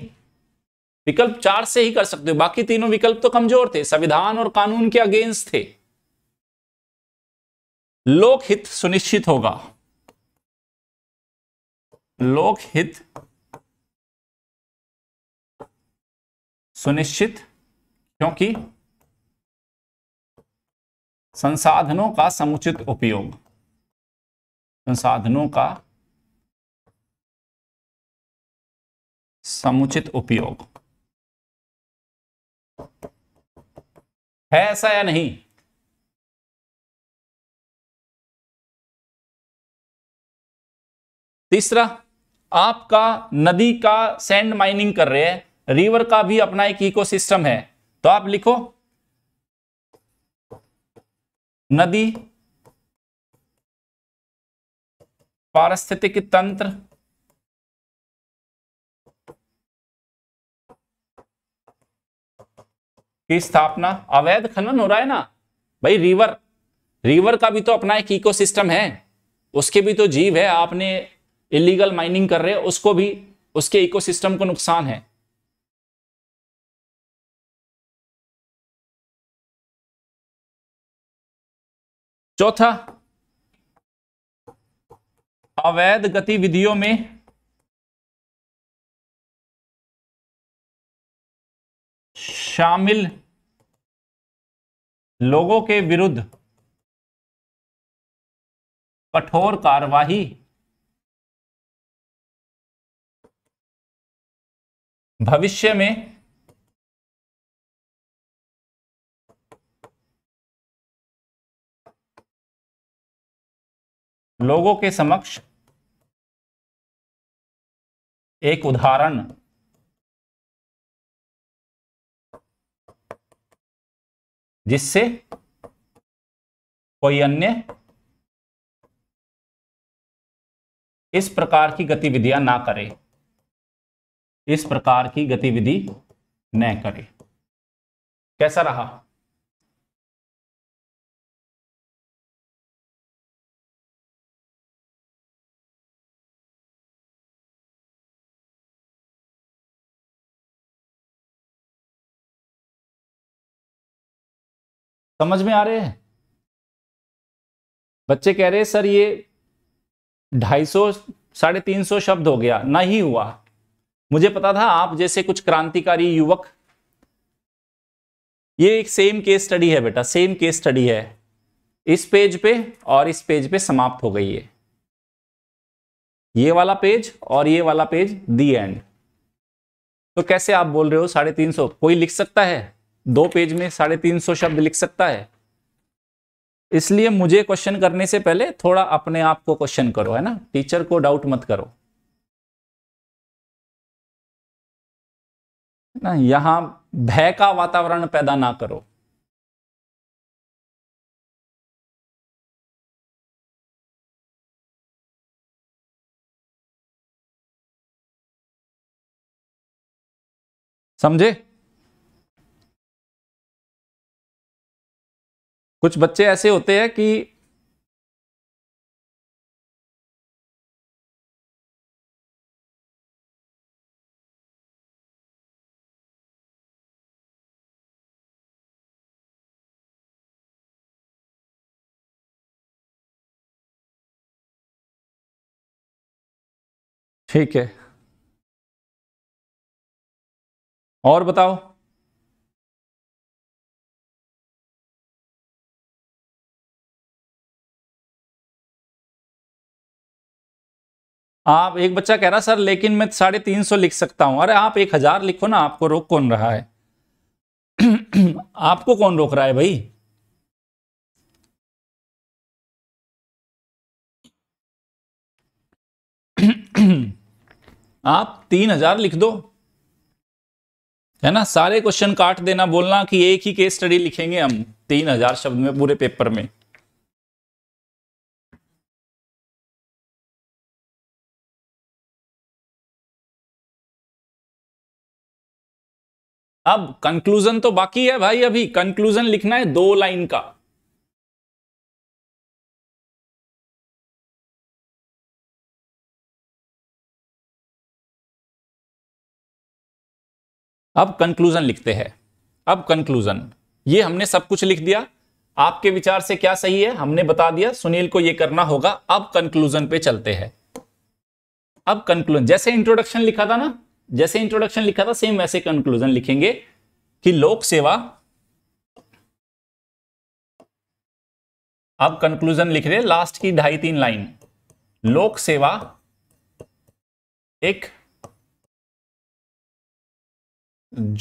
विकल्प चार से ही कर सकते हो बाकी तीनों विकल्प तो कमजोर थे संविधान और कानून के अगेंस्ट थे लोकहित सुनिश्चित होगा लोकहित सुनिश्चित क्योंकि संसाधनों का समुचित उपयोग संसाधनों का समुचित उपयोग है ऐसा या नहीं तीसरा आपका नदी का सैंड माइनिंग कर रहे हैं रिवर का भी अपना एक इकोसिस्टम है तो आप लिखो नदी पारिस्थितिक तंत्र की स्थापना अवैध खनन हो रहा है ना भाई रिवर रिवर का भी तो अपना एक इकोसिस्टम है उसके भी तो जीव है आपने इलीगल माइनिंग कर रहे हो उसको भी उसके इकोसिस्टम को नुकसान है चौथा अवैध गतिविधियों में शामिल लोगों के विरुद्ध कठोर कार्रवाई भविष्य में लोगों के समक्ष एक उदाहरण जिससे कोई अन्य इस प्रकार की गतिविधियां ना करे इस प्रकार की गतिविधि न करे कैसा रहा समझ में आ रहे हैं बच्चे कह रहे हैं सर ये ढाई सौ साढ़े तीन सौ शब्द हो गया नहीं हुआ मुझे पता था आप जैसे कुछ क्रांतिकारी युवक ये एक सेम केस स्टडी है बेटा सेम केस स्टडी है इस पेज पे और इस पेज पे समाप्त हो गई है ये वाला पेज और ये वाला पेज दी एंड तो कैसे आप बोल रहे हो साढ़े तीन सौ कोई लिख सकता है दो पेज में साढ़े तीन सौ शब्द लिख सकता है इसलिए मुझे क्वेश्चन करने से पहले थोड़ा अपने आप को क्वेश्चन करो है ना टीचर को डाउट मत करो ना यहां भय का वातावरण पैदा ना करो समझे कुछ बच्चे ऐसे होते हैं कि ठीक है और बताओ आप एक बच्चा कह रहा सर लेकिन मैं साढ़े तीन सौ लिख सकता हूं अरे आप एक हजार लिखो ना आपको रोक कौन रहा है आपको कौन रोक रहा है भाई आप तीन हजार लिख दो है ना सारे क्वेश्चन काट देना बोलना कि एक ही केस स्टडी लिखेंगे हम तीन हजार शब्द में पूरे पेपर में अब कंक्लूजन तो बाकी है भाई अभी कंक्लूजन लिखना है दो लाइन का अब कंक्लूजन लिखते हैं अब कंक्लूजन ये हमने सब कुछ लिख दिया आपके विचार से क्या सही है हमने बता दिया सुनील को ये करना होगा अब कंक्लूजन पे चलते हैं अब कंक्लूजन जैसे इंट्रोडक्शन लिखा था ना जैसे इंट्रोडक्शन लिखा था सेम वैसे कंक्लूजन लिखेंगे कि लोक सेवा अब कंक्लूजन लिख रहे लास्ट की ढाई तीन लाइन लोक सेवा एक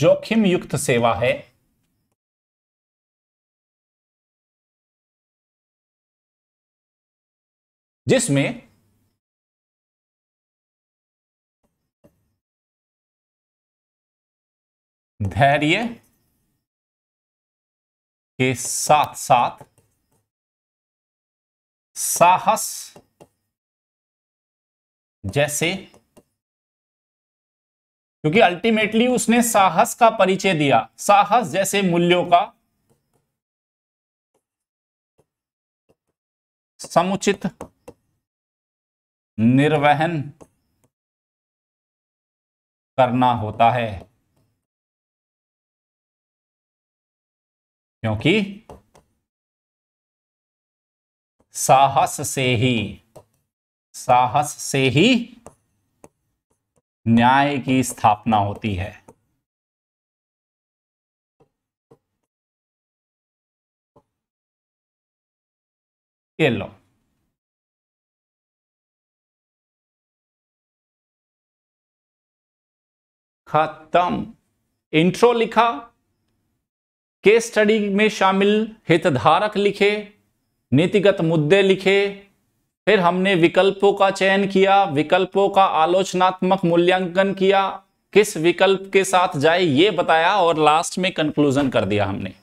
जोखिम युक्त सेवा है जिसमें धैर्य के साथ साथ साहस जैसे क्योंकि अल्टीमेटली उसने साहस का परिचय दिया साहस जैसे मूल्यों का समुचित निर्वहन करना होता है क्योंकि साहस से ही साहस से ही न्याय की स्थापना होती है ये लो खत्म इंट्रो लिखा केस स्टडी में शामिल हितधारक लिखे नीतिगत मुद्दे लिखे फिर हमने विकल्पों का चयन किया विकल्पों का आलोचनात्मक मूल्यांकन किया किस विकल्प के साथ जाए ये बताया और लास्ट में कंक्लूजन कर दिया हमने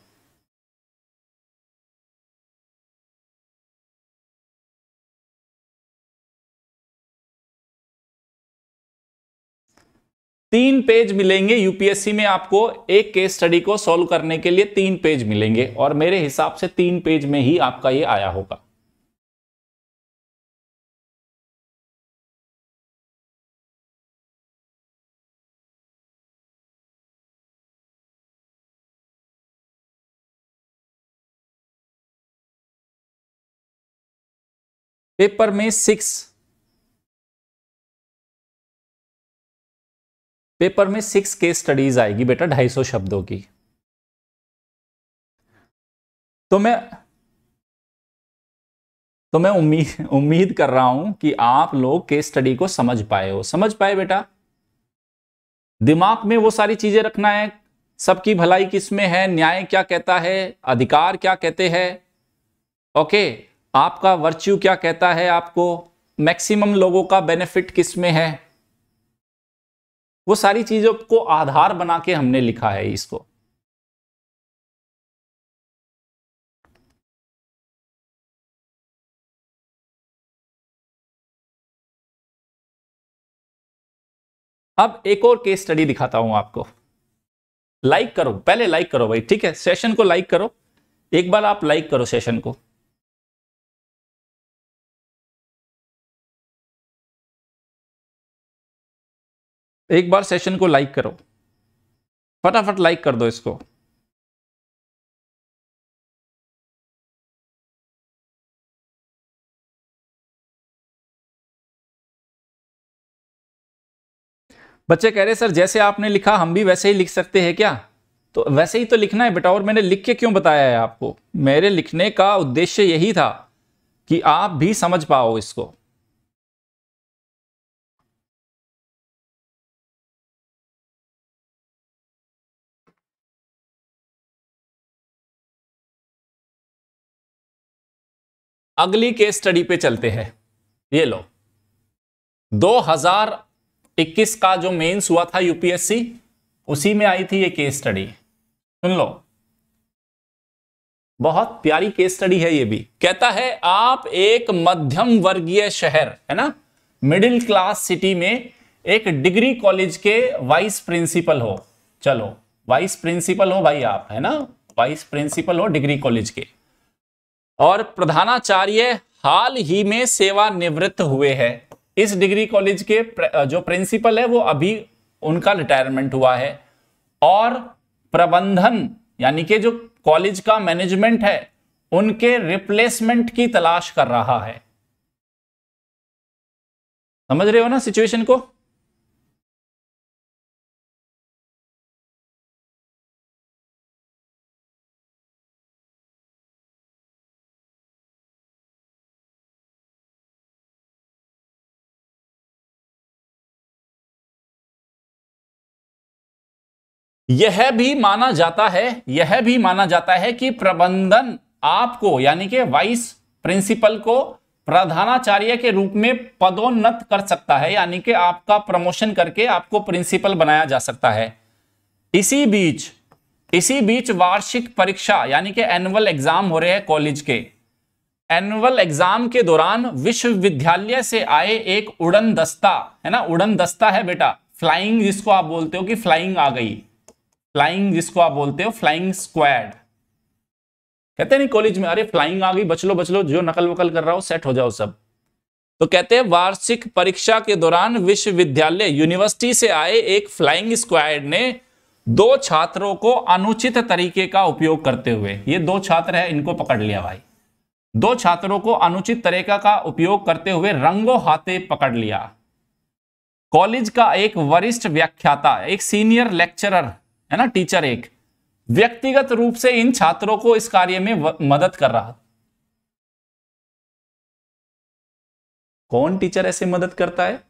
तीन पेज मिलेंगे यूपीएससी में आपको एक केस स्टडी को सॉल्व करने के लिए तीन पेज मिलेंगे और मेरे हिसाब से तीन पेज में ही आपका ये आया होगा पेपर में सिक्स पेपर में सिक्स केस स्टडीज आएगी बेटा ढाई सौ शब्दों की तो मैं तो मैं उम्मीद उम्मीद कर रहा हूं कि आप लोग केस स्टडी को समझ पाए हो समझ पाए बेटा दिमाग में वो सारी चीजें रखना है सबकी भलाई किस में है न्याय क्या कहता है अधिकार क्या कहते हैं ओके आपका वर्च्यू क्या कहता है आपको मैक्सिमम लोगों का बेनिफिट किस में है वो सारी चीजों को आधार बना के हमने लिखा है इसको अब एक और केस स्टडी दिखाता हूं आपको लाइक करो पहले लाइक करो भाई ठीक है सेशन को लाइक करो एक बार आप लाइक करो सेशन को एक बार सेशन को लाइक करो फटाफट लाइक कर दो इसको बच्चे कह रहे सर जैसे आपने लिखा हम भी वैसे ही लिख सकते हैं क्या तो वैसे ही तो लिखना है बेटा और मैंने लिख के क्यों बताया है आपको मेरे लिखने का उद्देश्य यही था कि आप भी समझ पाओ इसको अगली केस स्टडी पे चलते हैं ये लो 2021 का जो मेंस हुआ था यूपीएससी उसी में आई थी ये केस स्टडी सुन लो बहुत प्यारी केस स्टडी है ये भी कहता है आप एक मध्यम वर्गीय शहर है ना मिडिल क्लास सिटी में एक डिग्री कॉलेज के वाइस प्रिंसिपल हो चलो वाइस प्रिंसिपल हो भाई आप है ना वाइस प्रिंसिपल हो डिग्री कॉलेज के और प्रधानाचार्य हाल ही में सेवानिवृत्त हुए हैं इस डिग्री कॉलेज के जो प्रिंसिपल है वो अभी उनका रिटायरमेंट हुआ है और प्रबंधन यानी कि जो कॉलेज का मैनेजमेंट है उनके रिप्लेसमेंट की तलाश कर रहा है समझ रहे हो ना सिचुएशन को यह भी माना जाता है यह भी माना जाता है कि प्रबंधन आपको यानी कि वाइस प्रिंसिपल को प्रधानाचार्य के रूप में पदोन्नत कर सकता है यानी कि आपका प्रमोशन करके आपको प्रिंसिपल बनाया जा सकता है इसी बीच इसी बीच वार्षिक परीक्षा यानी कि एनुअल एग्जाम हो रहे हैं कॉलेज के एनुअल एग्जाम के दौरान विश्वविद्यालय से आए एक उड़न दस्ता है ना उड़न दस्ता है बेटा फ्लाइंग जिसको आप बोलते हो कि फ्लाइंग आ गई फ्लाइंग जिसको आप बोलते हो फ्लाइंग स्क्वाड कहते नहीं कॉलेज में अरे फ्लाइंग आ गई बचलो बचलो जो नकल वकल कर रहा हो सेट हो जाओ सब तो कहते हैं वार्षिक परीक्षा के दौरान विश्वविद्यालय यूनिवर्सिटी से आए एक फ्लाइंग स्क्वाड ने दो छात्रों को अनुचित तरीके का उपयोग करते हुए ये दो छात्र है इनको पकड़ लिया भाई दो छात्रों को अनुचित तरीका का उपयोग करते हुए रंगो हाथे पकड़ लिया कॉलेज का एक वरिष्ठ व्याख्याता एक सीनियर लेक्चरर है ना टीचर एक व्यक्तिगत रूप से इन छात्रों को इस कार्य में मदद कर रहा कौन टीचर ऐसे मदद करता है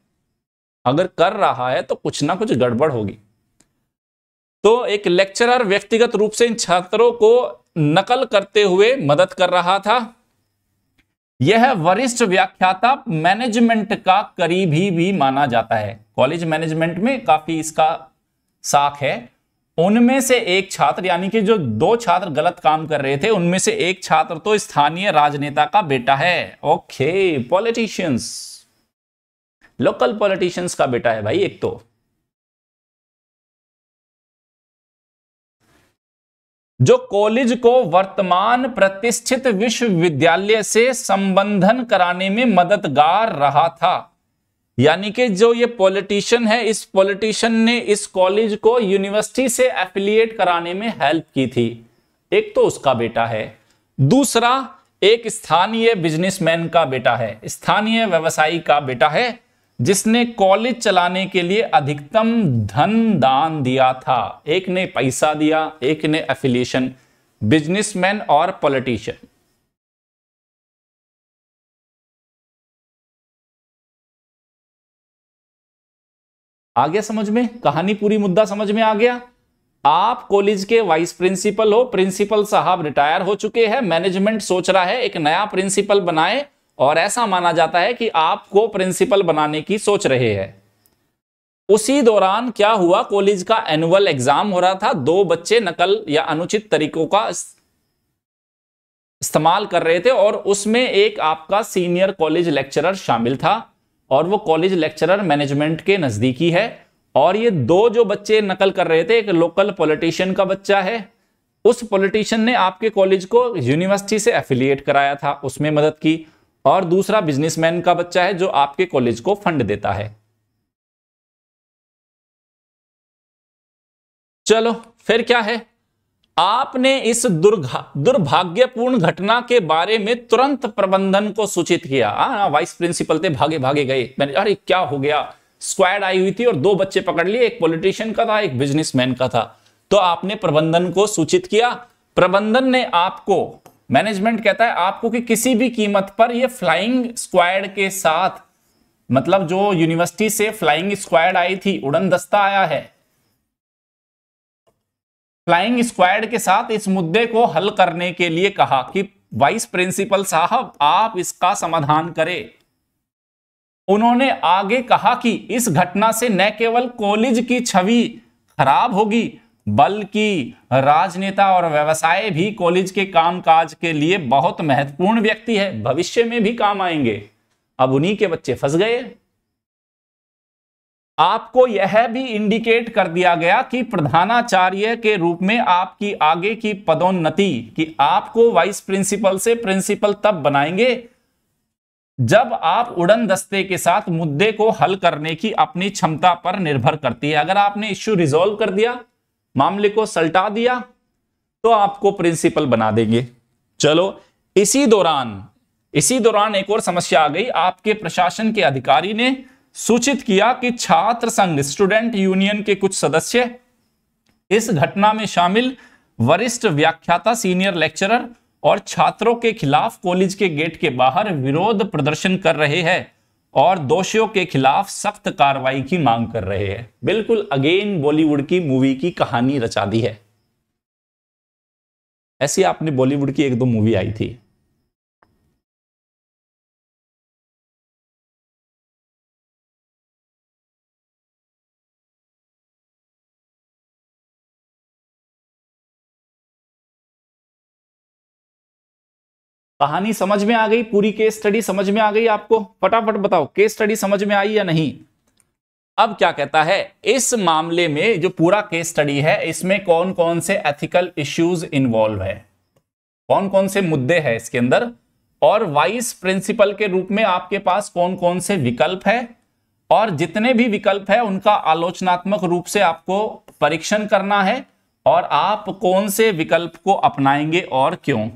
अगर कर रहा है तो कुछ ना कुछ गड़बड़ होगी तो एक लेक्चरर व्यक्तिगत रूप से इन छात्रों को नकल करते हुए मदद कर रहा था यह वरिष्ठ व्याख्याता मैनेजमेंट का करीबी भी माना जाता है कॉलेज मैनेजमेंट में काफी इसका साख है उनमें से एक छात्र यानी कि जो दो छात्र गलत काम कर रहे थे उनमें से एक छात्र तो स्थानीय राजनेता का बेटा है ओके पॉलिटिशियंस लोकल पॉलिटिशियंस का बेटा है भाई एक तो जो कॉलेज को वर्तमान प्रतिष्ठित विश्वविद्यालय से संबंधन कराने में मददगार रहा था यानी कि जो ये पॉलिटिशियन है इस पॉलिटिशियन ने इस कॉलेज को यूनिवर्सिटी से एफिलिएट कराने में हेल्प की थी एक तो उसका बेटा है दूसरा एक स्थानीय बिजनेसमैन का बेटा है स्थानीय व्यवसायी का बेटा है जिसने कॉलेज चलाने के लिए अधिकतम धन दान दिया था एक ने पैसा दिया एक ने एफिलिएशन बिजनेसमैन और पॉलिटिशियन आ गया समझ में कहानी पूरी मुद्दा समझ में आ गया आप कॉलेज के वाइस प्रिंसिपल हो प्रिंसिपल साहब रिटायर हो चुके हैं मैनेजमेंट सोच रहा है एक नया प्रिंसिपल बनाए और ऐसा माना जाता है कि आपको प्रिंसिपल बनाने की सोच रहे हैं उसी दौरान क्या हुआ कॉलेज का एनुअल एग्जाम हो रहा था दो बच्चे नकल या अनुचित तरीकों का इस्तेमाल कर रहे थे और उसमें एक आपका सीनियर कॉलेज लेक्चरर शामिल था और वो कॉलेज लेक्चरर मैनेजमेंट के नज़दीकी है और ये दो जो बच्चे नकल कर रहे थे एक लोकल पॉलिटिशियन का बच्चा है उस पॉलिटिशियन ने आपके कॉलेज को यूनिवर्सिटी से एफिलिएट कराया था उसमें मदद की और दूसरा बिजनेसमैन का बच्चा है जो आपके कॉलेज को फंड देता है चलो फिर क्या है आपने इस दुर्घा दुर्भाग्यपूर्ण घटना के बारे में तुरंत प्रबंधन को सूचित किया आ, वाइस प्रिंसिपल थे भागे भागे गए मैंने अरे क्या हो गया स्क्वाड आई हुई थी और दो बच्चे पकड़ लिए एक पॉलिटिशियन का था एक बिजनेसमैन का था तो आपने प्रबंधन को सूचित किया प्रबंधन ने आपको मैनेजमेंट कहता है आपको कि किसी भी कीमत पर यह फ्लाइंग स्क्वाड के साथ मतलब जो यूनिवर्सिटी से फ्लाइंग स्क्वाड आई थी उड़न दस्ता आया है फ्लाइंग स्क्वाड के साथ इस मुद्दे को हल करने के लिए कहा कि वाइस प्रिंसिपल साहब आप इसका समाधान करें उन्होंने आगे कहा कि इस घटना से न केवल कॉलेज की छवि खराब होगी बल्कि राजनेता और व्यवसाय भी कॉलेज के कामकाज के लिए बहुत महत्वपूर्ण व्यक्ति है भविष्य में भी काम आएंगे अब उन्हीं के बच्चे फंस गए आपको यह भी इंडिकेट कर दिया गया कि प्रधानाचार्य के रूप में आपकी आगे की पदोन्नति कि आपको वाइस प्रिंसिपल से प्रिंसिपल तब बनाएंगे जब आप उड़न दस्ते के साथ मुद्दे को हल करने की अपनी क्षमता पर निर्भर करती है अगर आपने इश्यू रिजॉल्व कर दिया मामले को सल्टा दिया तो आपको प्रिंसिपल बना देंगे चलो इसी दौरान इसी दौरान एक और समस्या आ गई आपके प्रशासन के अधिकारी ने सूचित किया कि छात्र संघ स्टूडेंट यूनियन के कुछ सदस्य इस घटना में शामिल वरिष्ठ व्याख्याता सीनियर लेक्चरर और छात्रों के खिलाफ कॉलेज के गेट के बाहर विरोध प्रदर्शन कर रहे हैं और दोषियों के खिलाफ सख्त कार्रवाई की मांग कर रहे हैं बिल्कुल अगेन बॉलीवुड की मूवी की कहानी रचा दी है ऐसी आपने बॉलीवुड की एक दो मूवी आई थी कहानी समझ में आ गई पूरी केस स्टडी समझ में आ गई आपको फटाफट बताओ केस स्टडी समझ में आई या नहीं अब क्या कहता है इस मामले में जो पूरा केस स्टडी है इसमें कौन कौन से एथिकल इश्यूज इन्वॉल्व है कौन कौन से मुद्दे हैं इसके अंदर और वाइस प्रिंसिपल के रूप में आपके पास कौन कौन से विकल्प है और जितने भी विकल्प है उनका आलोचनात्मक रूप से आपको परीक्षण करना है और आप कौन से विकल्प को अपनाएंगे और क्यों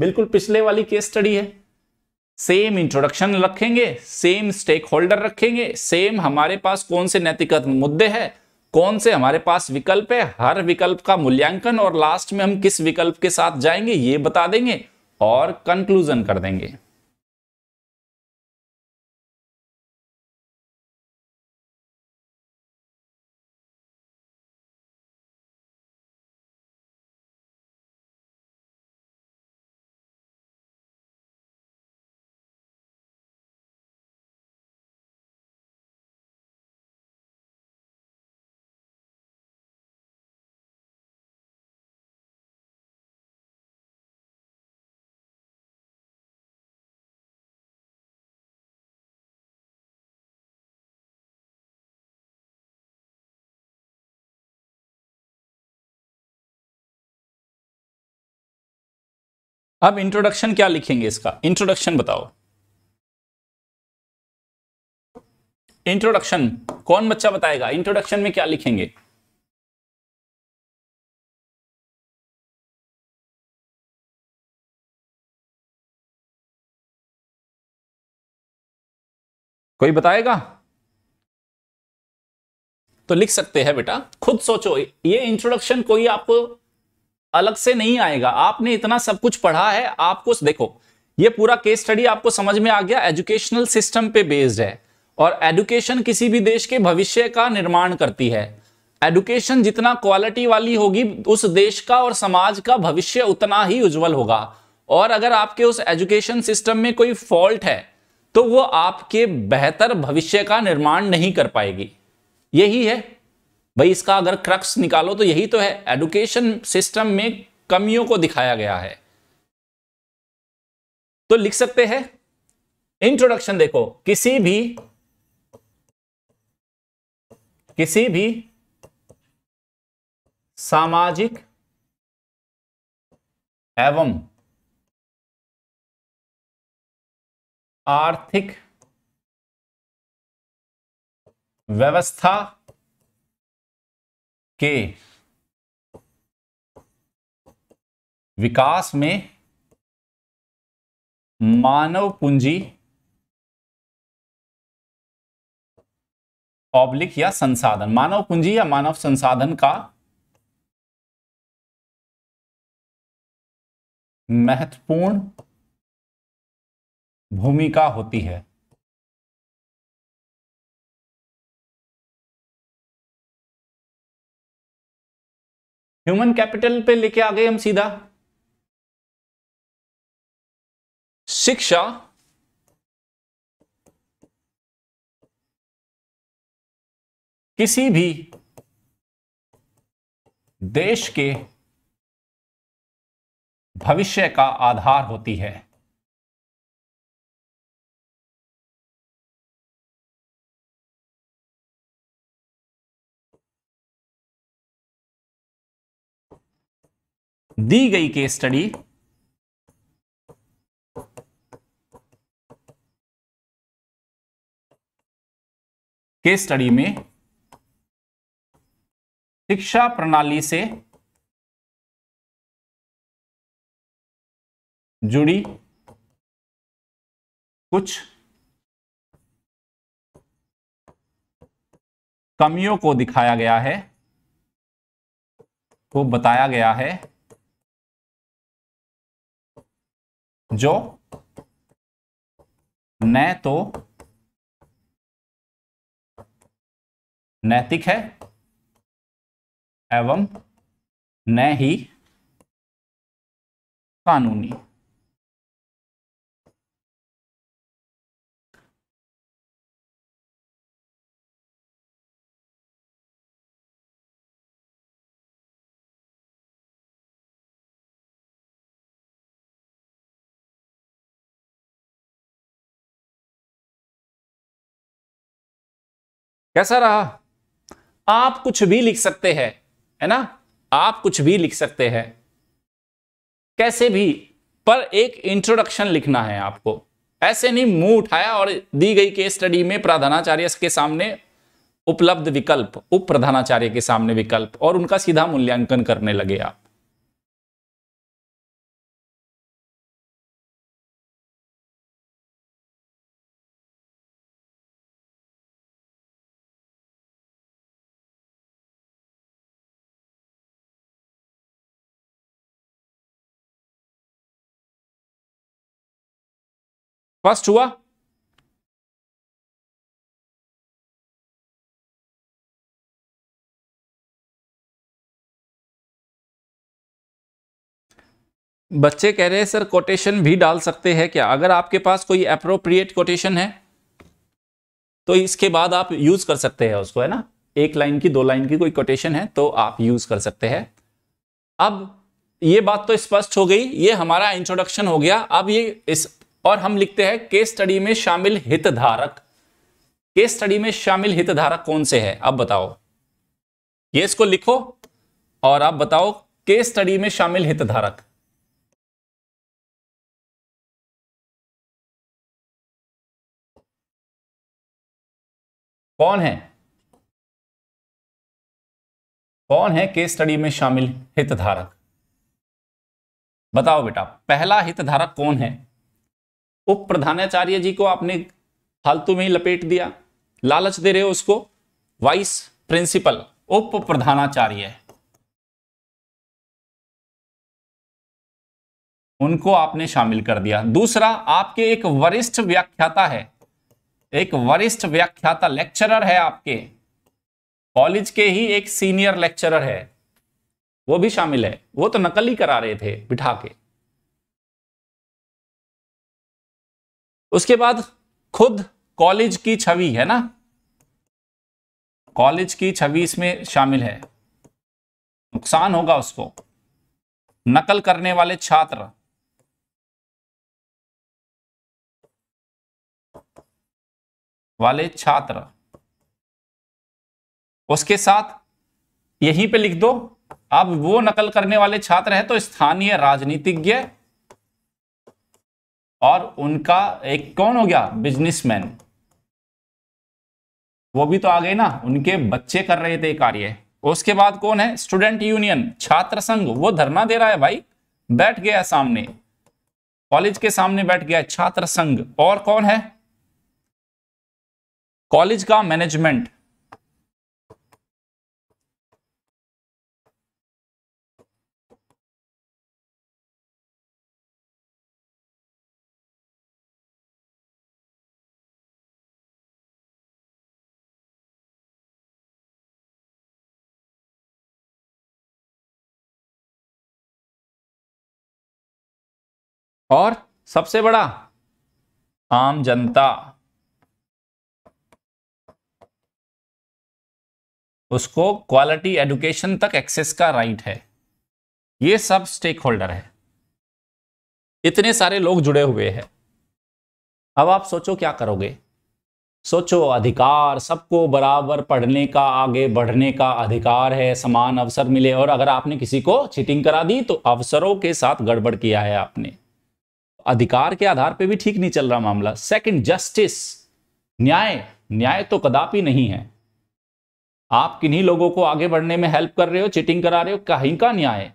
बिल्कुल पिछले वाली केस स्टडी है सेम इंट्रोडक्शन रखेंगे सेम स्टेक होल्डर रखेंगे सेम हमारे पास कौन से नैतिक मुद्दे हैं कौन से हमारे पास विकल्प है हर विकल्प का मूल्यांकन और लास्ट में हम किस विकल्प के साथ जाएंगे ये बता देंगे और कंक्लूजन कर देंगे अब इंट्रोडक्शन क्या लिखेंगे इसका इंट्रोडक्शन बताओ इंट्रोडक्शन कौन बच्चा बताएगा इंट्रोडक्शन में क्या लिखेंगे कोई बताएगा तो लिख सकते हैं बेटा खुद सोचो ये इंट्रोडक्शन कोई आपको अलग से नहीं आएगा आपने इतना सब कुछ पढ़ा है आपको देखो ये पूरा केस स्टडी आपको समझ में आ गया एजुकेशनल सिस्टम पे बेस्ड है और एडुकेशन किसी भी देश के भविष्य का निर्माण करती है एडुकेशन जितना क्वालिटी वाली होगी उस देश का और समाज का भविष्य उतना ही उज्जवल होगा और अगर आपके उस एजुकेशन सिस्टम में कोई फॉल्ट है तो वो आपके बेहतर भविष्य का निर्माण नहीं कर पाएगी यही है भाई इसका अगर क्रक्स निकालो तो यही तो है एडुकेशन सिस्टम में कमियों को दिखाया गया है तो लिख सकते हैं इंट्रोडक्शन देखो किसी भी किसी भी सामाजिक एवं आर्थिक व्यवस्था के विकास में मानव पूंजी ऑब्लिक या संसाधन मानव पूंजी या मानव संसाधन का महत्वपूर्ण भूमिका होती है ह्यूमन कैपिटल पे लेके आ गए हम सीधा शिक्षा किसी भी देश के भविष्य का आधार होती है दी गई केस स्टडी केस स्टडी में शिक्षा प्रणाली से जुड़ी कुछ कमियों को दिखाया गया है को बताया गया है जो न तो नैतिक है एवं न ही कानूनी कैसा रहा आप कुछ भी लिख सकते हैं है ना आप कुछ भी लिख सकते हैं कैसे भी पर एक इंट्रोडक्शन लिखना है आपको ऐसे नहीं मुंह उठाया और दी गई केस स्टडी में प्रधानाचार्य के सामने उपलब्ध विकल्प उप प्रधानाचार्य के सामने विकल्प और उनका सीधा मूल्यांकन करने लगे आप फर्स्ट हुआ बच्चे कह रहे हैं सर कोटेशन भी डाल सकते हैं क्या अगर आपके पास कोई अप्रोप्रिएट कोटेशन है तो इसके बाद आप यूज कर सकते हैं उसको है ना एक लाइन की दो लाइन की कोई कोटेशन है तो आप यूज कर सकते हैं अब ये बात तो स्पष्ट हो गई ये हमारा इंट्रोडक्शन हो गया अब ये इस और हम लिखते हैं केस स्टडी में शामिल हितधारक केस स्टडी में शामिल हितधारक कौन से है अब बताओ ये इसको लिखो और आप बताओ केस स्टडी में शामिल हितधारक कौन है कौन है केस स्टडी में शामिल हितधारक बताओ बेटा पहला हितधारक कौन है उप प्रधानाचार्य जी को आपने फालतू में ही लपेट दिया लालच दे रहे हो उसको वाइस प्रिंसिपल उप प्रधानाचार्य उनको आपने शामिल कर दिया दूसरा आपके एक वरिष्ठ व्याख्याता है एक वरिष्ठ व्याख्याता लेक्चरर है आपके कॉलेज के ही एक सीनियर लेक्चरर है वो भी शामिल है वो तो नकल ही करा रहे थे बिठा के उसके बाद खुद कॉलेज की छवि है ना कॉलेज की छवि इसमें शामिल है नुकसान होगा उसको नकल करने वाले छात्र वाले छात्र उसके साथ यहीं पे लिख दो अब वो नकल करने वाले छात्र हैं तो स्थानीय राजनीतिज्ञ और उनका एक कौन हो गया बिजनेसमैन वो भी तो आ गए ना उनके बच्चे कर रहे थे कार्य उसके बाद कौन है स्टूडेंट यूनियन छात्र संघ वो धरना दे रहा है भाई बैठ गया सामने कॉलेज के सामने बैठ गया छात्र संघ और कौन है कॉलेज का मैनेजमेंट और सबसे बड़ा आम जनता उसको क्वालिटी एडुकेशन तक एक्सेस का राइट है ये सब स्टेक होल्डर है इतने सारे लोग जुड़े हुए हैं अब आप सोचो क्या करोगे सोचो अधिकार सबको बराबर पढ़ने का आगे बढ़ने का अधिकार है समान अवसर मिले और अगर आपने किसी को चीटिंग करा दी तो अवसरों के साथ गड़बड़ किया है आपने अधिकार के आधार पे भी ठीक नहीं चल रहा मामला सेकंड जस्टिस न्याय न्याय तो कदापि नहीं है आप किन्हीं लोगों को आगे बढ़ने में हेल्प कर रहे हो चिटिंग करा रहे हो कहीं का न्याय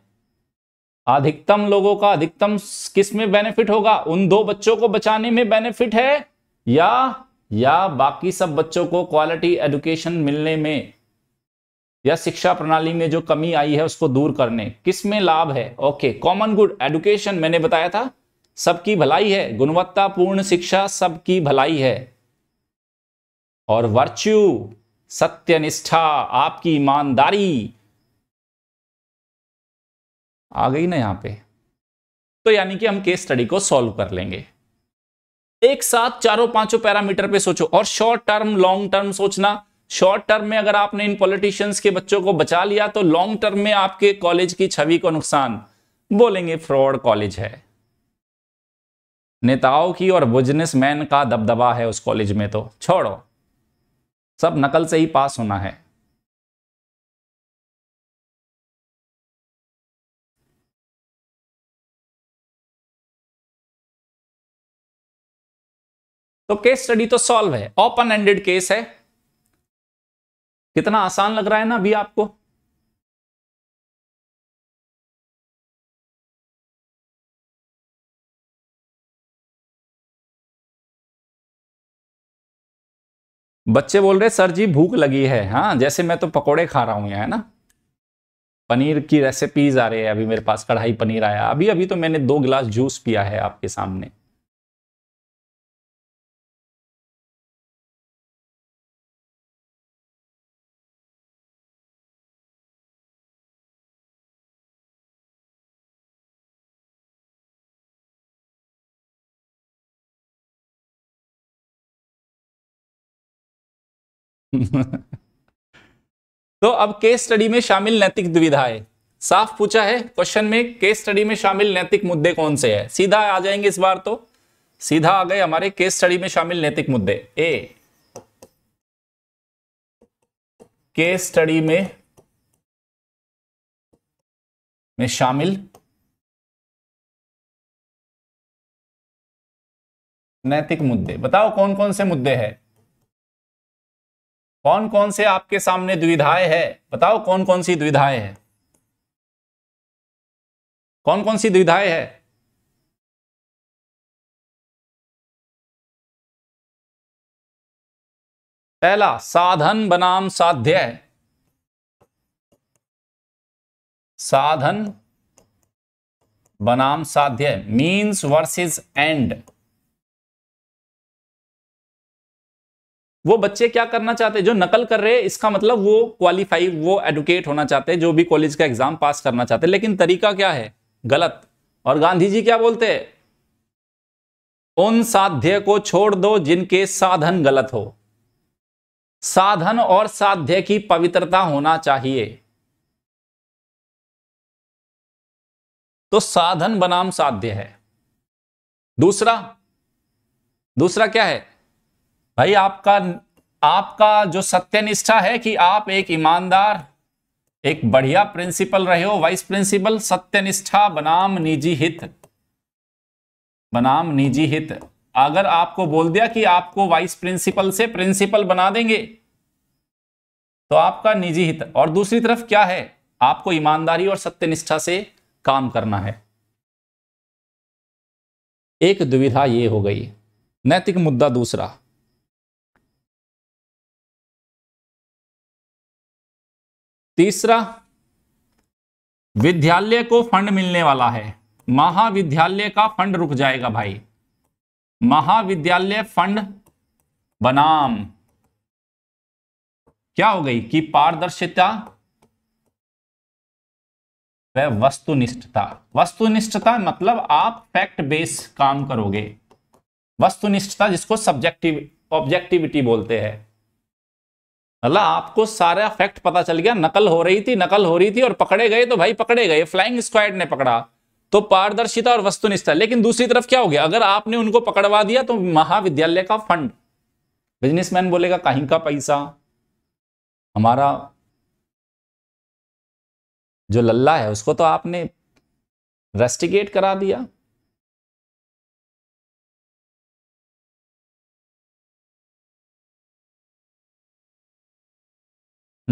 अधिकतम लोगों का अधिकतम किस में बेनिफिट होगा उन दो बच्चों को बचाने में बेनिफिट है या या बाकी सब बच्चों को क्वालिटी एजुकेशन मिलने में या शिक्षा प्रणाली में जो कमी आई है उसको दूर करने किस में लाभ है ओके कॉमन गुड एजुकेशन मैंने बताया था सबकी भलाई है गुणवत्तापूर्ण शिक्षा सबकी भलाई है और वर्च्यू सत्यनिष्ठा आपकी ईमानदारी आ गई ना यहां पे तो यानी कि हम केस स्टडी को सॉल्व कर लेंगे एक साथ चारों पांचों पैरामीटर पे सोचो और शॉर्ट टर्म लॉन्ग टर्म सोचना शॉर्ट टर्म में अगर आपने इन पॉलिटिशियंस के बच्चों को बचा लिया तो लॉन्ग टर्म में आपके कॉलेज की छवि को नुकसान बोलेंगे फ्रॉड कॉलेज है नेताओं की और बिजनेसमैन का दबदबा है उस कॉलेज में तो छोड़ो सब नकल से ही पास होना है तो केस स्टडी तो सॉल्व है ओपन एंडेड केस है कितना आसान लग रहा है ना अभी आपको बच्चे बोल रहे सर जी भूख लगी है हाँ जैसे मैं तो पकोड़े खा रहा हूँ यहाँ है ना पनीर की रेसिपीज आ रही है अभी मेरे पास कढ़ाई पनीर आया अभी अभी तो मैंने दो गिलास जूस पिया है आपके सामने तो अब केस स्टडी में शामिल नैतिक दुविधाएं साफ पूछा है क्वेश्चन में केस स्टडी में शामिल नैतिक मुद्दे कौन से हैं सीधा आ जाएंगे इस बार तो सीधा आ गए हमारे केस स्टडी में शामिल नैतिक मुद्दे ए केस स्टडी में में शामिल नैतिक मुद्दे बताओ कौन कौन से मुद्दे हैं कौन कौन से आपके सामने द्विधाएं है बताओ कौन कौन सी द्विधाएं है कौन कौन सी द्विधाएं है पहला साधन बनाम साध्य है साधन बनाम साध्य मीन्स वर्सेस एंड वो बच्चे क्या करना चाहते हैं जो नकल कर रहे हैं इसका मतलब वो क्वालिफाई वो एडुकेट होना चाहते हैं जो भी कॉलेज का एग्जाम पास करना चाहते हैं लेकिन तरीका क्या है गलत और गांधी जी क्या बोलते हैं उन साध्य को छोड़ दो जिनके साधन गलत हो साधन और साध्य की पवित्रता होना चाहिए तो साधन बनाम साध्य है दूसरा दूसरा क्या है भाई आपका आपका जो सत्यनिष्ठा है कि आप एक ईमानदार एक बढ़िया प्रिंसिपल रहे हो वाइस प्रिंसिपल सत्यनिष्ठा बनाम निजी हित बनाम निजी हित अगर आपको बोल दिया कि आपको वाइस प्रिंसिपल से प्रिंसिपल बना देंगे तो आपका निजी हित और दूसरी तरफ क्या है आपको ईमानदारी और सत्यनिष्ठा से काम करना है एक दुविधा ये हो गई नैतिक मुद्दा दूसरा तीसरा विद्यालय को फंड मिलने वाला है महाविद्यालय का फंड रुक जाएगा भाई महाविद्यालय फंड बनाम क्या हो गई कि पारदर्शिता वह वस्तुनिष्ठता वस्तुनिष्ठता मतलब आप फैक्ट बेस काम करोगे वस्तुनिष्ठता जिसको सब्जेक्टिव ऑब्जेक्टिविटी बोलते हैं मतलब आपको सारा फैक्ट पता चल गया नकल हो रही थी नकल हो रही थी और पकड़े गए तो भाई पकड़े गए फ्लाइंग स्क्वाड ने पकड़ा तो पारदर्शिता और वस्तुनिष्ठा लेकिन दूसरी तरफ क्या हो गया अगर आपने उनको पकड़वा दिया तो महाविद्यालय का फंड बिजनेसमैन बोलेगा कहीं का पैसा हमारा जो लल्ला है उसको तो आपने रेस्टिगेट करा दिया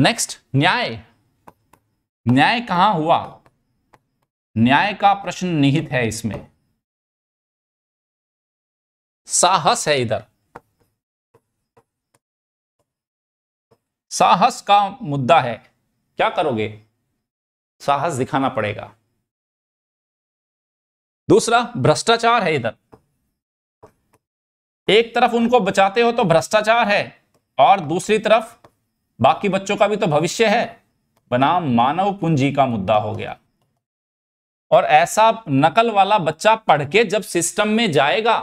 नेक्स्ट न्याय न्याय कहां हुआ न्याय का प्रश्न निहित है इसमें साहस है इधर साहस का मुद्दा है क्या करोगे साहस दिखाना पड़ेगा दूसरा भ्रष्टाचार है इधर एक तरफ उनको बचाते हो तो भ्रष्टाचार है और दूसरी तरफ बाकी बच्चों का भी तो भविष्य है बनाम मानव पूंजी का मुद्दा हो गया और ऐसा नकल वाला बच्चा पढ़ के जब सिस्टम में जाएगा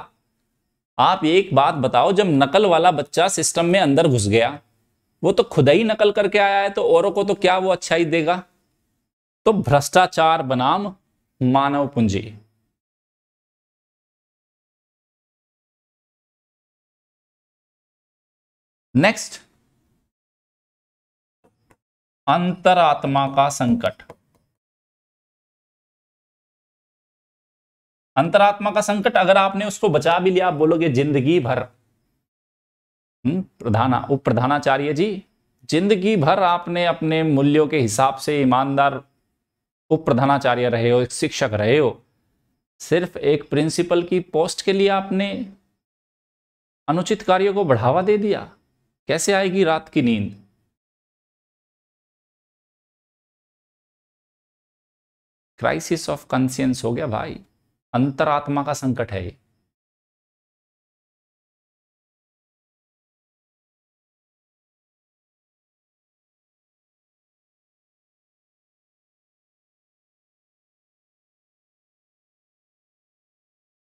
आप एक बात बताओ जब नकल वाला बच्चा सिस्टम में अंदर घुस गया वो तो खुद ही नकल करके आया है तो औरों को तो क्या वो अच्छाई देगा तो भ्रष्टाचार बनाम मानव पूंजी नेक्स्ट अंतरात्मा का संकट अंतरात्मा का संकट अगर आपने उसको बचा भी लिया आप बोलोगे जिंदगी भर हम्म, प्रधाना उप प्रधानाचार्य जी जिंदगी भर आपने अपने मूल्यों के हिसाब से ईमानदार उप प्रधानाचार्य रहे हो एक शिक्षक रहे हो सिर्फ एक प्रिंसिपल की पोस्ट के लिए आपने अनुचित कार्यों को बढ़ावा दे दिया कैसे आएगी रात की नींद क्राइसिस ऑफ कंसियंस हो गया भाई अंतरात्मा का संकट है ये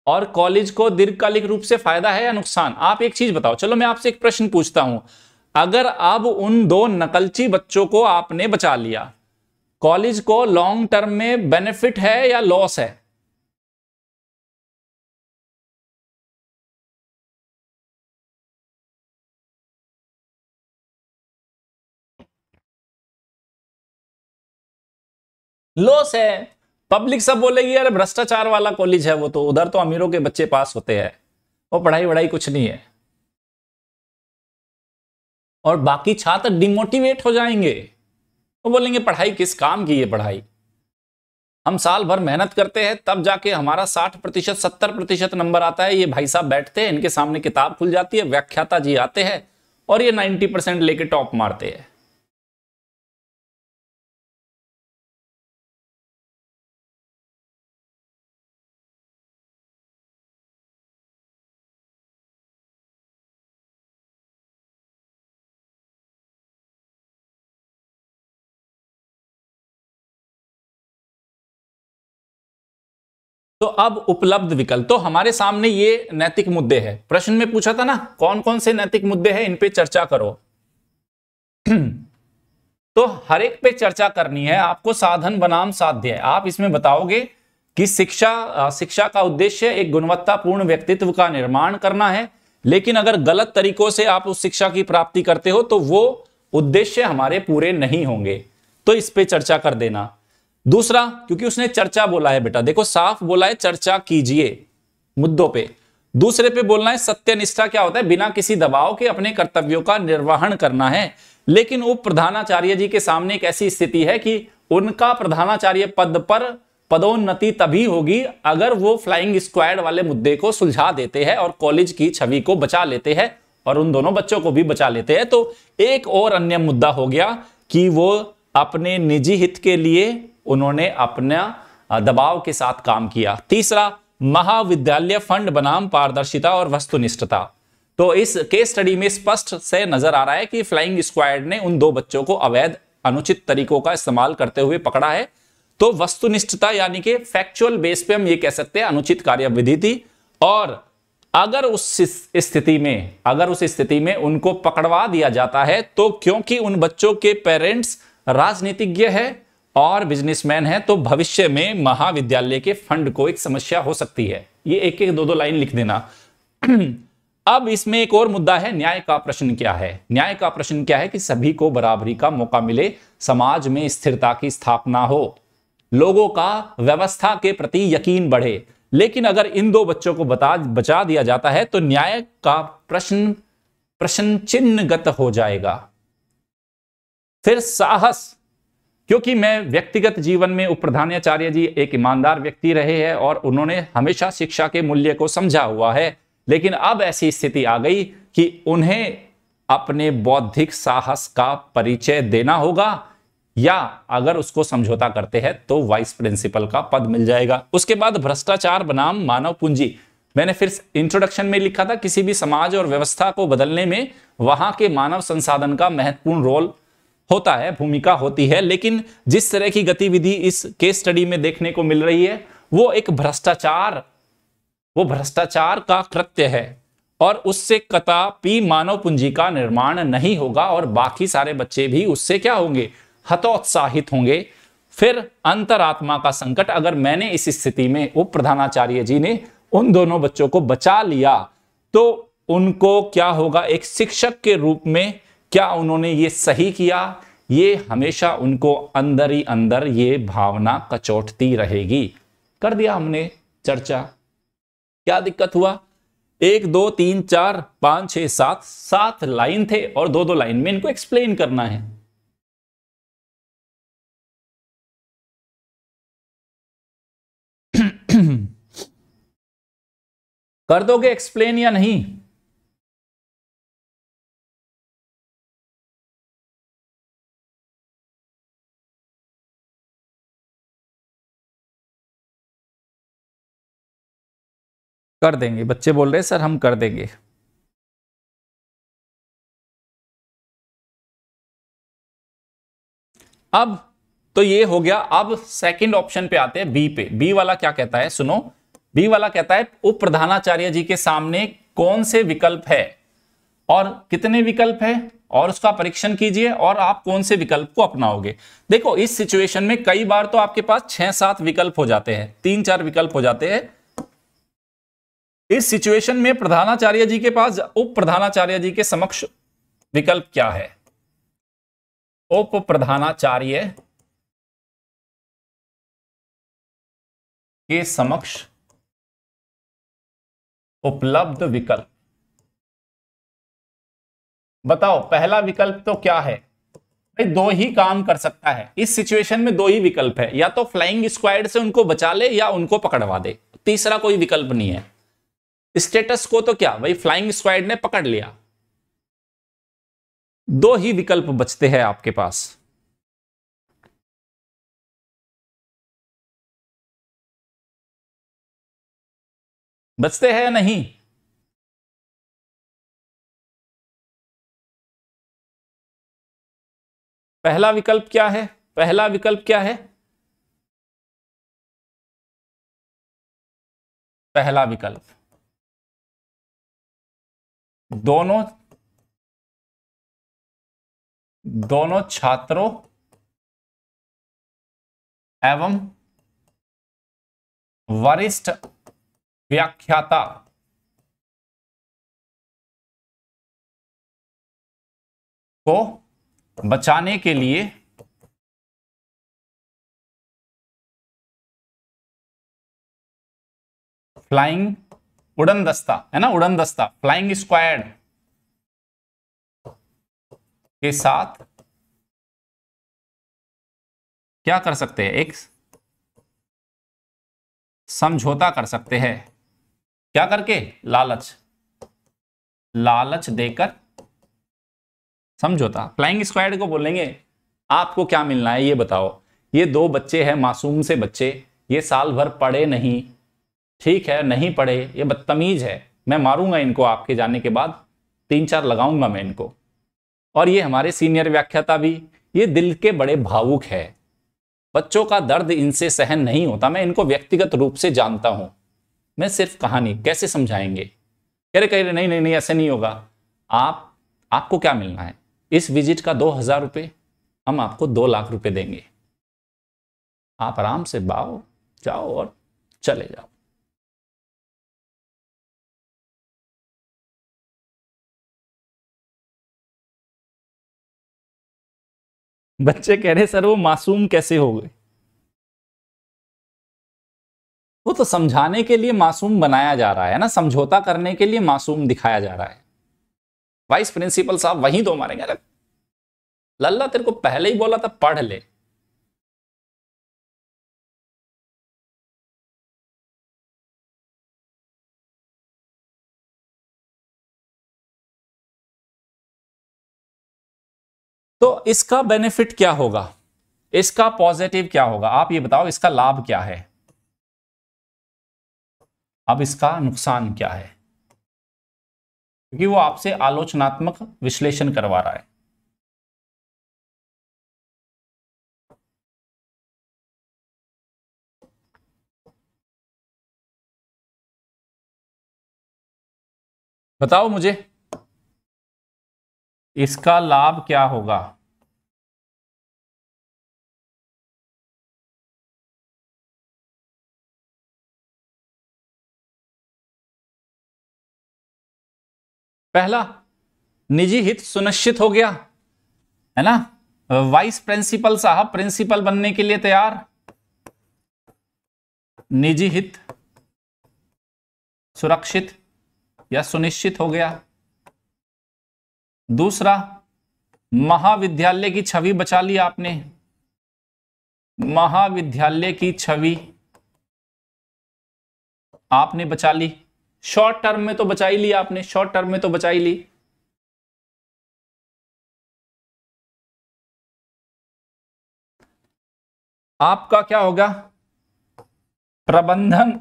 और कॉलेज को दीर्घकालिक रूप से फायदा है या नुकसान आप एक चीज बताओ चलो मैं आपसे एक प्रश्न पूछता हूं अगर अब उन दो नकलची बच्चों को आपने बचा लिया कॉलेज को लॉन्ग टर्म में बेनिफिट है या लॉस है लॉस है पब्लिक सब बोलेगी अरे भ्रष्टाचार वाला कॉलेज है वो तो उधर तो अमीरों के बच्चे पास होते हैं वो पढ़ाई वढ़ाई कुछ नहीं है और बाकी छात्र डिमोटिवेट हो जाएंगे वो बोलेंगे पढ़ाई किस काम की है पढ़ाई हम साल भर मेहनत करते हैं तब जाके हमारा साठ प्रतिशत सत्तर प्रतिशत नंबर आता है ये भाई साहब बैठते हैं इनके सामने किताब खुल जाती है व्याख्याता जी आते हैं और ये नाइन्टी परसेंट लेके टॉप मारते हैं अब उपलब्ध विकल्प तो हमारे सामने ये नैतिक मुद्दे हैं प्रश्न में पूछा था ना कौन कौन से नैतिक मुद्दे हैं इन पे चर्चा करो तो हर एक पे चर्चा करनी है आपको साधन बनाम साध्य है आप इसमें बताओगे कि शिक्षा शिक्षा का उद्देश्य एक गुणवत्तापूर्ण व्यक्तित्व का निर्माण करना है लेकिन अगर गलत तरीकों से आप उस शिक्षा की प्राप्ति करते हो तो वो उद्देश्य हमारे पूरे नहीं होंगे तो इस पे चर्चा कर देना दूसरा क्योंकि उसने चर्चा बोला है बेटा देखो साफ बोला है चर्चा कीजिए मुद्दों पे दूसरे पे बोलना है सत्यनिष्ठा क्या होता है बिना किसी दबाव के अपने कर्तव्यों का निर्वहन करना है लेकिन उप प्रधानाचार्य जी के सामने एक ऐसी स्थिति है कि उनका प्रधानाचार्य पद पर पदोन्नति तभी होगी अगर वो फ्लाइंग स्क्वाड वाले मुद्दे को सुलझा देते हैं और कॉलेज की छवि को बचा लेते हैं और उन दोनों बच्चों को भी बचा लेते हैं तो एक और अन्य मुद्दा हो गया कि वो अपने निजी हित के लिए उन्होंने अपना दबाव के साथ काम किया तीसरा महाविद्यालय फंड बनाम पारदर्शिता और वस्तुनिष्ठता तो इस केस स्टडी में स्पष्ट से नजर आ रहा है कि फ्लाइंग स्क्वाड ने उन दो बच्चों को अवैध अनुचित तरीकों का इस्तेमाल करते हुए पकड़ा है तो वस्तुनिष्ठता यानी कि फैक्चुअल बेस पे हम ये कह सकते हैं अनुचित कार्यविधि थी और अगर उस स्थिति में अगर उस स्थिति में उनको पकड़वा दिया जाता है तो क्योंकि उन बच्चों के पेरेंट्स राजनीतिज्ञ है और बिजनेसमैन है तो भविष्य में महाविद्यालय के फंड को एक समस्या हो सकती है ये एक एक दो दो लाइन लिख देना अब इसमें एक और मुद्दा है न्याय का प्रश्न क्या है न्याय का प्रश्न क्या है कि सभी को बराबरी का मौका मिले समाज में स्थिरता की स्थापना हो लोगों का व्यवस्था के प्रति यकीन बढ़े लेकिन अगर इन दो बच्चों को बता बचा दिया जाता है तो न्याय का प्रश्न प्रश्न चिन्हगत हो जाएगा फिर साहस क्योंकि मैं व्यक्तिगत जीवन में उप प्रधानाचार्य जी एक ईमानदार व्यक्ति रहे हैं और उन्होंने हमेशा शिक्षा के मूल्य को समझा हुआ है लेकिन अब ऐसी स्थिति आ गई कि उन्हें अपने बौद्धिक साहस का परिचय देना होगा या अगर उसको समझौता करते हैं तो वाइस प्रिंसिपल का पद मिल जाएगा उसके बाद भ्रष्टाचार बनाम मानव पूंजी मैंने फिर इंट्रोडक्शन में लिखा था किसी भी समाज और व्यवस्था को बदलने में वहां के मानव संसाधन का महत्वपूर्ण रोल होता है भूमिका होती है लेकिन जिस तरह की गतिविधि इस केस स्टडी में देखने को मिल रही है वो एक भ्रष्टाचार वो भ्रष्टाचार का कृत्य है और उससे कतापि मानव पूंजी का निर्माण नहीं होगा और बाकी सारे बच्चे भी उससे क्या होंगे हतोत्साहित होंगे फिर अंतरात्मा का संकट अगर मैंने इस स्थिति में उप प्रधानाचार्य जी ने उन दोनों बच्चों को बचा लिया तो उनको क्या होगा एक शिक्षक के रूप में क्या उन्होंने ये सही किया ये हमेशा उनको अंदर ही अंदर ये भावना कचोटती रहेगी कर दिया हमने चर्चा क्या दिक्कत हुआ एक दो तीन चार पांच छह सात सात लाइन थे और दो दो लाइन में इनको एक्सप्लेन करना है कर दोगे एक्सप्लेन या नहीं कर देंगे बच्चे बोल रहे हैं सर हम कर देंगे अब तो ये हो गया अब सेकंड ऑप्शन पे आते हैं बी पे बी वाला क्या कहता है सुनो बी वाला कहता है उप प्रधानाचार्य जी के सामने कौन से विकल्प है और कितने विकल्प है और उसका परीक्षण कीजिए और आप कौन से विकल्प को अपनाओगे देखो इस सिचुएशन में कई बार तो आपके पास छह सात विकल्प हो जाते हैं तीन चार विकल्प हो जाते हैं इस सिचुएशन में प्रधानाचार्य जी के पास उप प्रधानाचार्य जी के समक्ष विकल्प क्या है उप प्रधानाचार्य के समक्ष उपलब्ध विकल्प बताओ पहला विकल्प तो क्या है भाई दो ही काम कर सकता है इस सिचुएशन में दो ही विकल्प है या तो फ्लाइंग स्क्वाड से उनको बचा ले या उनको पकड़वा दे तीसरा कोई विकल्प नहीं है स्टेटस को तो क्या भाई फ्लाइंग स्क्वाड ने पकड़ लिया दो ही विकल्प बचते हैं आपके पास बचते हैं या नहीं पहला विकल्प क्या है पहला विकल्प क्या है पहला विकल्प दोनों दोनों छात्रों एवं वरिष्ठ व्याख्याता को बचाने के लिए फ्लाइंग उड़न दस्ता है ना उड़न दस्ता फ्लाइंग स्क्वाड के साथ क्या कर सकते हैं एक समझौता कर सकते हैं क्या करके लालच लालच देकर समझौता फ्लाइंग स्क्वाड को बोलेंगे आपको क्या मिलना है ये बताओ ये दो बच्चे हैं मासूम से बच्चे ये साल भर पढ़े नहीं ठीक है नहीं पढ़े ये बदतमीज है मैं मारूंगा इनको आपके जाने के बाद तीन चार लगाऊंगा मैं इनको और ये हमारे सीनियर व्याख्याता भी ये दिल के बड़े भावुक है बच्चों का दर्द इनसे सहन नहीं होता मैं इनको व्यक्तिगत रूप से जानता हूँ मैं सिर्फ कहानी कैसे समझाएंगे कह रहे कह रहे नहीं नहीं नहीं ऐसे नहीं होगा आप आपको क्या मिलना है इस विजिट का दो हज़ार रुपये हम आपको दो लाख रुपए देंगे आप आराम से बाओ जाओ और चले जाओ बच्चे कह रहे सर वो मासूम कैसे हो गए वो तो समझाने के लिए मासूम बनाया जा रहा है ना समझौता करने के लिए मासूम दिखाया जा रहा है वाइस प्रिंसिपल साहब वहीं तो मारेंगे लल्ला तेरे को पहले ही बोला था पढ़ ले तो इसका बेनिफिट क्या होगा इसका पॉजिटिव क्या होगा आप ये बताओ इसका लाभ क्या है अब इसका नुकसान क्या है क्योंकि वो आपसे आलोचनात्मक विश्लेषण करवा रहा है बताओ मुझे इसका लाभ क्या होगा पहला निजी हित सुनिश्चित हो गया है ना वाइस प्रिंसिपल साहब प्रिंसिपल बनने के लिए तैयार निजी हित सुरक्षित या सुनिश्चित हो गया दूसरा महाविद्यालय की छवि बचा ली आपने महाविद्यालय की छवि आपने बचा ली शॉर्ट टर्म में तो बचाई ली लिया आपने शॉर्ट टर्म में तो बचाई ली आपका क्या होगा प्रबंधन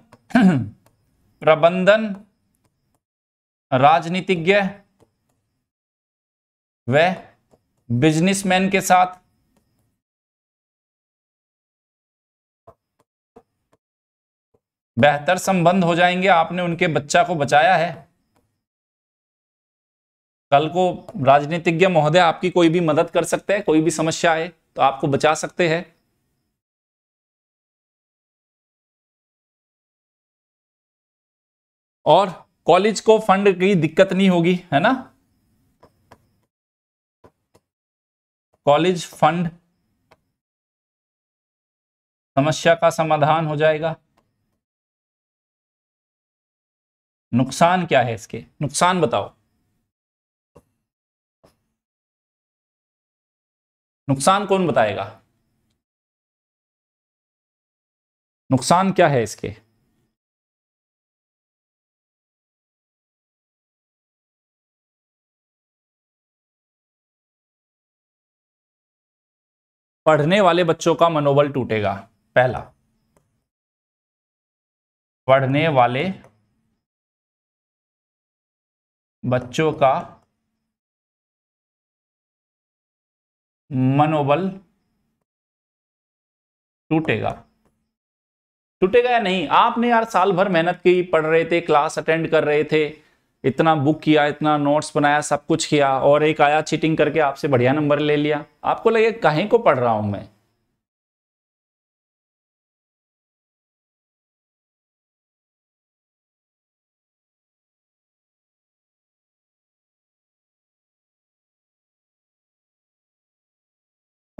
प्रबंधन राजनीतिज्ञ व बिजनेसमैन के साथ बेहतर संबंध हो जाएंगे आपने उनके बच्चा को बचाया है कल को राजनीतिज्ञ महोदय आपकी कोई भी मदद कर सकते हैं कोई भी समस्या आए तो आपको बचा सकते हैं और कॉलेज को फंड की दिक्कत नहीं होगी है ना कॉलेज फंड समस्या का समाधान हो जाएगा नुकसान क्या है इसके नुकसान बताओ नुकसान कौन बताएगा नुकसान क्या है इसके पढ़ने वाले बच्चों का मनोबल टूटेगा पहला पढ़ने वाले बच्चों का मनोबल टूटेगा टूटेगा या नहीं आपने यार साल भर मेहनत की पढ़ रहे थे क्लास अटेंड कर रहे थे इतना बुक किया इतना नोट्स बनाया सब कुछ किया और एक आया चीटिंग करके आपसे बढ़िया नंबर ले लिया आपको लगे कहीं को पढ़ रहा हूं मैं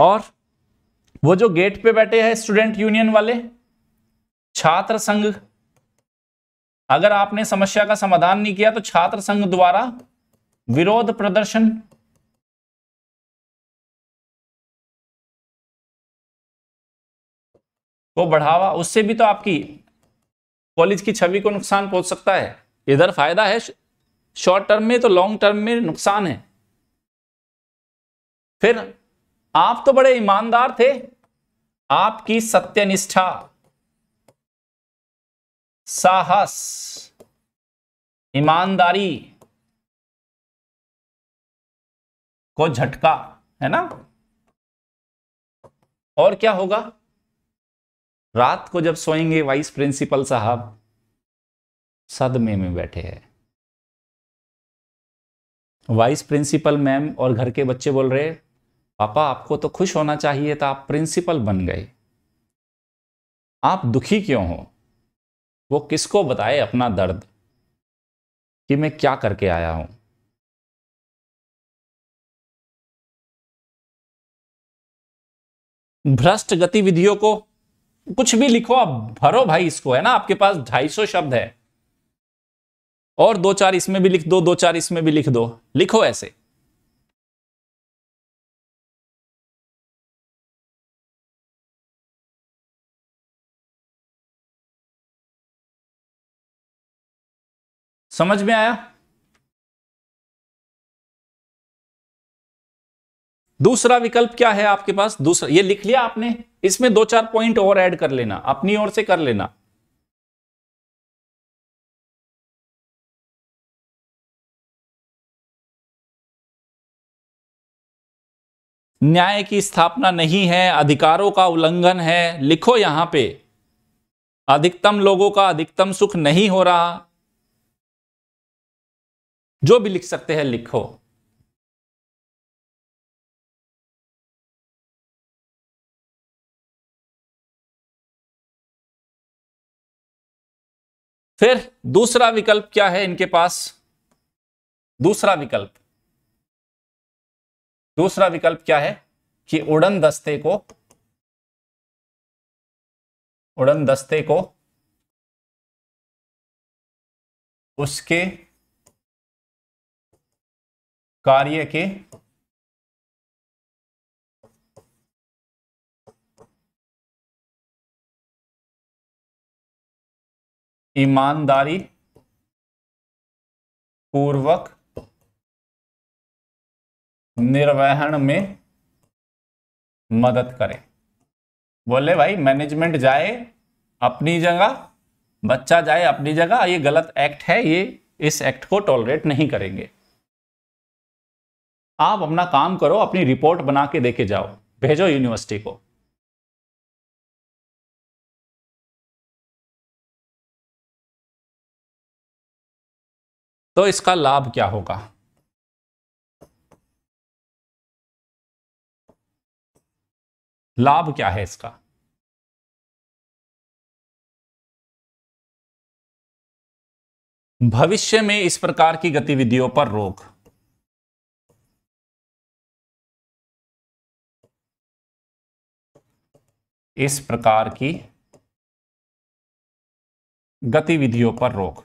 और वो जो गेट पे बैठे हैं स्टूडेंट यूनियन वाले छात्र संघ अगर आपने समस्या का समाधान नहीं किया तो छात्र संघ द्वारा विरोध प्रदर्शन को बढ़ावा उससे भी तो आपकी कॉलेज की छवि को नुकसान पहुंच सकता है इधर फायदा है शॉर्ट टर्म में तो लॉन्ग टर्म में नुकसान है फिर आप तो बड़े ईमानदार थे आपकी सत्यनिष्ठा साहस ईमानदारी को झटका है ना और क्या होगा रात को जब सोएंगे वाइस प्रिंसिपल साहब सदमे में बैठे हैं वाइस प्रिंसिपल मैम और घर के बच्चे बोल रहे पापा आपको तो खुश होना चाहिए था आप प्रिंसिपल बन गए आप दुखी क्यों हो वो किसको बताए अपना दर्द कि मैं क्या करके आया हूं भ्रष्ट गतिविधियों को कुछ भी लिखो आप भरो भाई इसको है ना आपके पास ढाई सौ शब्द है और दो चार इसमें भी लिख दो दो चार इसमें भी लिख दो लिखो ऐसे समझ में आया दूसरा विकल्प क्या है आपके पास दूसरा ये लिख लिया आपने इसमें दो चार पॉइंट और ऐड कर लेना अपनी ओर से कर लेना न्याय की स्थापना नहीं है अधिकारों का उल्लंघन है लिखो यहां पे अधिकतम लोगों का अधिकतम सुख नहीं हो रहा जो भी लिख सकते हैं लिखो फिर दूसरा विकल्प क्या है इनके पास दूसरा विकल्प दूसरा विकल्प क्या है कि उड़न दस्ते को उड़न दस्ते को उसके कार्य के ईमानदारी पूर्वक निर्वहन में मदद करें बोले भाई मैनेजमेंट जाए अपनी जगह बच्चा जाए अपनी जगह ये गलत एक्ट है ये इस एक्ट को टॉलरेट नहीं करेंगे आप अपना काम करो अपनी रिपोर्ट बना के देके जाओ भेजो यूनिवर्सिटी को तो इसका लाभ क्या होगा लाभ क्या है इसका भविष्य में इस प्रकार की गतिविधियों पर रोक इस प्रकार की गतिविधियों पर रोक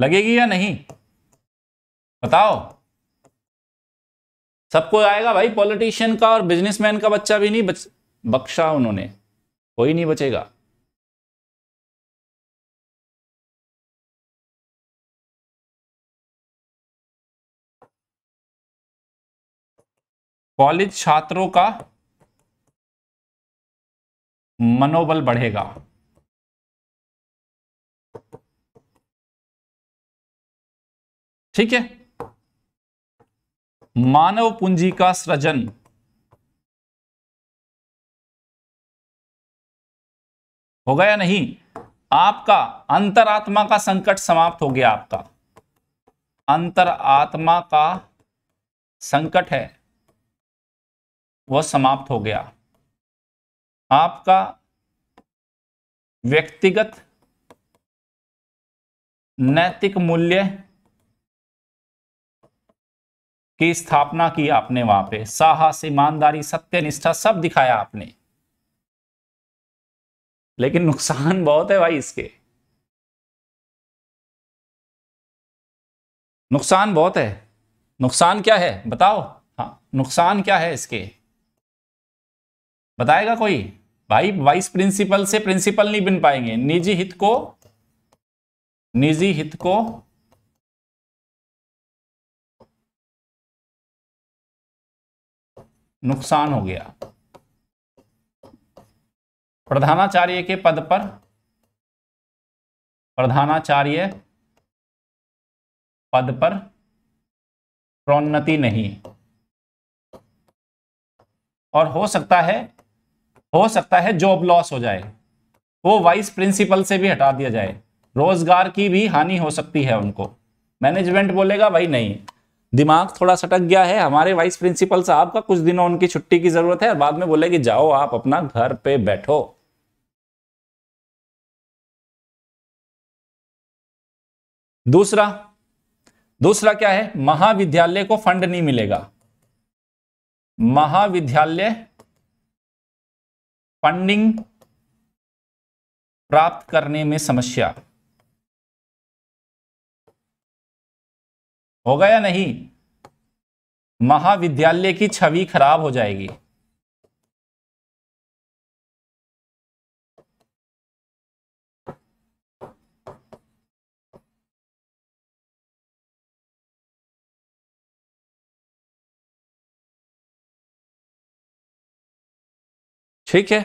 लगेगी या नहीं बताओ सबको आएगा भाई पॉलिटिशियन का और बिजनेसमैन का बच्चा भी नहीं बच, बख्शा उन्होंने कोई नहीं बचेगा कॉलेज छात्रों का मनोबल बढ़ेगा ठीक है मानव पूंजी का सृजन हो गया नहीं आपका अंतरात्मा का संकट समाप्त हो गया आपका अंतरात्मा का संकट है वह समाप्त हो गया आपका व्यक्तिगत नैतिक मूल्य की स्थापना की आपने वहां पे साहस ईमानदारी सत्य निष्ठा सब दिखाया आपने लेकिन नुकसान बहुत है भाई इसके नुकसान बहुत है नुकसान क्या है बताओ हाँ नुकसान क्या है इसके बताएगा कोई भाई वाइस प्रिंसिपल से प्रिंसिपल नहीं बन पाएंगे निजी हित को निजी हित को नुकसान हो गया प्रधानाचार्य के पद पर प्रधानाचार्य पद पर प्रोन्नति नहीं और हो सकता है हो सकता है जॉब लॉस हो जाए वो वाइस प्रिंसिपल से भी हटा दिया जाए रोजगार की भी हानि हो सकती है उनको मैनेजमेंट बोलेगा भाई नहीं दिमाग थोड़ा सटक गया है हमारे वाइस प्रिंसिपल साहब का कुछ दिनों उनकी छुट्टी की जरूरत है और बाद में बोलेगी जाओ आप अपना घर पे बैठो दूसरा दूसरा क्या है महाविद्यालय को फंड नहीं मिलेगा महाविद्यालय फंडिंग प्राप्त करने में समस्या होगा या नहीं महाविद्यालय की छवि खराब हो जाएगी ठीक है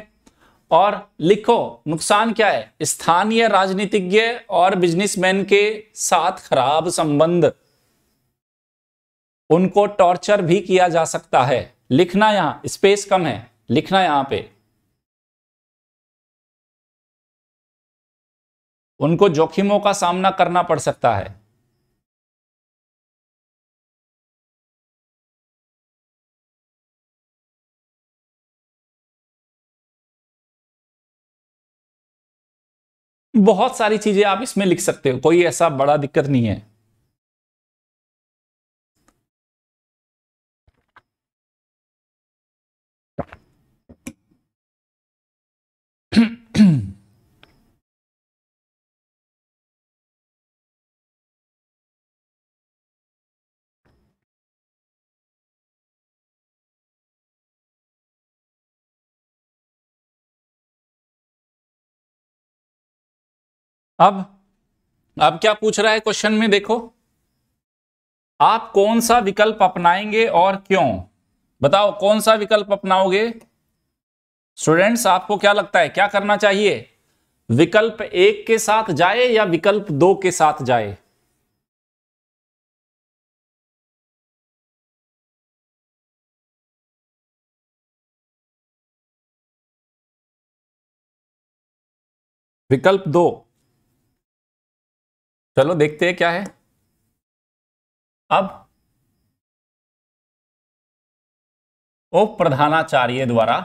और लिखो नुकसान क्या है स्थानीय राजनीतिज्ञ और बिजनेसमैन के साथ खराब संबंध उनको टॉर्चर भी किया जा सकता है लिखना यहां स्पेस कम है लिखना यहां पे उनको जोखिमों का सामना करना पड़ सकता है बहुत सारी चीजें आप इसमें लिख सकते हो कोई ऐसा बड़ा दिक्कत नहीं है अब अब क्या पूछ रहा है क्वेश्चन में देखो आप कौन सा विकल्प अपनाएंगे और क्यों बताओ कौन सा विकल्प अपनाओगे स्टूडेंट्स आपको क्या लगता है क्या करना चाहिए विकल्प एक के साथ जाए या विकल्प दो के साथ जाए विकल्प दो चलो देखते हैं क्या है अब उप प्रधानाचार्य द्वारा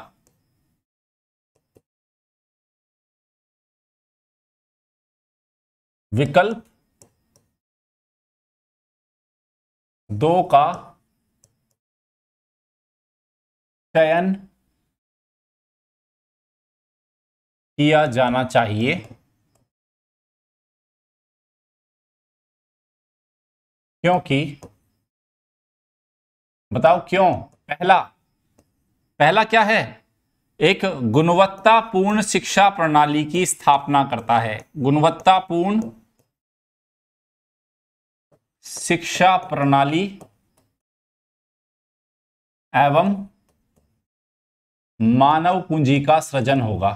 विकल्प दो का चयन किया जाना चाहिए क्योंकि बताओ क्यों पहला पहला क्या है एक गुणवत्तापूर्ण शिक्षा प्रणाली की स्थापना करता है गुणवत्तापूर्ण शिक्षा प्रणाली एवं मानव पूंजी का सृजन होगा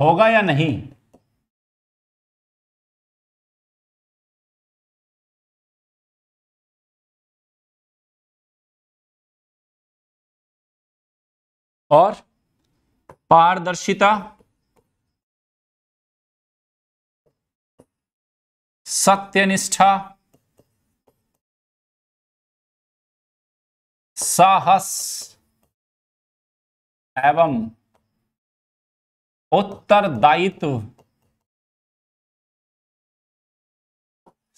होगा या नहीं और पारदर्शिता सत्यनिष्ठा साहस एवं उत्तरदायित्व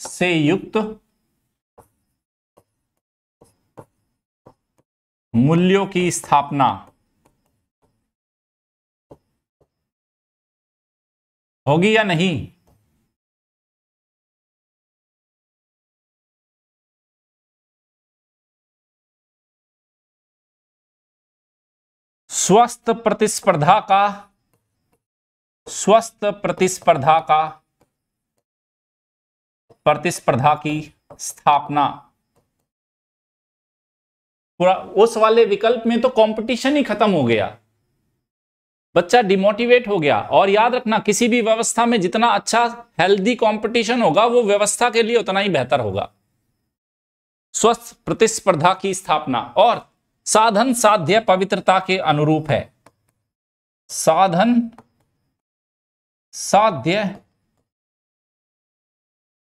से युक्त मूल्यों की स्थापना होगी या नहीं स्वस्थ प्रतिस्पर्धा का स्वस्थ प्रतिस्पर्धा का प्रतिस्पर्धा की स्थापना पूरा उस वाले विकल्प में तो कंपटीशन ही खत्म हो गया बच्चा डिमोटिवेट हो गया और याद रखना किसी भी व्यवस्था में जितना अच्छा हेल्दी कंपटीशन होगा वो व्यवस्था के लिए उतना ही बेहतर होगा स्वस्थ प्रतिस्पर्धा की स्थापना और साधन साध्य पवित्रता के अनुरूप है साधन साध्य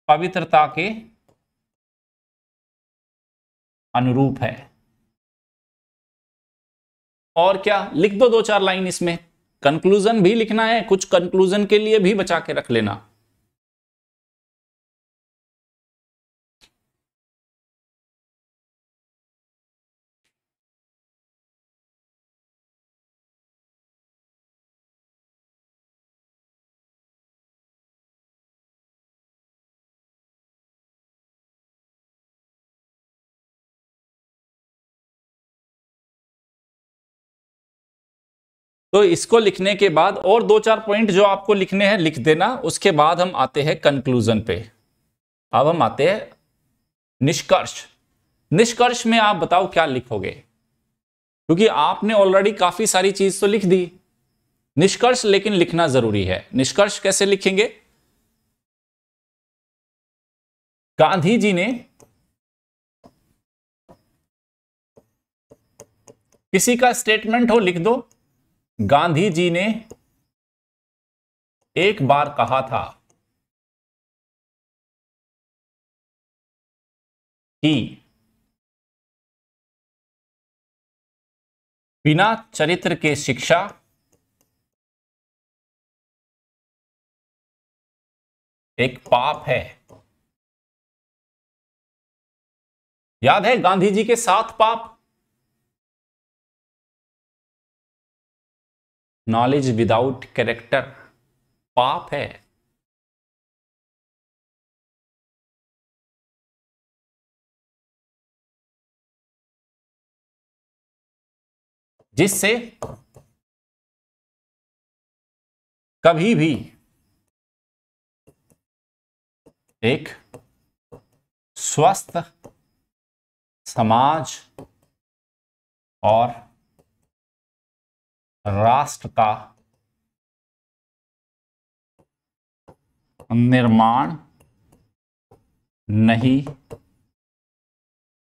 पवित्रता के अनुरूप है और क्या लिख दो दो चार लाइन इसमें कंक्लूजन भी लिखना है कुछ कंक्लूजन के लिए भी बचा के रख लेना तो इसको लिखने के बाद और दो चार पॉइंट जो आपको लिखने हैं लिख देना उसके बाद हम आते हैं कंक्लूजन पे अब हम आते हैं निष्कर्ष निष्कर्ष में आप बताओ क्या लिखोगे क्योंकि आपने ऑलरेडी काफी सारी चीज तो लिख दी निष्कर्ष लेकिन लिखना जरूरी है निष्कर्ष कैसे लिखेंगे गांधी जी ने किसी का स्टेटमेंट हो लिख दो गांधी जी ने एक बार कहा था कि बिना चरित्र के शिक्षा एक पाप है याद है गांधी जी के सात पाप नॉलेज विदाउट कैरेक्टर पाप है जिससे कभी भी एक स्वस्थ समाज और राष्ट्र का निर्माण नहीं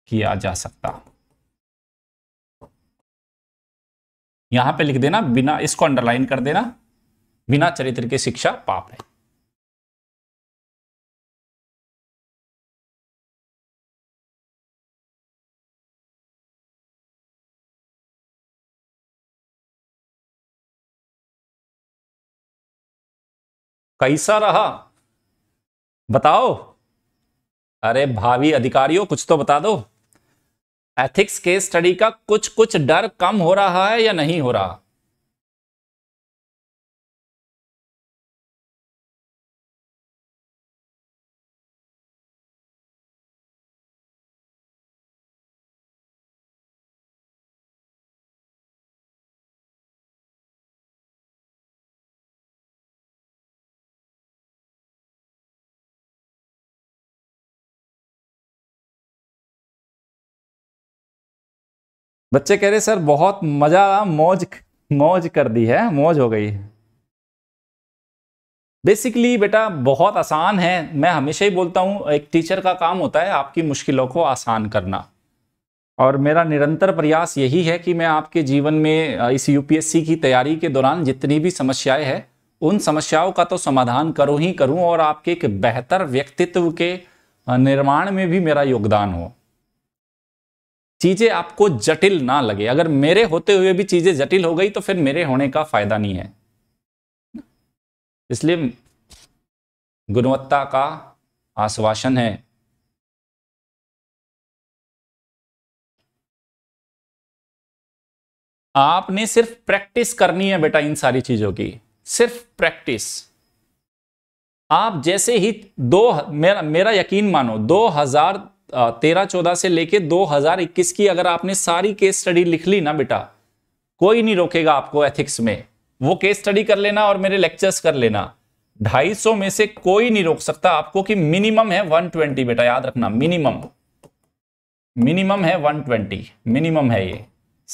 किया जा सकता यहां पे लिख देना बिना इसको अंडरलाइन कर देना बिना चरित्र के शिक्षा पाप है कैसा रहा बताओ अरे भावी अधिकारियों कुछ तो बता दो एथिक्स केस स्टडी का कुछ कुछ डर कम हो रहा है या नहीं हो रहा बच्चे कह रहे सर बहुत मजा मौज मौज कर दी है मौज हो गई है बेसिकली बेटा बहुत आसान है मैं हमेशा ही बोलता हूँ एक टीचर का काम होता है आपकी मुश्किलों को आसान करना और मेरा निरंतर प्रयास यही है कि मैं आपके जीवन में इस यूपीएससी की तैयारी के दौरान जितनी भी समस्याएं हैं उन समस्याओं का तो समाधान करूं ही करूं और आपके एक बेहतर व्यक्तित्व के निर्माण में भी मेरा योगदान हो चीजें आपको जटिल ना लगे अगर मेरे होते हुए भी चीजें जटिल हो गई तो फिर मेरे होने का फायदा नहीं है इसलिए गुणवत्ता का आश्वासन है आपने सिर्फ प्रैक्टिस करनी है बेटा इन सारी चीजों की सिर्फ प्रैक्टिस आप जैसे ही दो मेरा मेरा यकीन मानो दो हजार तेरह चौदह से लेके 2021 की अगर आपने सारी केस स्टडी लिख ली ना बेटा कोई नहीं रोकेगा आपको एथिक्स में वो केस स्टडी कर लेना और मेरे लेक्चर्स कर लेना 250 में से कोई नहीं रोक सकता आपको कि मिनिमम है 120 बेटा याद रखना मिनिमम मिनिमम है 120 मिनिमम है ये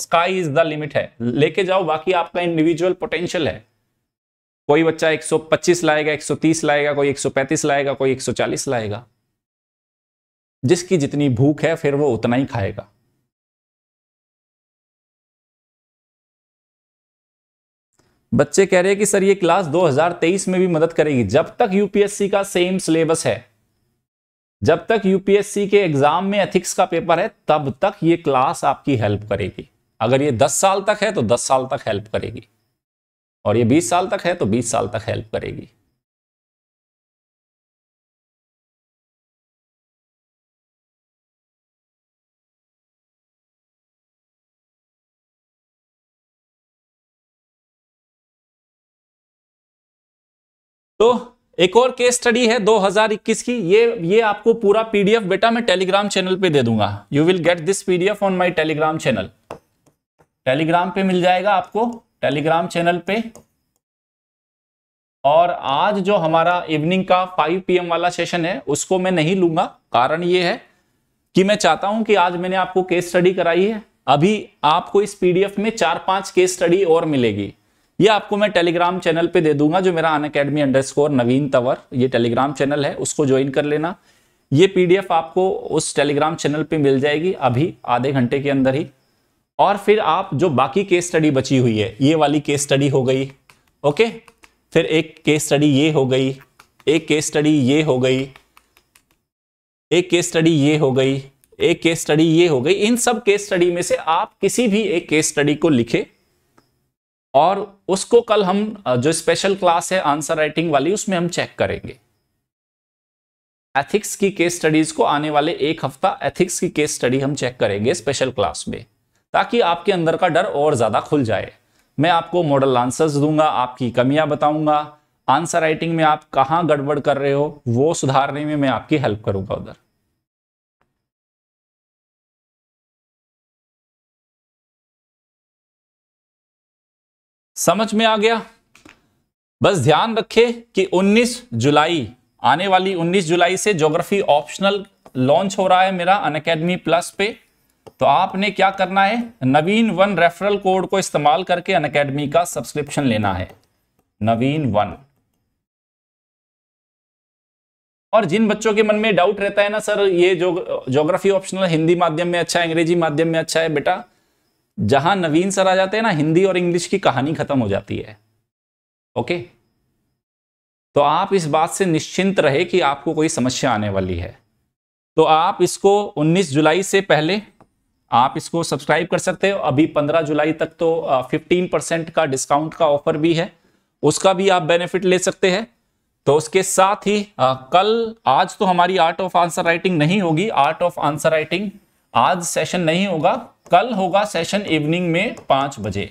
स्काई इज द लिमिट है लेके जाओ बाकी आपका इंडिविजुअल पोटेंशियल है कोई बच्चा 125 लाएगा 130 लाएगा कोई 135 लाएगा कोई 140 लाएगा जिसकी जितनी भूख है फिर वो उतना ही खाएगा बच्चे कह रहे हैं कि सर ये क्लास 2023 में भी मदद करेगी जब तक यूपीएससी का सेम सिलेबस है जब तक यूपीएससी के एग्जाम में एथिक्स का पेपर है तब तक ये क्लास आपकी हेल्प करेगी अगर ये 10 साल तक है तो 10 साल तक हेल्प करेगी और ये 20 साल तक है तो 20 साल तक हेल्प करेगी तो एक और केस स्टडी है 2021 की ये ये आपको पूरा पीडीएफ बेटा मैं टेलीग्राम चैनल पे दे दूंगा you will get this PDF on my Telegram channel Telegram पे मिल जाएगा आपको टेलीग्राम चैनल पे और आज जो हमारा इवनिंग का 5 पीएम वाला सेशन है उसको मैं नहीं लूंगा कारण ये है कि मैं चाहता हूं कि आज मैंने आपको केस स्टडी कराई है अभी आपको इस पीडीएफ में चार पांच केस स्टडी और मिलेगी ये आपको मैं टेलीग्राम चैनल पे दे दूंगा जो मेरा Unacademy under Naveen Tanwar ये टेलीग्राम चैनल है उसको ज्वाइन कर लेना ये पीडीएफ आपको उस टेलीग्राम चैनल पे मिल जाएगी अभी आधे घंटे के अंदर ही और फिर आप जो बाकी केस स्टडी बची हुई है ये वाली केस स्टडी हो गई ओके फिर एक केस स्टडी ये हो गई एक केस स्टडी ये हो गई एक केस स्टडी ये हो गई एक केस स्टडी ये हो गई इन सब केस स्टडी में से आप किसी भी एक केस स्टडी को लिखे और उसको कल हम जो स्पेशल क्लास है आंसर राइटिंग वाली उसमें हम चेक करेंगे एथिक्स की केस स्टडीज को आने वाले एक हफ्ता एथिक्स की केस स्टडी हम चेक करेंगे स्पेशल क्लास में ताकि आपके अंदर का डर और ज्यादा खुल जाए मैं आपको मॉडल आंसर्स दूंगा आपकी कमियां बताऊंगा आंसर राइटिंग में आप कहाँ गड़बड़ कर रहे हो वो सुधारने में मैं आपकी हेल्प करूंगा उधर समझ में आ गया बस ध्यान रखे कि 19 जुलाई आने वाली 19 जुलाई से ज्योग्राफी ऑप्शनल लॉन्च हो रहा है मेरा अन अकेडमी प्लस पे तो आपने क्या करना है नवीन वन रेफरल कोड को इस्तेमाल करके अन अकेडमी का सब्सक्रिप्शन लेना है नवीन वन और जिन बच्चों के मन में डाउट रहता है ना सर ये जो ज्योग्राफी ऑप्शनल हिंदी माध्यम में अच्छा है अंग्रेजी माध्यम में अच्छा है बेटा जहां नवीन सर आ जाते हैं ना हिंदी और इंग्लिश की कहानी खत्म हो जाती है ओके तो आप इस बात से निश्चिंत रहे कि आपको कोई समस्या आने वाली है तो आप इसको 19 जुलाई से पहले आप इसको सब्सक्राइब कर सकते हो अभी 15 जुलाई तक तो 15 परसेंट का डिस्काउंट का ऑफर भी है उसका भी आप बेनिफिट ले सकते हैं तो उसके साथ ही आ, कल आज तो हमारी आर्ट ऑफ आंसर राइटिंग नहीं होगी आर्ट ऑफ आंसर राइटिंग आज सेशन नहीं होगा कल होगा सेशन इवनिंग में पांच बजे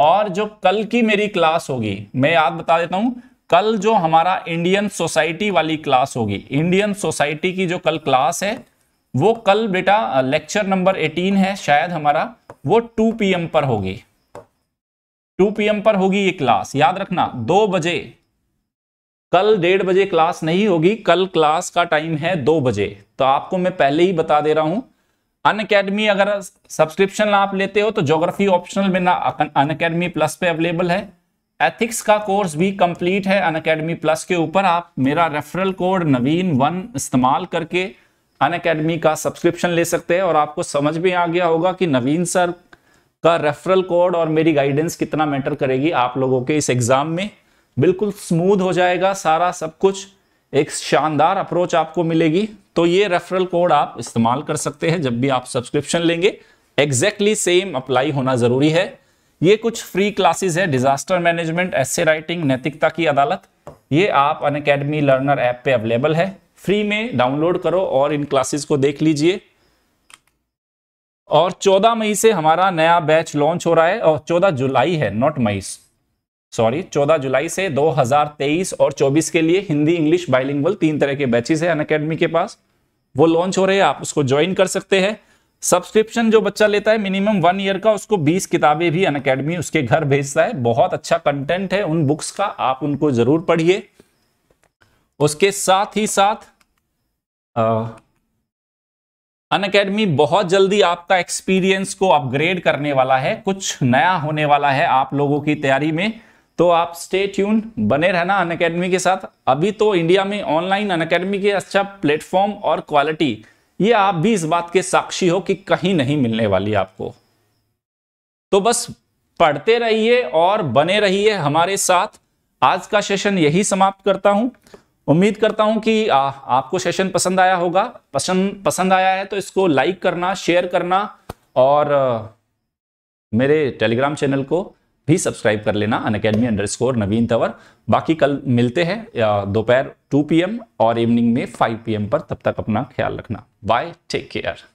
और जो कल की मेरी क्लास होगी मैं याद बता देता हूं कल जो हमारा इंडियन सोसाइटी वाली क्लास होगी इंडियन सोसाइटी की जो कल क्लास है वो कल बेटा लेक्चर नंबर 18 है शायद हमारा वो 2 पीएम पर होगी 2 पीएम पर होगी ये क्लास याद रखना दो बजे कल डेढ़ बजे क्लास नहीं होगी कल क्लास का टाइम है दो बजे तो आपको मैं पहले ही बता दे रहा हूं अन अकेडमी अगर सब्सक्रिप्शन आप लेते हो तो ज्योग्राफी ऑप्शनल में ना अन अकेडमी प्लस पे अवेलेबल है एथिक्स का कोर्स भी कंप्लीट है अन अकेडमी प्लस के ऊपर आप मेरा रेफरल कोड नवीन वन इस्तेमाल करके अन अकेडमी का सब्सक्रिप्शन ले सकते हैं और आपको समझ में आ गया होगा कि नवीन सर का रेफरल कोड और मेरी गाइडेंस कितना मैटर करेगी आप लोगों के इस एग्ज़ाम में बिल्कुल स्मूथ हो जाएगा सारा सब कुछ एक शानदार अप्रोच आपको मिलेगी तो ये रेफरल कोड आप इस्तेमाल कर सकते हैं जब भी आप सब्सक्रिप्शन लेंगे एग्जैक्टली सेम अप्लाई होना जरूरी है ये कुछ फ्री क्लासेस है डिजास्टर मैनेजमेंट एस राइटिंग नैतिकता की अदालत ये आप अन अकेडमी लर्नर ऐप पे अवेलेबल है फ्री में डाउनलोड करो और इन क्लासेस को देख लीजिए और 14 मई से हमारा नया बैच लॉन्च हो रहा है और 14 जुलाई है नॉट मई सॉरी 14 जुलाई से 2023 और 24 के लिए हिंदी इंग्लिश बाइलिंगुअल तीन तरह के बैचेस अन अनकेडमी के पास वो लॉन्च हो रहे हैं आप उसको ज्वाइन कर सकते हैं सब्सक्रिप्शन जो बच्चा लेता है मिनिमम वन ईयर का उसको 20 किताबें भी अन अकेडमी उसके घर भेजता है बहुत अच्छा कंटेंट है उन बुक्स का आप उनको जरूर पढ़िए उसके साथ ही साथ अन अकेडमी बहुत जल्दी आपका एक्सपीरियंस को अपग्रेड करने वाला है कुछ नया होने वाला है आप लोगों की तैयारी में तो आप स्टे ट्यून बने रहना अन अकेडमी के साथ अभी तो इंडिया में ऑनलाइन अन अकेडमी के अच्छा प्लेटफॉर्म और क्वालिटी ये आप भी इस बात के साक्षी हो कि कहीं नहीं मिलने वाली आपको तो बस पढ़ते रहिए और बने रहिए हमारे साथ आज का सेशन यही समाप्त करता हूं उम्मीद करता हूं कि आ, आपको सेशन पसंद आया होगा पसंद पसंद आया है तो इसको लाइक करना शेयर करना और आ, मेरे टेलीग्राम चैनल को भी सब्सक्राइब कर लेना Unacademy underscore Naveen Tanwar बाकी कल मिलते हैं दोपहर 2 पीएम और इवनिंग में 5 पीएम पर तब तक अपना ख्याल रखना बाय टेक केयर